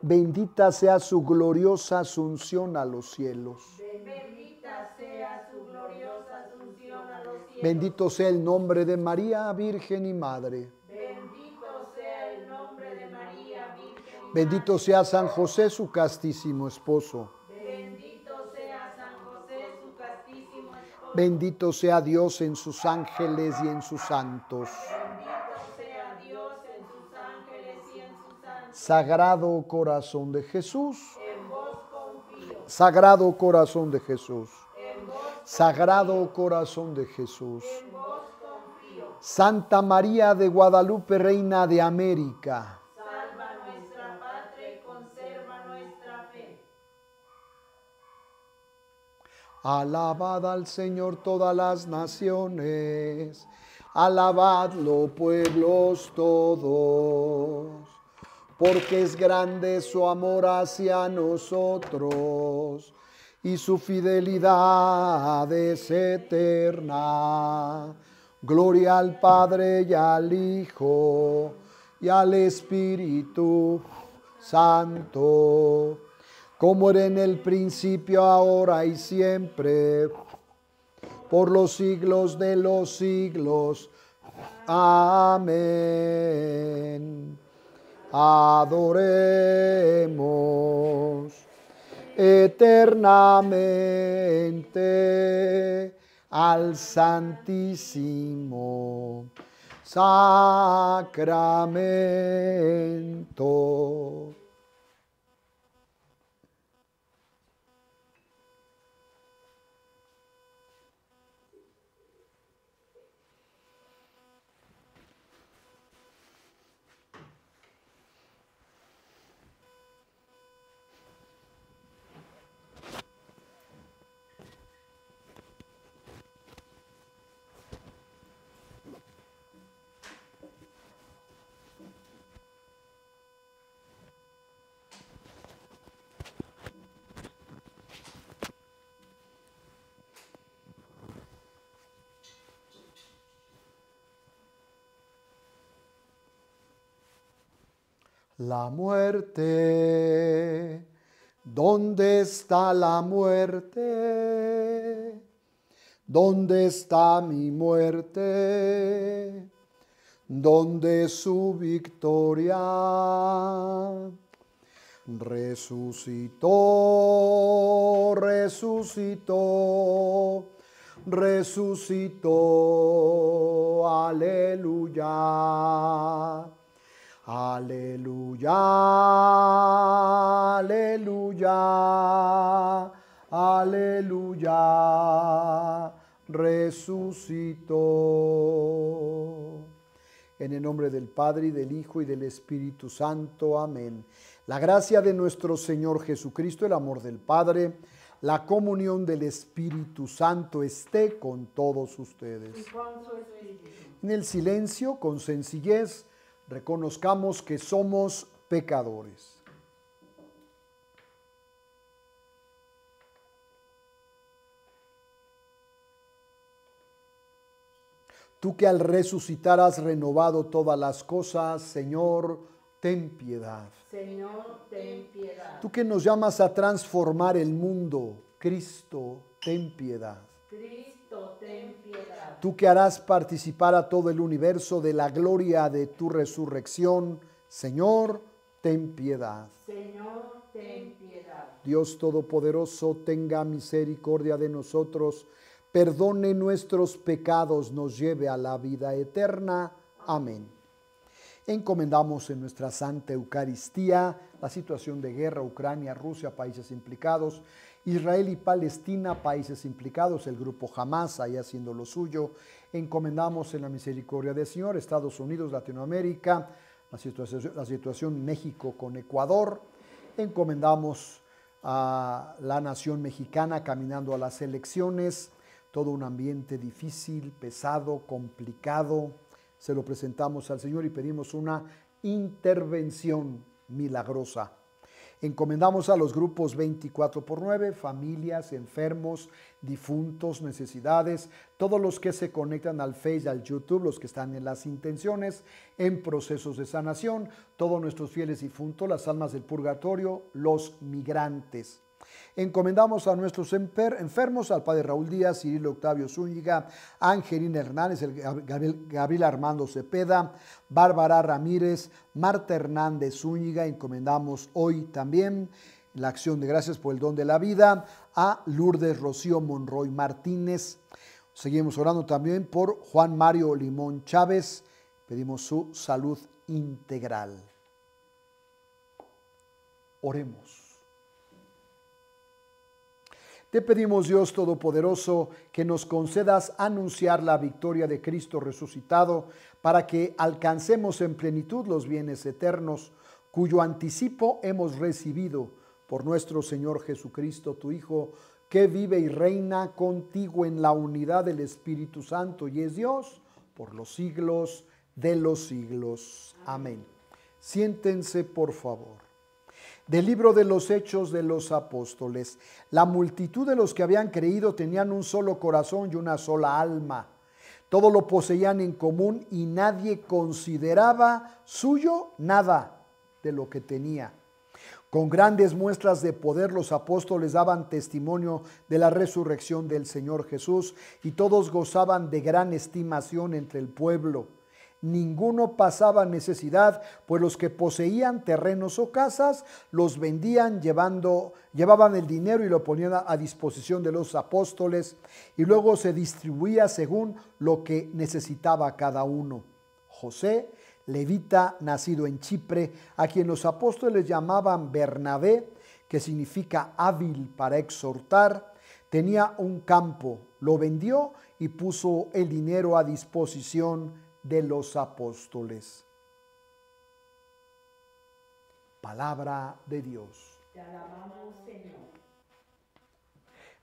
Bendita sea su gloriosa asunción a los cielos. Bendito sea el nombre de María, Virgen y Madre. Bendito sea Bendito sea San José, su castísimo esposo. Bendito sea Dios en sus ángeles y en sus santos. Sagrado corazón de Jesús. Sagrado corazón de Jesús. Sagrado corazón de Jesús. Santa María de Guadalupe, Reina de América. Salva nuestra patria y conserva nuestra fe. Alabad al Señor todas las naciones. Alabadlo pueblos todos porque es grande su amor hacia nosotros y su fidelidad es eterna. Gloria al Padre y al Hijo y al Espíritu Santo, como era en el principio, ahora y siempre, por los siglos de los siglos. Amén adoremos eternamente al Santísimo Sacramento. la muerte. ¿Dónde está la muerte? ¿Dónde está mi muerte? ¿Dónde su victoria? Resucitó, resucitó, resucitó, aleluya Aleluya, aleluya, aleluya, resucitó. En el nombre del Padre y del Hijo y del Espíritu Santo, amén. La gracia de nuestro Señor Jesucristo, el amor del Padre, la comunión del Espíritu Santo esté con todos ustedes. En el silencio, con sencillez, reconozcamos que somos pecadores. Tú que al resucitar has renovado todas las cosas, Señor, ten piedad. Señor, ten piedad. Tú que nos llamas a transformar el mundo, Cristo, ten piedad. Cristo, ten piedad tú que harás participar a todo el universo de la gloria de tu resurrección, Señor, ten piedad. Señor, ten piedad. Dios Todopoderoso, tenga misericordia de nosotros, perdone nuestros pecados, nos lleve a la vida eterna. Amén. Encomendamos en nuestra Santa Eucaristía la situación de guerra, Ucrania, Rusia, países implicados Israel y Palestina, países implicados, el grupo Hamas ahí haciendo lo suyo. Encomendamos en la misericordia del Señor, Estados Unidos, Latinoamérica, la situación, la situación México con Ecuador. Encomendamos a la nación mexicana caminando a las elecciones, todo un ambiente difícil, pesado, complicado. Se lo presentamos al Señor y pedimos una intervención milagrosa Encomendamos a los grupos 24 por 9, familias, enfermos, difuntos, necesidades, todos los que se conectan al Facebook, al YouTube, los que están en las intenciones, en procesos de sanación, todos nuestros fieles difuntos, las almas del purgatorio, los migrantes. Encomendamos a nuestros enfermos, al padre Raúl Díaz, Cirilo Octavio Zúñiga, Angelina Hernández, Gabriel, Gabriel Armando Cepeda, Bárbara Ramírez, Marta Hernández Zúñiga. Encomendamos hoy también la acción de gracias por el don de la vida a Lourdes Rocío Monroy Martínez. Seguimos orando también por Juan Mario Limón Chávez. Pedimos su salud integral. Oremos. Te pedimos Dios Todopoderoso que nos concedas anunciar la victoria de Cristo resucitado para que alcancemos en plenitud los bienes eternos cuyo anticipo hemos recibido por nuestro Señor Jesucristo, tu Hijo, que vive y reina contigo en la unidad del Espíritu Santo y es Dios por los siglos de los siglos. Amén. Siéntense, por favor del libro de los Hechos de los Apóstoles. La multitud de los que habían creído tenían un solo corazón y una sola alma. Todo lo poseían en común y nadie consideraba suyo nada de lo que tenía. Con grandes muestras de poder los apóstoles daban testimonio de la resurrección del Señor Jesús y todos gozaban de gran estimación entre el pueblo ninguno pasaba necesidad, pues los que poseían terrenos o casas los vendían llevando, llevaban el dinero y lo ponían a disposición de los apóstoles y luego se distribuía según lo que necesitaba cada uno. José, levita nacido en Chipre, a quien los apóstoles llamaban Bernabé, que significa hábil para exhortar, tenía un campo, lo vendió y puso el dinero a disposición de los apóstoles. Palabra de Dios.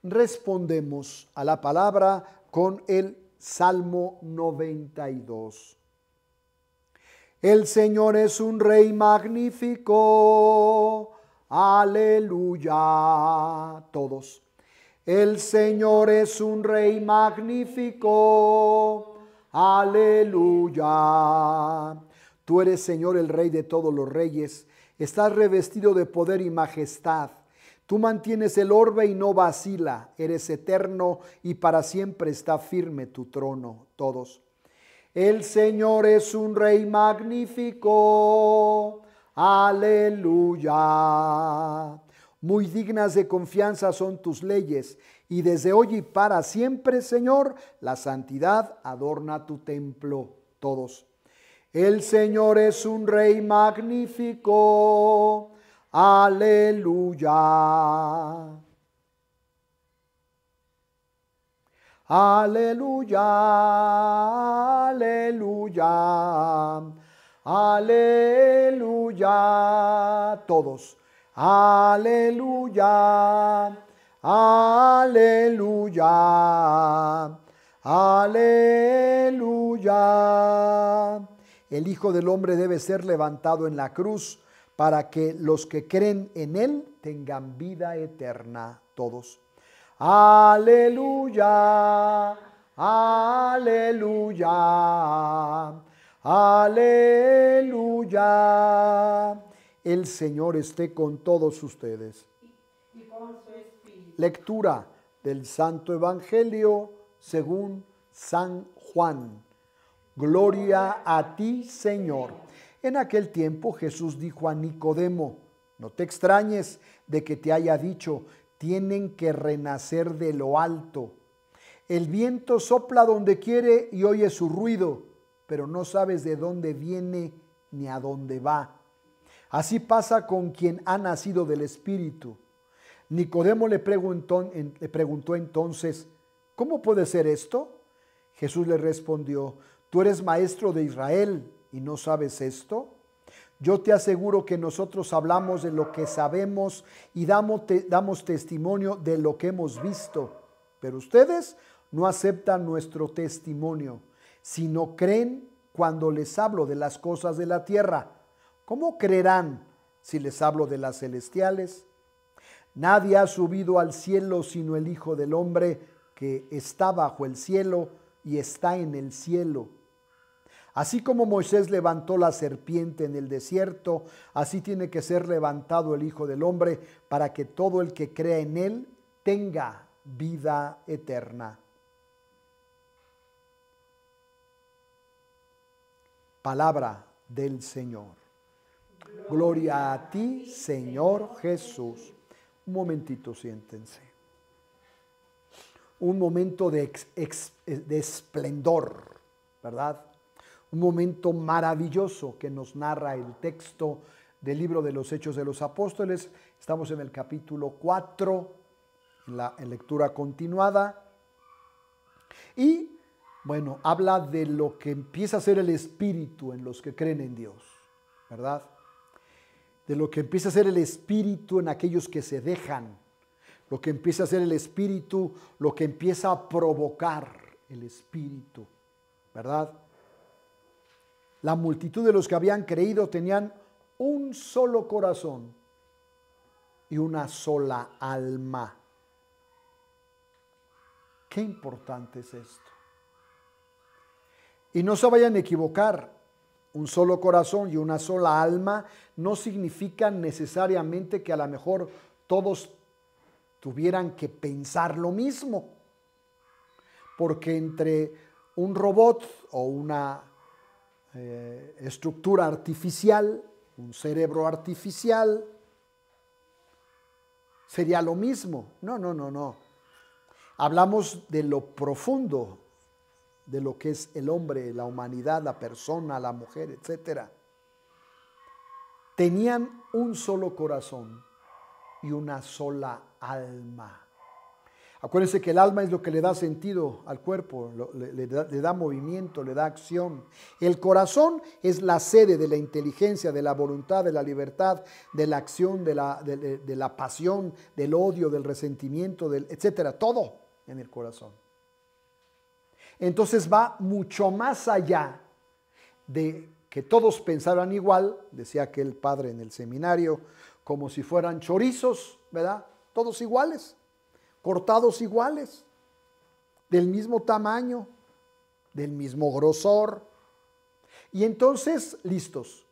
Respondemos a la palabra con el Salmo 92. El Señor es un Rey magnífico. Aleluya. Todos. El Señor es un Rey magnífico. Aleluya. Tú eres Señor el Rey de todos los reyes. Estás revestido de poder y majestad. Tú mantienes el orbe y no vacila. Eres eterno y para siempre está firme tu trono. Todos. El Señor es un Rey magnífico. Aleluya. Muy dignas de confianza son tus leyes y desde hoy y para siempre, Señor, la santidad adorna tu templo. Todos. El Señor es un Rey magnífico. Aleluya. Aleluya, aleluya, aleluya. Todos. Aleluya. Aleluya, aleluya. El Hijo del Hombre debe ser levantado en la cruz para que los que creen en Él tengan vida eterna todos. Aleluya, aleluya, aleluya. El Señor esté con todos ustedes. Lectura del Santo Evangelio según San Juan. Gloria a ti, Señor. En aquel tiempo Jesús dijo a Nicodemo, no te extrañes de que te haya dicho, tienen que renacer de lo alto. El viento sopla donde quiere y oye su ruido, pero no sabes de dónde viene ni a dónde va. Así pasa con quien ha nacido del Espíritu. Nicodemo le preguntó, entonces, ¿cómo puede ser esto? Jesús le respondió, tú eres maestro de Israel y no sabes esto. Yo te aseguro que nosotros hablamos de lo que sabemos y damos, damos testimonio de lo que hemos visto, pero ustedes no aceptan nuestro testimonio, sino creen cuando les hablo de las cosas de la tierra. ¿Cómo creerán si les hablo de las celestiales? Nadie ha subido al cielo sino el Hijo del Hombre que está bajo el cielo y está en el cielo. Así como Moisés levantó la serpiente en el desierto, así tiene que ser levantado el Hijo del Hombre para que todo el que crea en él tenga vida eterna. Palabra del Señor. Gloria a ti, Señor Jesús. Un momentito, siéntense. Un momento eh, de, esplendor, ¿verdad? Un momento maravilloso que nos narra el texto del libro de los Hechos de los Apóstoles. Estamos en el capítulo 4, en la lectura continuada. Y bueno, habla de lo que empieza a ser el espíritu en los que creen en Dios, ¿verdad? de lo que empieza a ser el espíritu en aquellos que se dejan, lo que empieza a ser el espíritu, lo que empieza a provocar el espíritu, ¿verdad? La multitud de los que habían creído tenían un solo corazón y una sola alma. Qué importante es esto. Y no se vayan a equivocar, un solo corazón y una sola alma no significan necesariamente que a lo mejor todos tuvieran que pensar lo mismo. Porque entre un robot o una eh, estructura artificial, un cerebro artificial, sería lo mismo. No, no, no, no. Hablamos de lo profundo, de lo que es el hombre, la humanidad, la persona, la mujer, etcétera Tenían un solo corazón y una sola alma. Acuérdense que el alma es lo que le da sentido al cuerpo, le, da, movimiento, le da acción. El corazón es la sede de la inteligencia, de la voluntad, de la libertad, de la acción, de la, de la pasión, del odio, del resentimiento, del, etcétera. Todo en el corazón. Entonces va mucho más allá de que todos pensaran igual, decía aquel padre en el seminario, como si fueran chorizos, ¿verdad? Todos iguales, cortados iguales, del mismo tamaño, del mismo grosor. Y entonces, listos,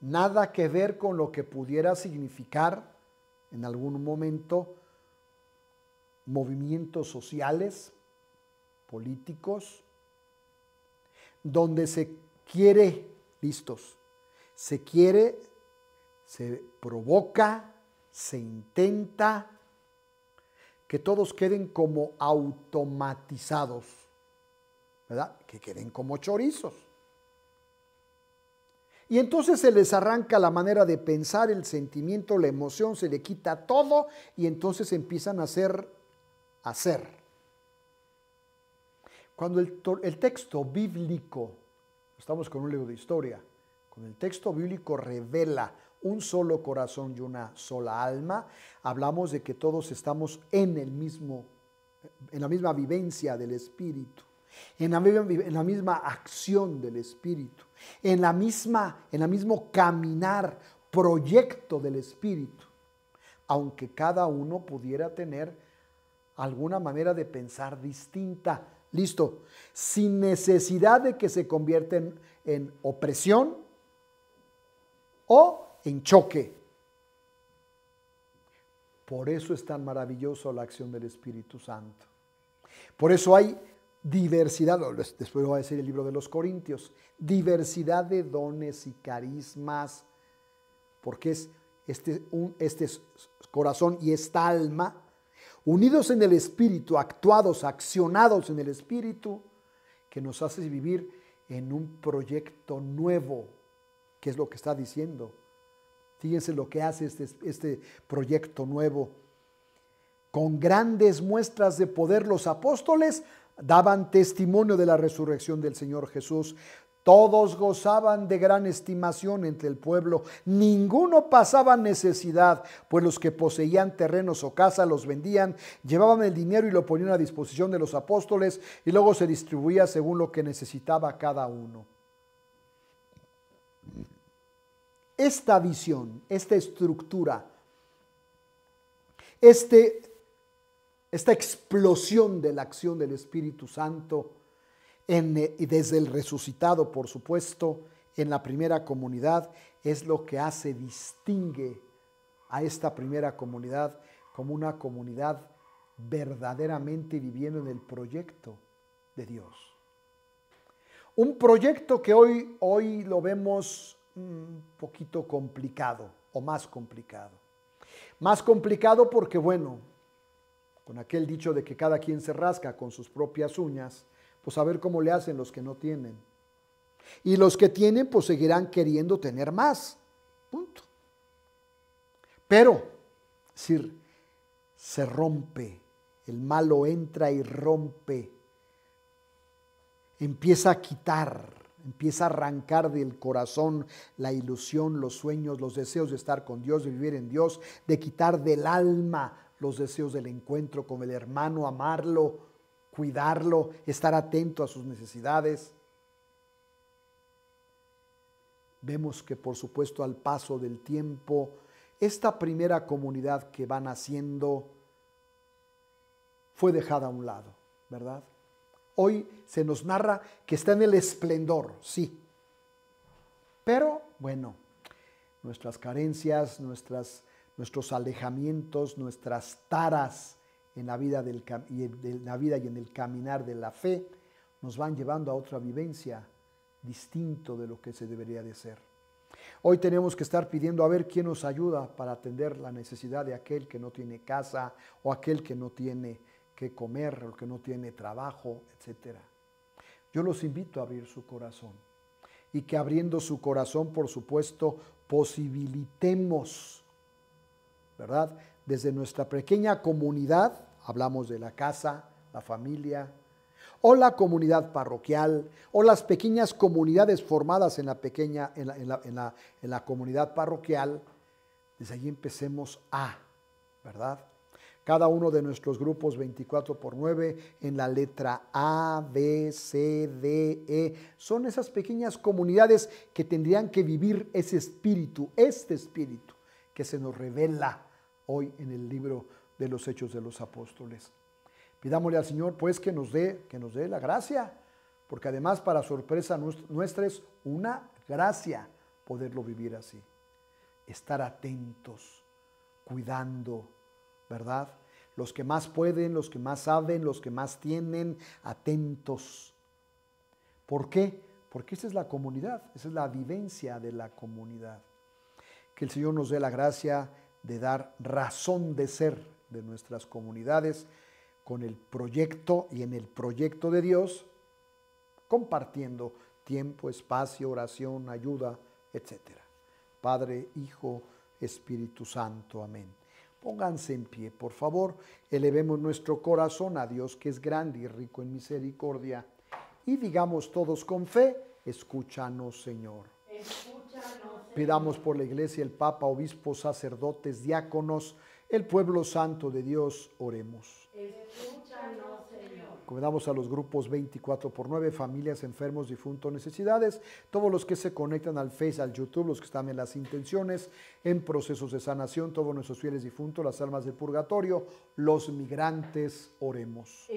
nada que ver con lo que pudiera significar en algún momento movimientos sociales, políticos, donde se quiere, listos, se quiere, se provoca, se intenta que todos queden como automatizados, ¿verdad? Que queden como chorizos. Y entonces se les arranca la manera de pensar, el sentimiento, la emoción, se le quita todo y entonces empiezan a hacer, hacer. Cuando el, texto bíblico, estamos con un libro de historia, cuando el texto bíblico revela un solo corazón y una sola alma, hablamos de que todos estamos en el mismo, en la misma vivencia del Espíritu, en la, misma acción del Espíritu, en la misma, en el mismo caminar, proyecto del Espíritu, aunque cada uno pudiera tener alguna manera de pensar distinta, Listo. Sin necesidad de que se convierten en opresión o en choque. Por eso es tan maravilloso la acción del Espíritu Santo. Por eso hay diversidad, después lo a decir el libro de los Corintios, diversidad de dones y carismas, porque es este, este corazón y esta alma unidos en el Espíritu, actuados, accionados en el Espíritu, que nos hace vivir en un proyecto nuevo, que es lo que está diciendo. Fíjense lo que hace este, este proyecto nuevo. Con grandes muestras de poder los apóstoles daban testimonio de la resurrección del Señor Jesús. Todos gozaban de gran estimación entre el pueblo, ninguno pasaba necesidad, pues los que poseían terrenos o casas los vendían, llevaban el dinero y lo ponían a disposición de los apóstoles y luego se distribuía según lo que necesitaba cada uno. Esta visión, esta estructura, este, esta explosión de la acción del Espíritu Santo, e, y desde el resucitado, por supuesto, en la primera comunidad, es lo que hace, distingue a esta primera comunidad como una comunidad verdaderamente viviendo en el proyecto de Dios. Un proyecto que hoy, hoy lo vemos un poquito complicado o más complicado. Más complicado porque, bueno, con aquel dicho de que cada quien se rasca con sus propias uñas, pues a ver cómo le hacen los que no tienen. Y los que tienen, pues seguirán queriendo tener más. Punto. Pero, decir, se rompe. El malo entra y rompe. Empieza a quitar, empieza a arrancar del corazón la ilusión, los sueños, los deseos de estar con Dios, de vivir en Dios, de quitar del alma los deseos del encuentro con el hermano, amarlo, cuidarlo, estar atento a sus necesidades. Vemos que por supuesto al paso del tiempo, esta primera comunidad que van haciendo fue dejada a un lado, ¿verdad? Hoy se nos narra que está en el esplendor, sí. Pero bueno, nuestras carencias, nuestras, nuestros alejamientos, nuestras taras, en la vida, del, y en la vida y en el caminar de la fe nos van llevando a otra vivencia distinto de lo que se debería de ser. Hoy tenemos que estar pidiendo a ver quién nos ayuda para atender la necesidad de aquel que no tiene casa o aquel que no tiene que comer o que no tiene trabajo, etc. Yo los invito a abrir su corazón y que abriendo su corazón, por supuesto, posibilitemos, ¿verdad? Desde nuestra pequeña comunidad, Hablamos de la casa, la familia, o la comunidad parroquial, o las pequeñas comunidades formadas en la pequeña, en la, comunidad parroquial. Desde allí empecemos a, ¿verdad? Cada uno de nuestros grupos 24 por 9 en la letra A, B, C, D, E. Son esas pequeñas comunidades que tendrían que vivir ese espíritu, este espíritu que se nos revela hoy en el libro de los Hechos de los Apóstoles. Pidámosle al Señor pues que nos dé, que nos dé la gracia, porque además para sorpresa nuestra es una gracia poderlo vivir así. Estar atentos, cuidando, ¿verdad? Los que más pueden, los que más saben, los que más tienen, atentos. ¿Por qué? Porque esa es la comunidad, esa es la vivencia de la comunidad. Que el Señor nos dé la gracia de dar razón de ser de nuestras comunidades con el proyecto y en el proyecto de Dios, compartiendo tiempo, espacio, oración, ayuda, etc. Padre, Hijo, Espíritu Santo, amén. Pónganse en pie, por favor, elevemos nuestro corazón a Dios que es grande y rico en misericordia y digamos todos con fe, escúchanos Señor. Escúchanos, Pidamos por la iglesia, el Papa, obispos, sacerdotes, diáconos, el pueblo santo de Dios, oremos. Encomendamos a los grupos 24 por 9 familias, enfermos, difuntos, necesidades, todos los que se conectan al Face, al YouTube, los que están en las intenciones, en procesos de sanación, todos nuestros fieles difuntos, las almas del purgatorio, los migrantes, oremos.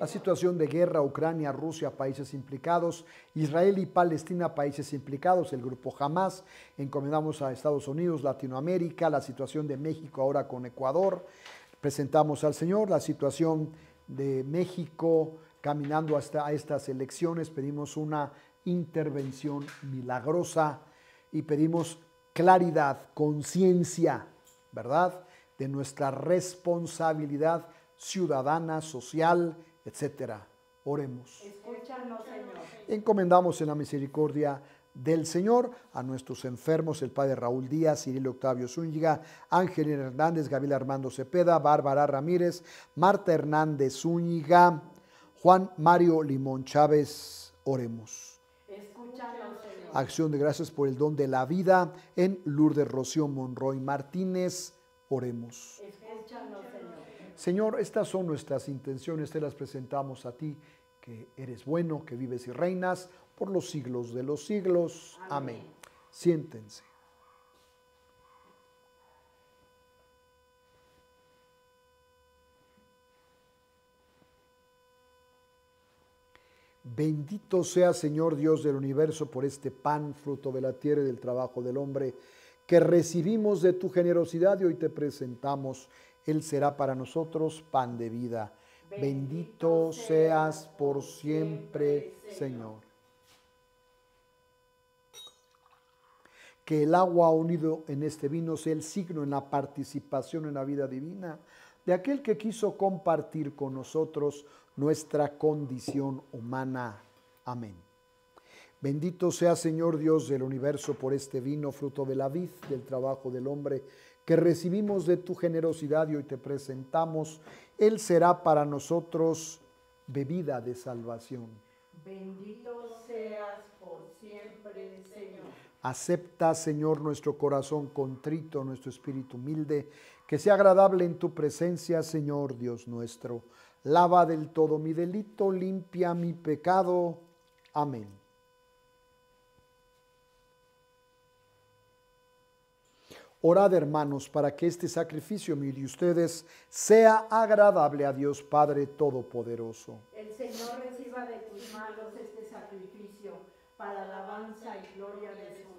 La situación de guerra, Ucrania, Rusia, países implicados, Israel y Palestina, países implicados, el grupo Hamas, encomendamos a Estados Unidos, Latinoamérica, la situación de México ahora con Ecuador, presentamos al Señor la situación de México caminando hasta estas elecciones. Pedimos una intervención milagrosa y pedimos claridad, conciencia, ¿verdad? De nuestra responsabilidad ciudadana, social, etcétera. Oremos. Escúchanos, Señor. Encomendamos en la misericordia del Señor, a nuestros enfermos, el Padre Raúl Díaz, Cirilo Octavio Zúñiga, Ángel Hernández, Gabriel Armando Cepeda, Bárbara Ramírez, Marta Hernández Zúñiga, Juan Mario Limón Chávez, oremos. Señor. Acción de gracias por el don de la vida en Lourdes Rocío Monroy Martínez, oremos. Señor. Señor, estas son nuestras intenciones, te las presentamos a ti, que eres bueno, que vives y reinas por los siglos de los siglos. Amén. Siéntense. Bendito sea Señor Dios del universo por este pan, fruto de la tierra y del trabajo del hombre, que recibimos de tu generosidad y hoy te presentamos. Él será para nosotros pan de vida. Bendito seas por siempre, Señor. que el agua unido en este vino sea el signo en la participación en la vida divina de aquel que quiso compartir con nosotros nuestra condición humana. Amén. Bendito sea Señor Dios del universo por este vino, fruto de la vid, del trabajo del hombre, que recibimos de tu generosidad y hoy te presentamos. Él será para nosotros bebida de salvación. Bendito seas por siempre, Señor. Acepta, Señor, nuestro corazón contrito, nuestro espíritu humilde, que sea agradable en tu presencia, Señor Dios nuestro. Lava del todo mi delito, limpia mi pecado. Amén. Orad, hermanos, para que este sacrificio mío de ustedes sea agradable a Dios Padre Todopoderoso. El Señor reciba de tus manos este sacrificio para alabanza y gloria de su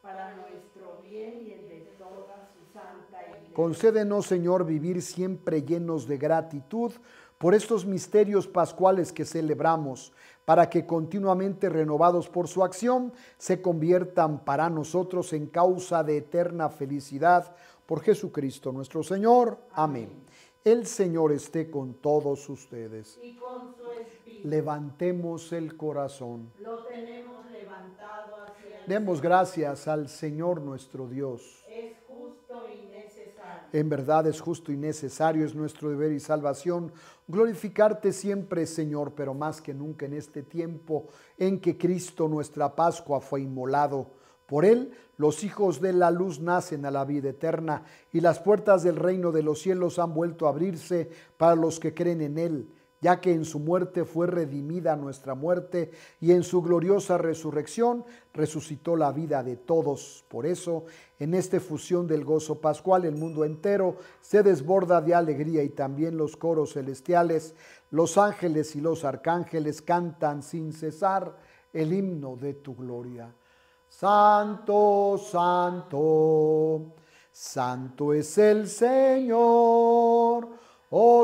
para nuestro bien y el de toda su santa iglesia. Concédenos, Señor, vivir siempre llenos de gratitud por estos misterios pascuales que celebramos, para que continuamente renovados por su acción, se conviertan para nosotros en causa de eterna felicidad por Jesucristo nuestro Señor. Amén. El Señor esté con todos ustedes. Y con su Levantemos el corazón. Lo tenemos Demos gracias al Señor nuestro Dios. En verdad es justo y necesario, es nuestro deber y salvación glorificarte siempre, Señor, pero más que nunca en este tiempo en que Cristo nuestra Pascua fue inmolado. Por él los hijos de la luz nacen a la vida eterna y las puertas del reino de los cielos han vuelto a abrirse para los que creen en él ya que en su muerte fue redimida nuestra muerte y en su gloriosa resurrección resucitó la vida de todos. Por eso, en esta fusión del gozo pascual, el mundo entero se desborda de alegría y también los coros celestiales, los ángeles y los arcángeles cantan sin cesar el himno de tu gloria. Santo, santo, santo es el Señor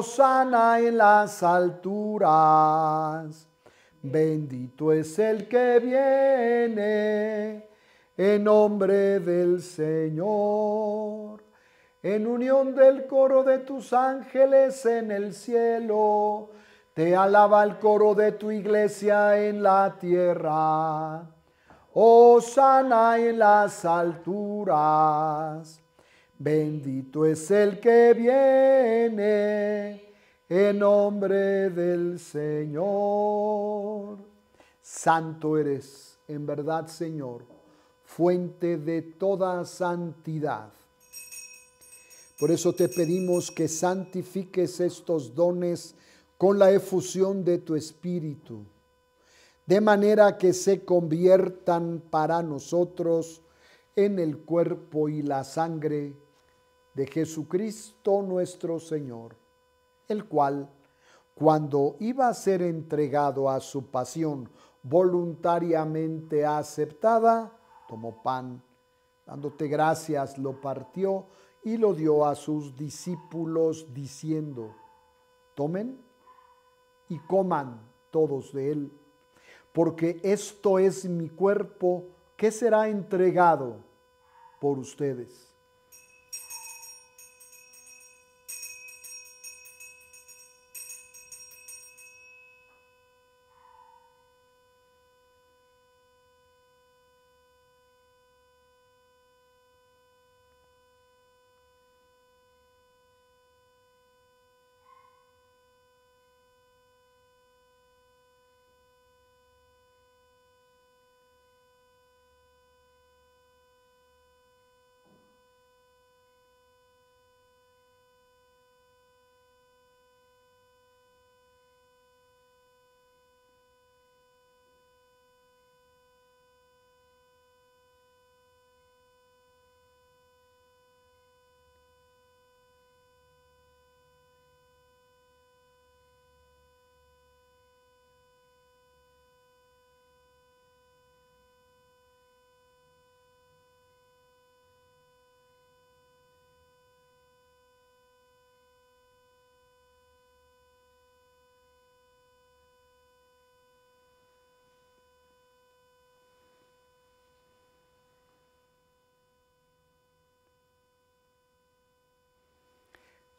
sana en las alturas. Bendito es el que viene en nombre del Señor. En unión del coro de tus ángeles en el cielo, te alaba el coro de tu iglesia en la tierra. sana en las alturas. Bendito es el que viene en nombre del Señor. Santo eres, en verdad, Señor, fuente de toda santidad. Por eso te pedimos que santifiques estos dones con la efusión de tu Espíritu, de manera que se conviertan para nosotros en el cuerpo y la sangre de Jesucristo nuestro Señor, el cual, cuando iba a ser entregado a su pasión voluntariamente aceptada, tomó pan, dándote gracias, lo partió y lo dio a sus discípulos diciendo, tomen y coman todos de él, porque esto es mi cuerpo que será entregado por ustedes.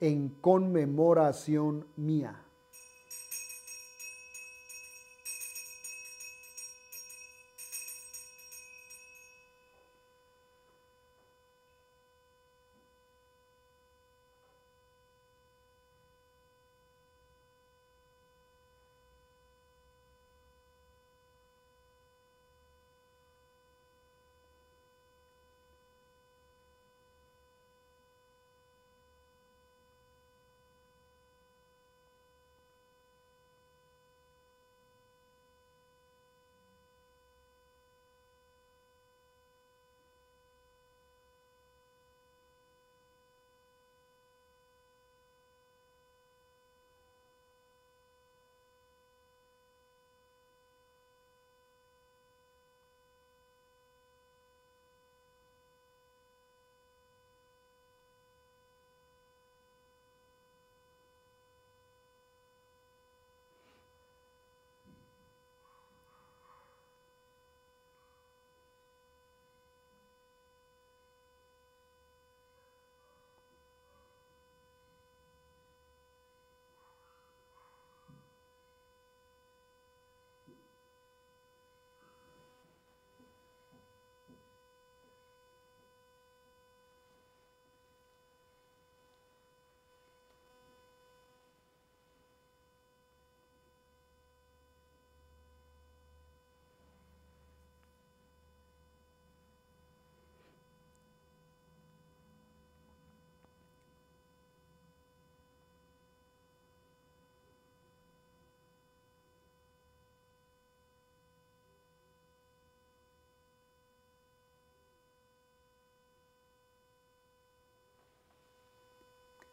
en conmemoración mía.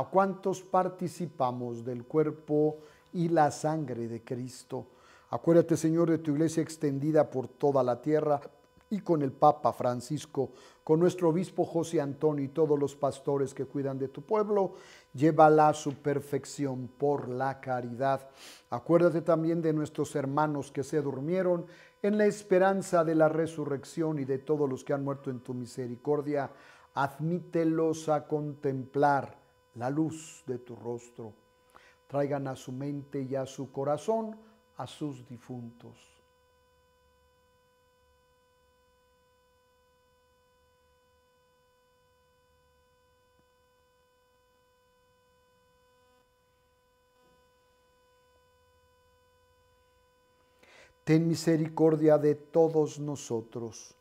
a cuantos participamos del cuerpo y la sangre de Cristo. Acuérdate, Señor, de tu iglesia extendida por toda la tierra y con el Papa Francisco, con nuestro obispo José Antonio y todos los pastores que cuidan de tu pueblo, llévala a su perfección por la caridad. Acuérdate también de nuestros hermanos que se durmieron en la esperanza de la resurrección y de todos los que han muerto en tu misericordia. Admítelos a contemplar la luz de tu rostro. Traigan a su mente y a su corazón a sus difuntos. Ten misericordia de todos nosotros.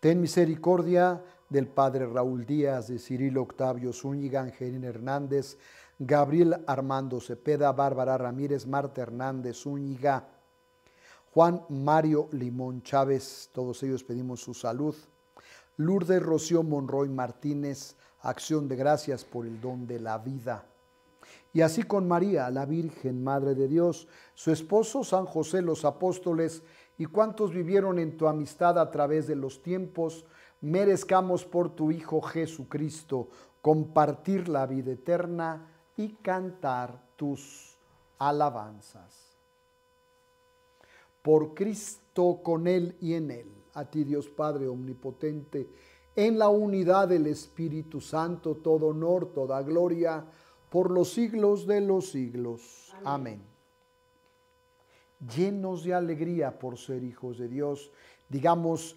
Ten misericordia del padre Raúl Díaz, de Cirilo Octavio Zúñiga, Angelina Hernández, Gabriel Armando Cepeda, Bárbara Ramírez, Marta Hernández Zúñiga, Juan Mario Limón Chávez, todos ellos pedimos su salud. Lourdes Rocío Monroy Martínez, acción de gracias por el don de la vida. Y así con María, la Virgen Madre de Dios, su esposo San José, los apóstoles, y cuantos vivieron en tu amistad a través de los tiempos, merezcamos por tu Hijo Jesucristo compartir la vida eterna y cantar tus alabanzas. Por Cristo, con Él y en Él, a ti Dios Padre Omnipotente, en la unidad del Espíritu Santo, todo honor, toda gloria, por los siglos de los siglos. Amén. Llenos de alegría por ser hijos de Dios, digamos,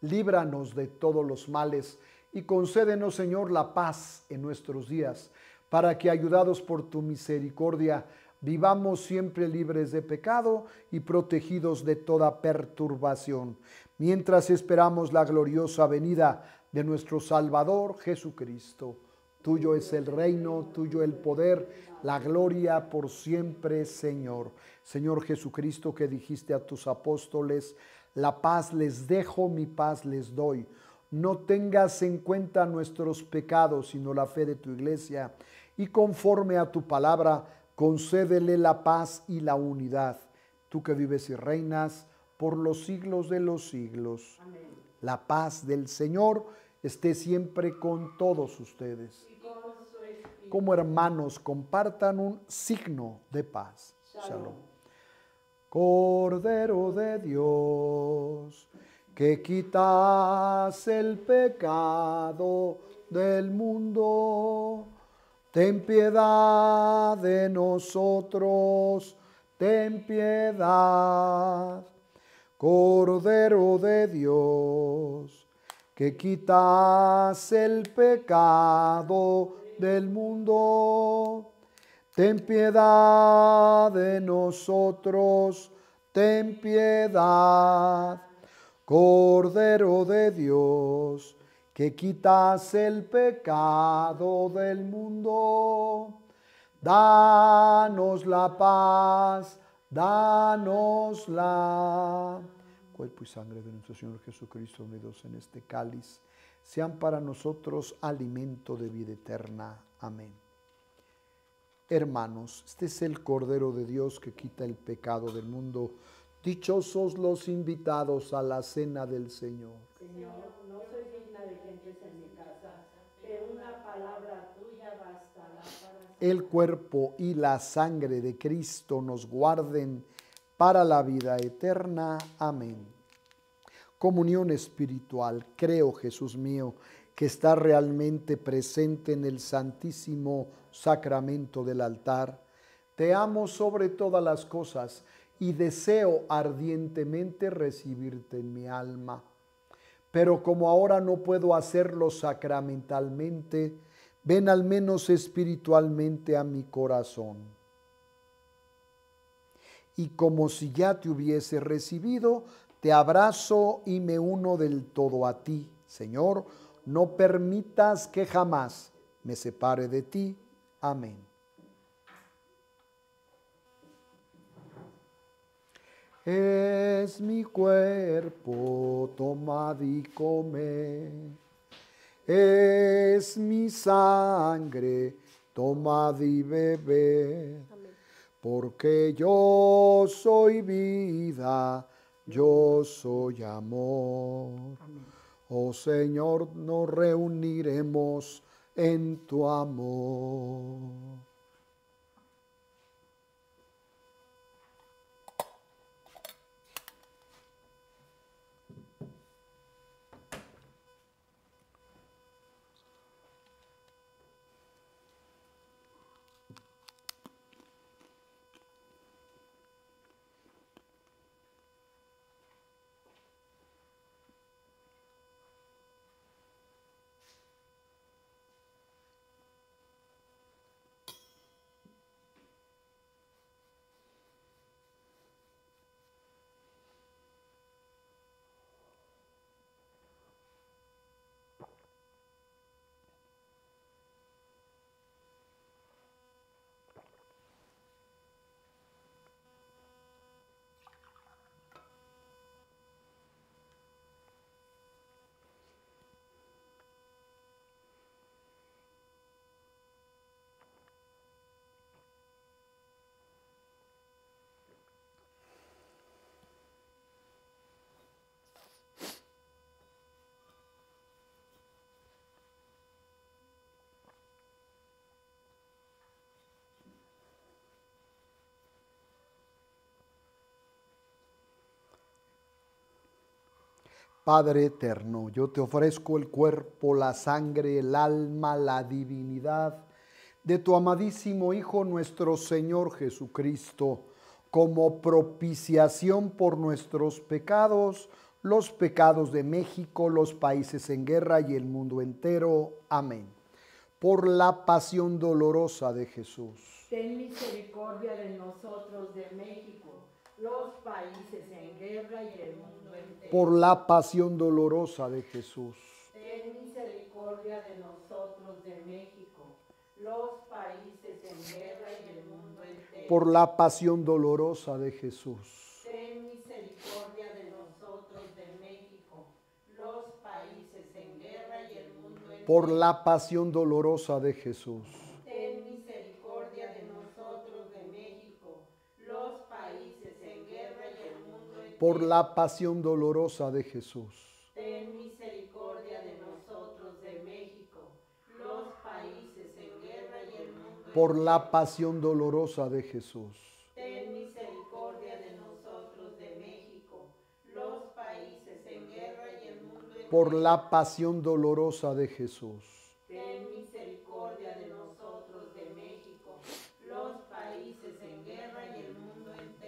líbranos de todos los males y concédenos, Señor, la paz en nuestros días, para que, ayudados por tu misericordia, vivamos siempre libres de pecado y protegidos de toda perturbación, mientras esperamos la gloriosa venida de nuestro Salvador Jesucristo. Tuyo es el reino, tuyo el poder, la gloria por siempre, Señor. Señor Jesucristo, que dijiste a tus apóstoles, la paz les dejo, mi paz les doy. No tengas en cuenta nuestros pecados, sino la fe de tu iglesia. Y conforme a tu palabra, concédele la paz y la unidad. Tú que vives y reinas por los siglos de los siglos. La paz del Señor esté siempre con todos ustedes. Como hermanos, compartan un signo de paz. Cordero de Dios, que quitas el pecado del mundo, ten piedad de nosotros, ten piedad. Cordero de Dios, que quitas el pecado del mundo, Ten piedad de nosotros, ten piedad. Cordero de Dios, que quitas el pecado del mundo, danos la paz, danos la... Cuerpo y sangre de nuestro Señor Jesucristo unidos en este cáliz, sean para nosotros alimento de vida eterna. Amén hermanos, este es el Cordero de Dios que quita el pecado del mundo. Dichosos los invitados a la cena del Señor. Señor, no soy digna de que en mi casa, pero una palabra tuya bastará El cuerpo y la sangre de Cristo nos guarden para la vida eterna. Amén. Comunión espiritual, creo Jesús mío, que está realmente presente en el Santísimo sacramento del altar. Te amo sobre todas las cosas y deseo ardientemente recibirte en mi alma. Pero como ahora no puedo hacerlo sacramentalmente, ven al menos espiritualmente a mi corazón. Y como si ya te hubiese recibido, te abrazo y me uno del todo a ti. Señor, no permitas que jamás me separe de ti Amén. Es mi cuerpo, tomad y come. Es mi sangre, toma y bebe. Porque yo soy vida, yo soy amor. Oh Señor, nos reuniremos en tu amor. Padre eterno, yo te ofrezco el cuerpo, la sangre, el alma, la divinidad de tu amadísimo Hijo nuestro Señor Jesucristo, como propiciación por nuestros pecados, los pecados de México, los países en guerra y el mundo entero. Amén. Por la pasión dolorosa de Jesús. Ten misericordia de nosotros, de México los países en guerra y el mundo entero. Por la pasión dolorosa de Jesús. Ten misericordia de nosotros de México, los países en guerra y el mundo entero. Por la pasión dolorosa de Jesús. Ten misericordia de nosotros de México, los países en guerra y el mundo entero. Por la pasión dolorosa de Jesús. por la pasión dolorosa de Jesús. Ten misericordia de nosotros, de México, los países en guerra y el mundo. Por la pasión dolorosa de Jesús. Ten misericordia de nosotros, de México, los países en guerra y el mundo. Por la pasión dolorosa de Jesús.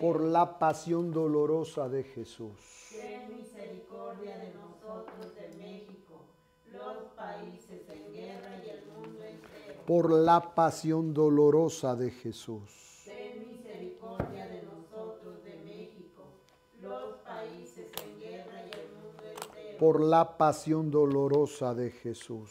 por la pasión dolorosa de Jesús. Ten misericordia de nosotros, de México, los países en guerra y el mundo entero. Por la pasión dolorosa de Jesús. Ten misericordia de nosotros, de México, los países en guerra y el mundo entero. Por la pasión dolorosa de Jesús.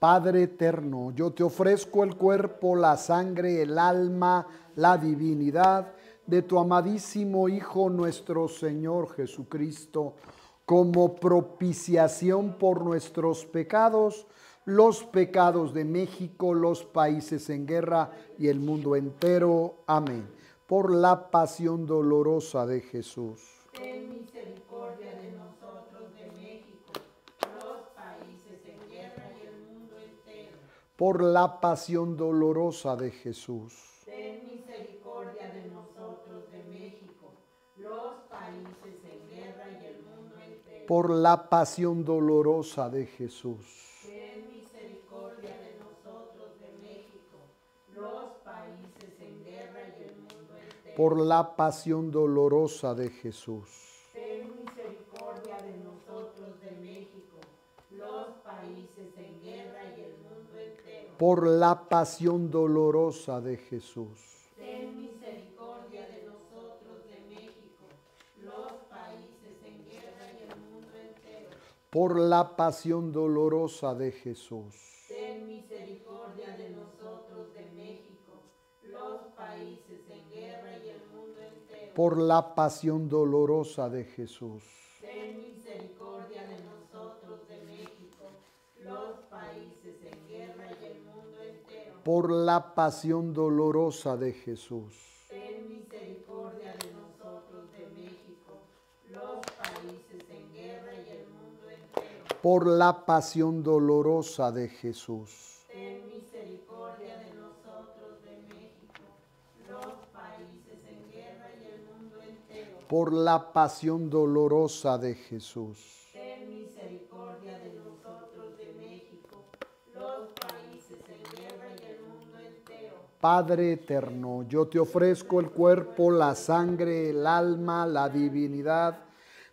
Padre eterno, yo te ofrezco el cuerpo, la sangre, el alma, la divinidad de tu amadísimo Hijo nuestro Señor Jesucristo, como propiciación por nuestros pecados, los pecados de México, los países en guerra y el mundo entero. Amén. Por la pasión dolorosa de Jesús. misericordia de por la pasión dolorosa de Jesús. Ten misericordia de nosotros, de México, los países en guerra y el mundo entero. Por la pasión dolorosa de Jesús. Ten misericordia de de nosotros México, los países en guerra y mundo entero. el por la pasión dolorosa de Jesús. por la pasión dolorosa de Jesús. Ten misericordia de nosotros, de México, los países en guerra y el mundo entero. Por la pasión dolorosa de Jesús. Ten misericordia de nosotros, de México, los países en guerra y el mundo entero. Por la pasión dolorosa de Jesús. Ten misericordia de nosotros, de México, los por la pasión dolorosa de Jesús. Ten misericordia de nosotros, de México, los países en guerra y el mundo entero. Por la pasión dolorosa de Jesús. Ten misericordia de nosotros, de México, los países en guerra y el mundo entero. Por la pasión dolorosa de Jesús. Padre eterno, yo te ofrezco el cuerpo, la sangre, el alma, la divinidad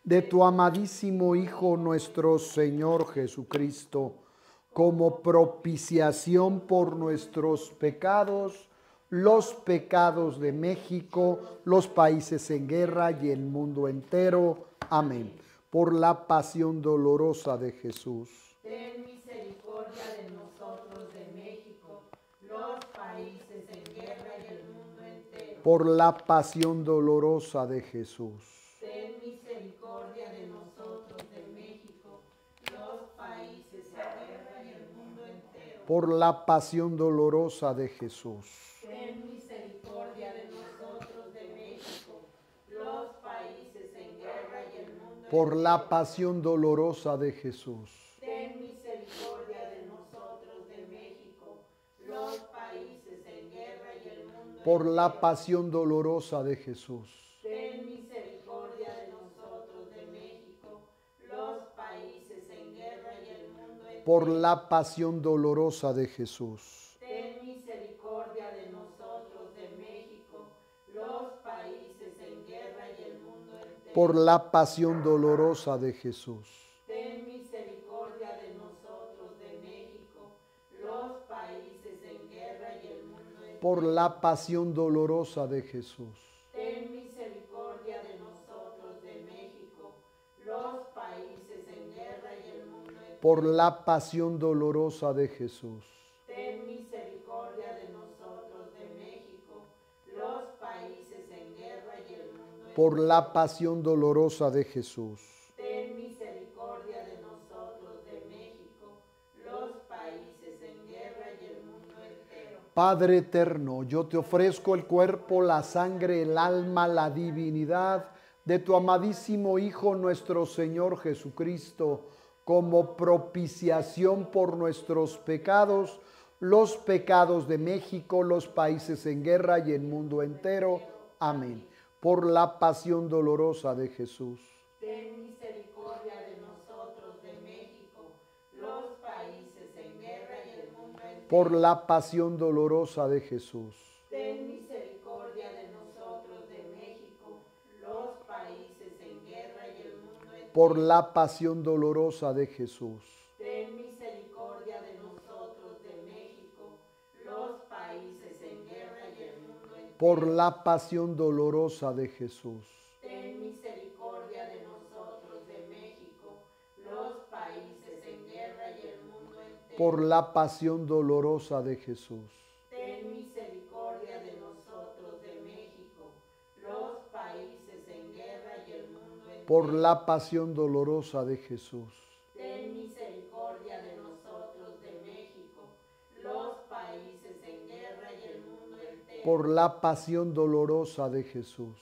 de tu amadísimo Hijo nuestro Señor Jesucristo, como propiciación por nuestros pecados, los pecados de México, los países en guerra y el mundo entero. Amén. Por la pasión dolorosa de Jesús. Ten misericordia de por la pasión dolorosa de Jesús. Ten misericordia de nosotros, de México, los países, en guerra y el mundo entero. Por la pasión dolorosa de Jesús. Ten misericordia de nosotros, de México, los países en guerra y el mundo entero. Por la pasión dolorosa de Jesús. por la pasión dolorosa de Jesús. Ten misericordia de nosotros, de México, los países en guerra y el mundo entero. Por la pasión dolorosa de Jesús. Ten misericordia de nosotros, de México, los países en guerra y el mundo entero. Por la pasión dolorosa de Jesús. por la pasión dolorosa de Jesús. Ten misericordia de nosotros, de México, los países en guerra y el mundo. entero. Por la pasión dolorosa de Jesús. Ten misericordia de nosotros, de México, los países en guerra y el mundo. Entero. Por la pasión dolorosa de Jesús. Padre eterno, yo te ofrezco el cuerpo, la sangre, el alma, la divinidad de tu amadísimo Hijo nuestro Señor Jesucristo, como propiciación por nuestros pecados, los pecados de México, los países en guerra y el mundo entero. Amén. Por la pasión dolorosa de Jesús. por la pasión dolorosa de Jesús. Ten misericordia de nosotros, de México, los países en guerra y el mundo entero. Por la pasión dolorosa de Jesús. Ten misericordia de nosotros, de México, los países en guerra y el mundo entero. Por la pasión dolorosa de Jesús. por la pasión dolorosa de Jesús. Ten misericordia de nosotros, de México, los países en guerra y el mundo entero. Por la pasión dolorosa de Jesús. Ten misericordia de nosotros, de México, los países en guerra y el mundo entero. Por la pasión dolorosa de Jesús.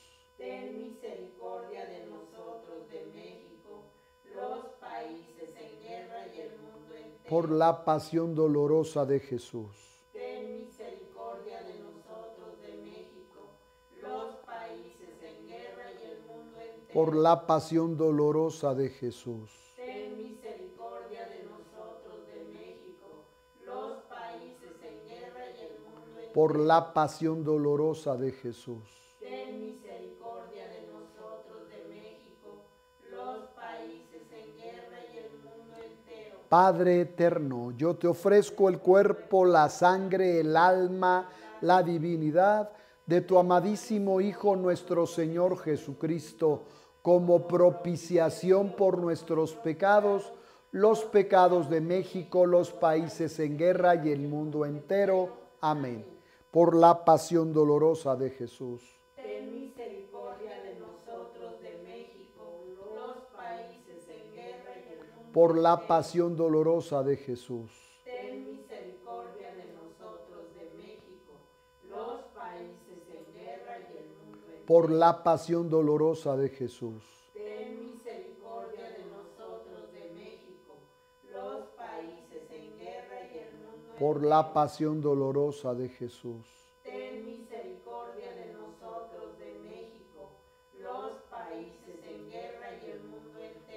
por la pasión dolorosa de Jesús. Ten misericordia de nosotros, de México, los países en guerra y el mundo entero. Por la pasión dolorosa de Jesús. Ten misericordia de nosotros, de México, los países en guerra y el mundo entero. Por la pasión dolorosa de Jesús. Padre eterno, yo te ofrezco el cuerpo, la sangre, el alma, la divinidad de tu amadísimo Hijo nuestro Señor Jesucristo, como propiciación por nuestros pecados, los pecados de México, los países en guerra y el mundo entero. Amén. Por la pasión dolorosa de Jesús. por la pasión dolorosa de Jesús. Ten misericordia de nosotros, de México, los países en guerra y el mundo. por la pasión dolorosa de Jesús. Ten misericordia de nosotros, de México, los países en guerra y el mundo. por la pasión dolorosa de Jesús.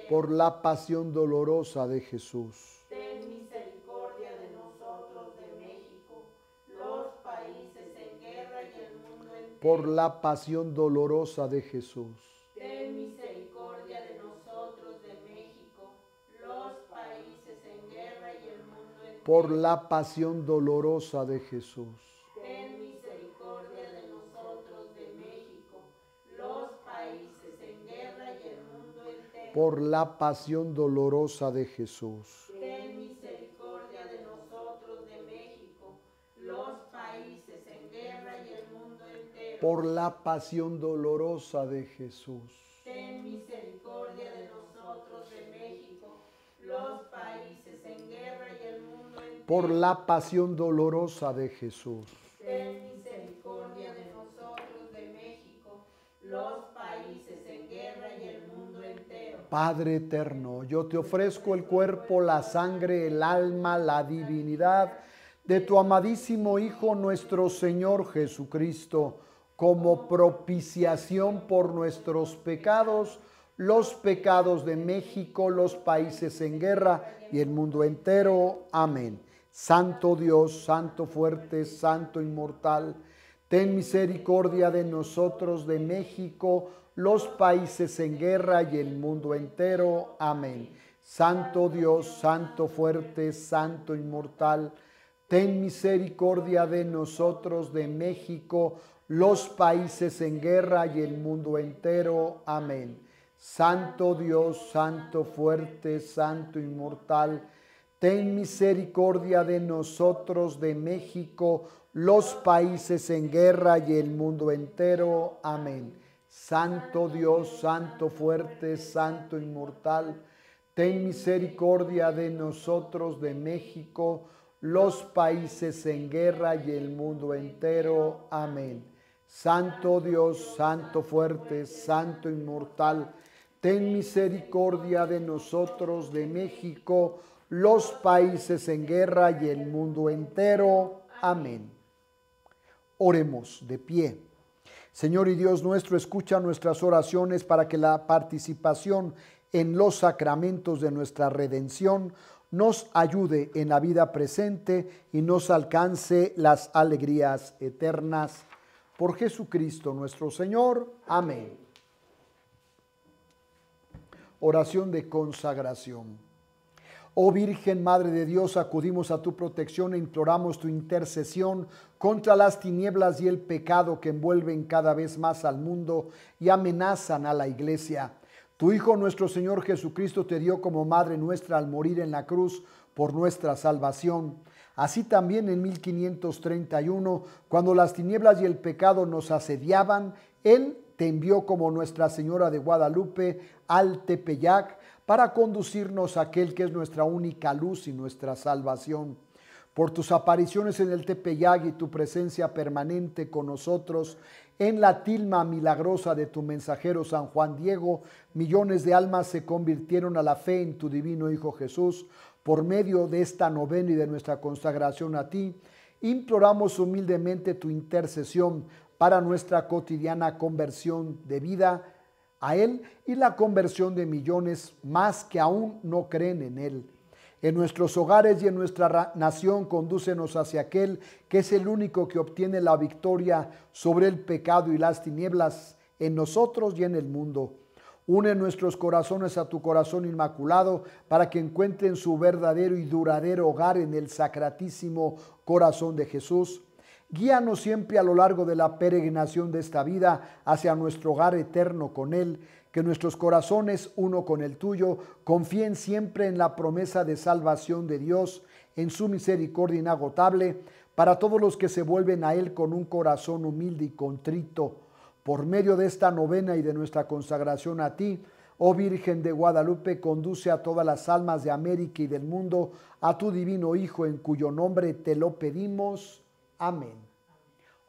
por la pasión dolorosa de Jesús. Ten misericordia de nosotros, de México, los países en guerra y el mundo entero. Por la pasión dolorosa de Jesús. Ten misericordia de nosotros, de México, los países en guerra y el mundo entero. Por la pasión dolorosa de Jesús. por la pasión dolorosa de Jesús. Ten misericordia de nosotros, de México, los países en guerra y el mundo entero. Por la pasión dolorosa de Jesús. Ten misericordia de nosotros, de México, los países en guerra y el mundo entero. Por la pasión dolorosa de Jesús. Padre eterno, yo te ofrezco el cuerpo, la sangre, el alma, la divinidad de tu amadísimo Hijo nuestro Señor Jesucristo, como propiciación por nuestros pecados, los pecados de México, los países en guerra y el mundo entero. Amén. Santo Dios, Santo fuerte, Santo inmortal, ten misericordia de nosotros, de México, los países en guerra y el mundo entero. Amén. Santo Dios, Santo fuerte, Santo inmortal, ten misericordia de nosotros, de México, los países en guerra y el mundo entero. Amén. Santo Dios, Santo fuerte, Santo inmortal, ten misericordia de nosotros, de México, los países en guerra y el mundo entero. Amén. Santo Dios, Santo fuerte, Santo inmortal, ten misericordia de nosotros, de México, los países en guerra y el mundo entero. Amén. Santo Dios, Santo fuerte, Santo inmortal, ten misericordia de nosotros, de México, los países en guerra y el mundo entero. Amén. Oremos de pie. Señor y Dios nuestro, escucha nuestras oraciones para que la participación en los sacramentos de nuestra redención nos ayude en la vida presente y nos alcance las alegrías eternas. Por Jesucristo nuestro Señor. Amén. Oración de consagración. Oh Virgen Madre de Dios, acudimos a tu protección e imploramos tu intercesión contra las tinieblas y el pecado que envuelven cada vez más al mundo y amenazan a la iglesia. Tu Hijo nuestro Señor Jesucristo te dio como Madre nuestra al morir en la cruz por nuestra salvación. Así también en 1531, cuando las tinieblas y el pecado nos asediaban, Él te envió como Nuestra Señora de Guadalupe al Tepeyac para conducirnos a aquel que es nuestra única luz y nuestra salvación. Por tus apariciones en el Tepeyac y tu presencia permanente con nosotros en la tilma milagrosa de tu mensajero San Juan Diego, millones de almas se convirtieron a la fe en tu divino Hijo Jesús por medio de esta novena y de nuestra consagración a ti. Imploramos humildemente tu intercesión para nuestra cotidiana conversión de vida a Él y la conversión de millones más que aún no creen en Él. En nuestros hogares y en nuestra nación condúcenos hacia aquel que es el único que obtiene la victoria sobre el pecado y las tinieblas en nosotros y en el mundo. Une nuestros corazones a tu corazón inmaculado para que encuentren su verdadero y duradero hogar en el sacratísimo corazón de Jesús Guíanos siempre a lo largo de la peregrinación de esta vida hacia nuestro hogar eterno con Él, que nuestros corazones, uno con el tuyo, confíen siempre en la promesa de salvación de Dios, en su misericordia inagotable, para todos los que se vuelven a Él con un corazón humilde y contrito. Por medio de esta novena y de nuestra consagración a ti, oh Virgen de Guadalupe, conduce a todas las almas de América y del mundo a tu divino Hijo, en cuyo nombre te lo pedimos. Amén.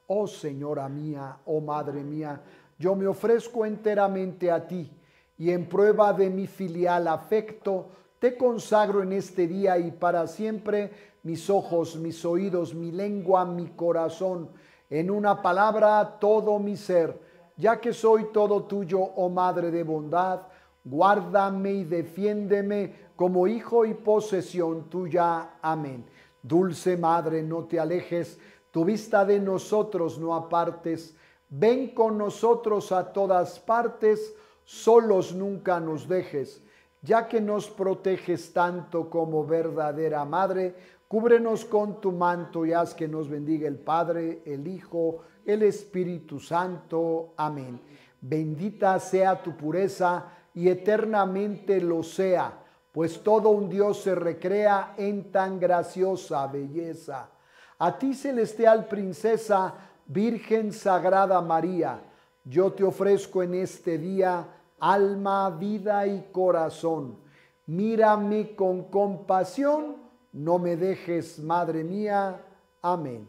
Oh Señora mía, oh Madre mía, yo me ofrezco enteramente a ti y en prueba de mi filial afecto, te consagro en este día y para siempre mis ojos, mis oídos, mi lengua, mi corazón, en una palabra todo mi ser, ya que soy todo tuyo, oh Madre de bondad, guárdame y defiéndeme como hijo y posesión tuya. Amén. Dulce Madre, no te alejes tu vista de nosotros no apartes, ven con nosotros a todas partes, solos nunca nos dejes, ya que nos proteges tanto como verdadera madre, cúbrenos con tu manto y haz que nos bendiga el Padre, el Hijo, el Espíritu Santo. Amén. Bendita sea tu pureza y eternamente lo sea, pues todo un Dios se recrea en tan graciosa belleza. A ti, celestial princesa, Virgen Sagrada María, yo te ofrezco en este día alma, vida y corazón. Mírame con compasión, no me dejes, Madre mía. Amén.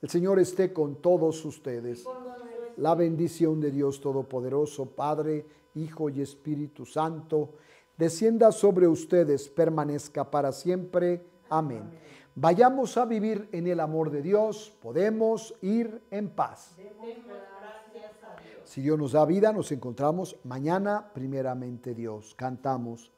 El Señor esté con todos ustedes. La bendición de Dios Todopoderoso, Padre, Hijo y Espíritu Santo, descienda sobre ustedes, permanezca para siempre. Amén vayamos a vivir en el amor de Dios, podemos ir en paz. Si Dios nos da vida, nos encontramos mañana, primeramente Dios. Cantamos.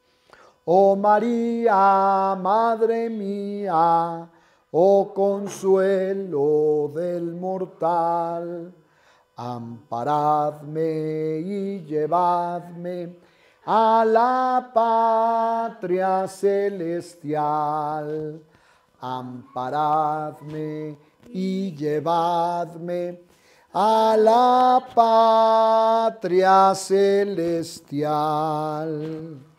Oh María, Madre mía, oh consuelo del mortal, amparadme y llevadme a la patria celestial amparadme y llevadme a la patria celestial.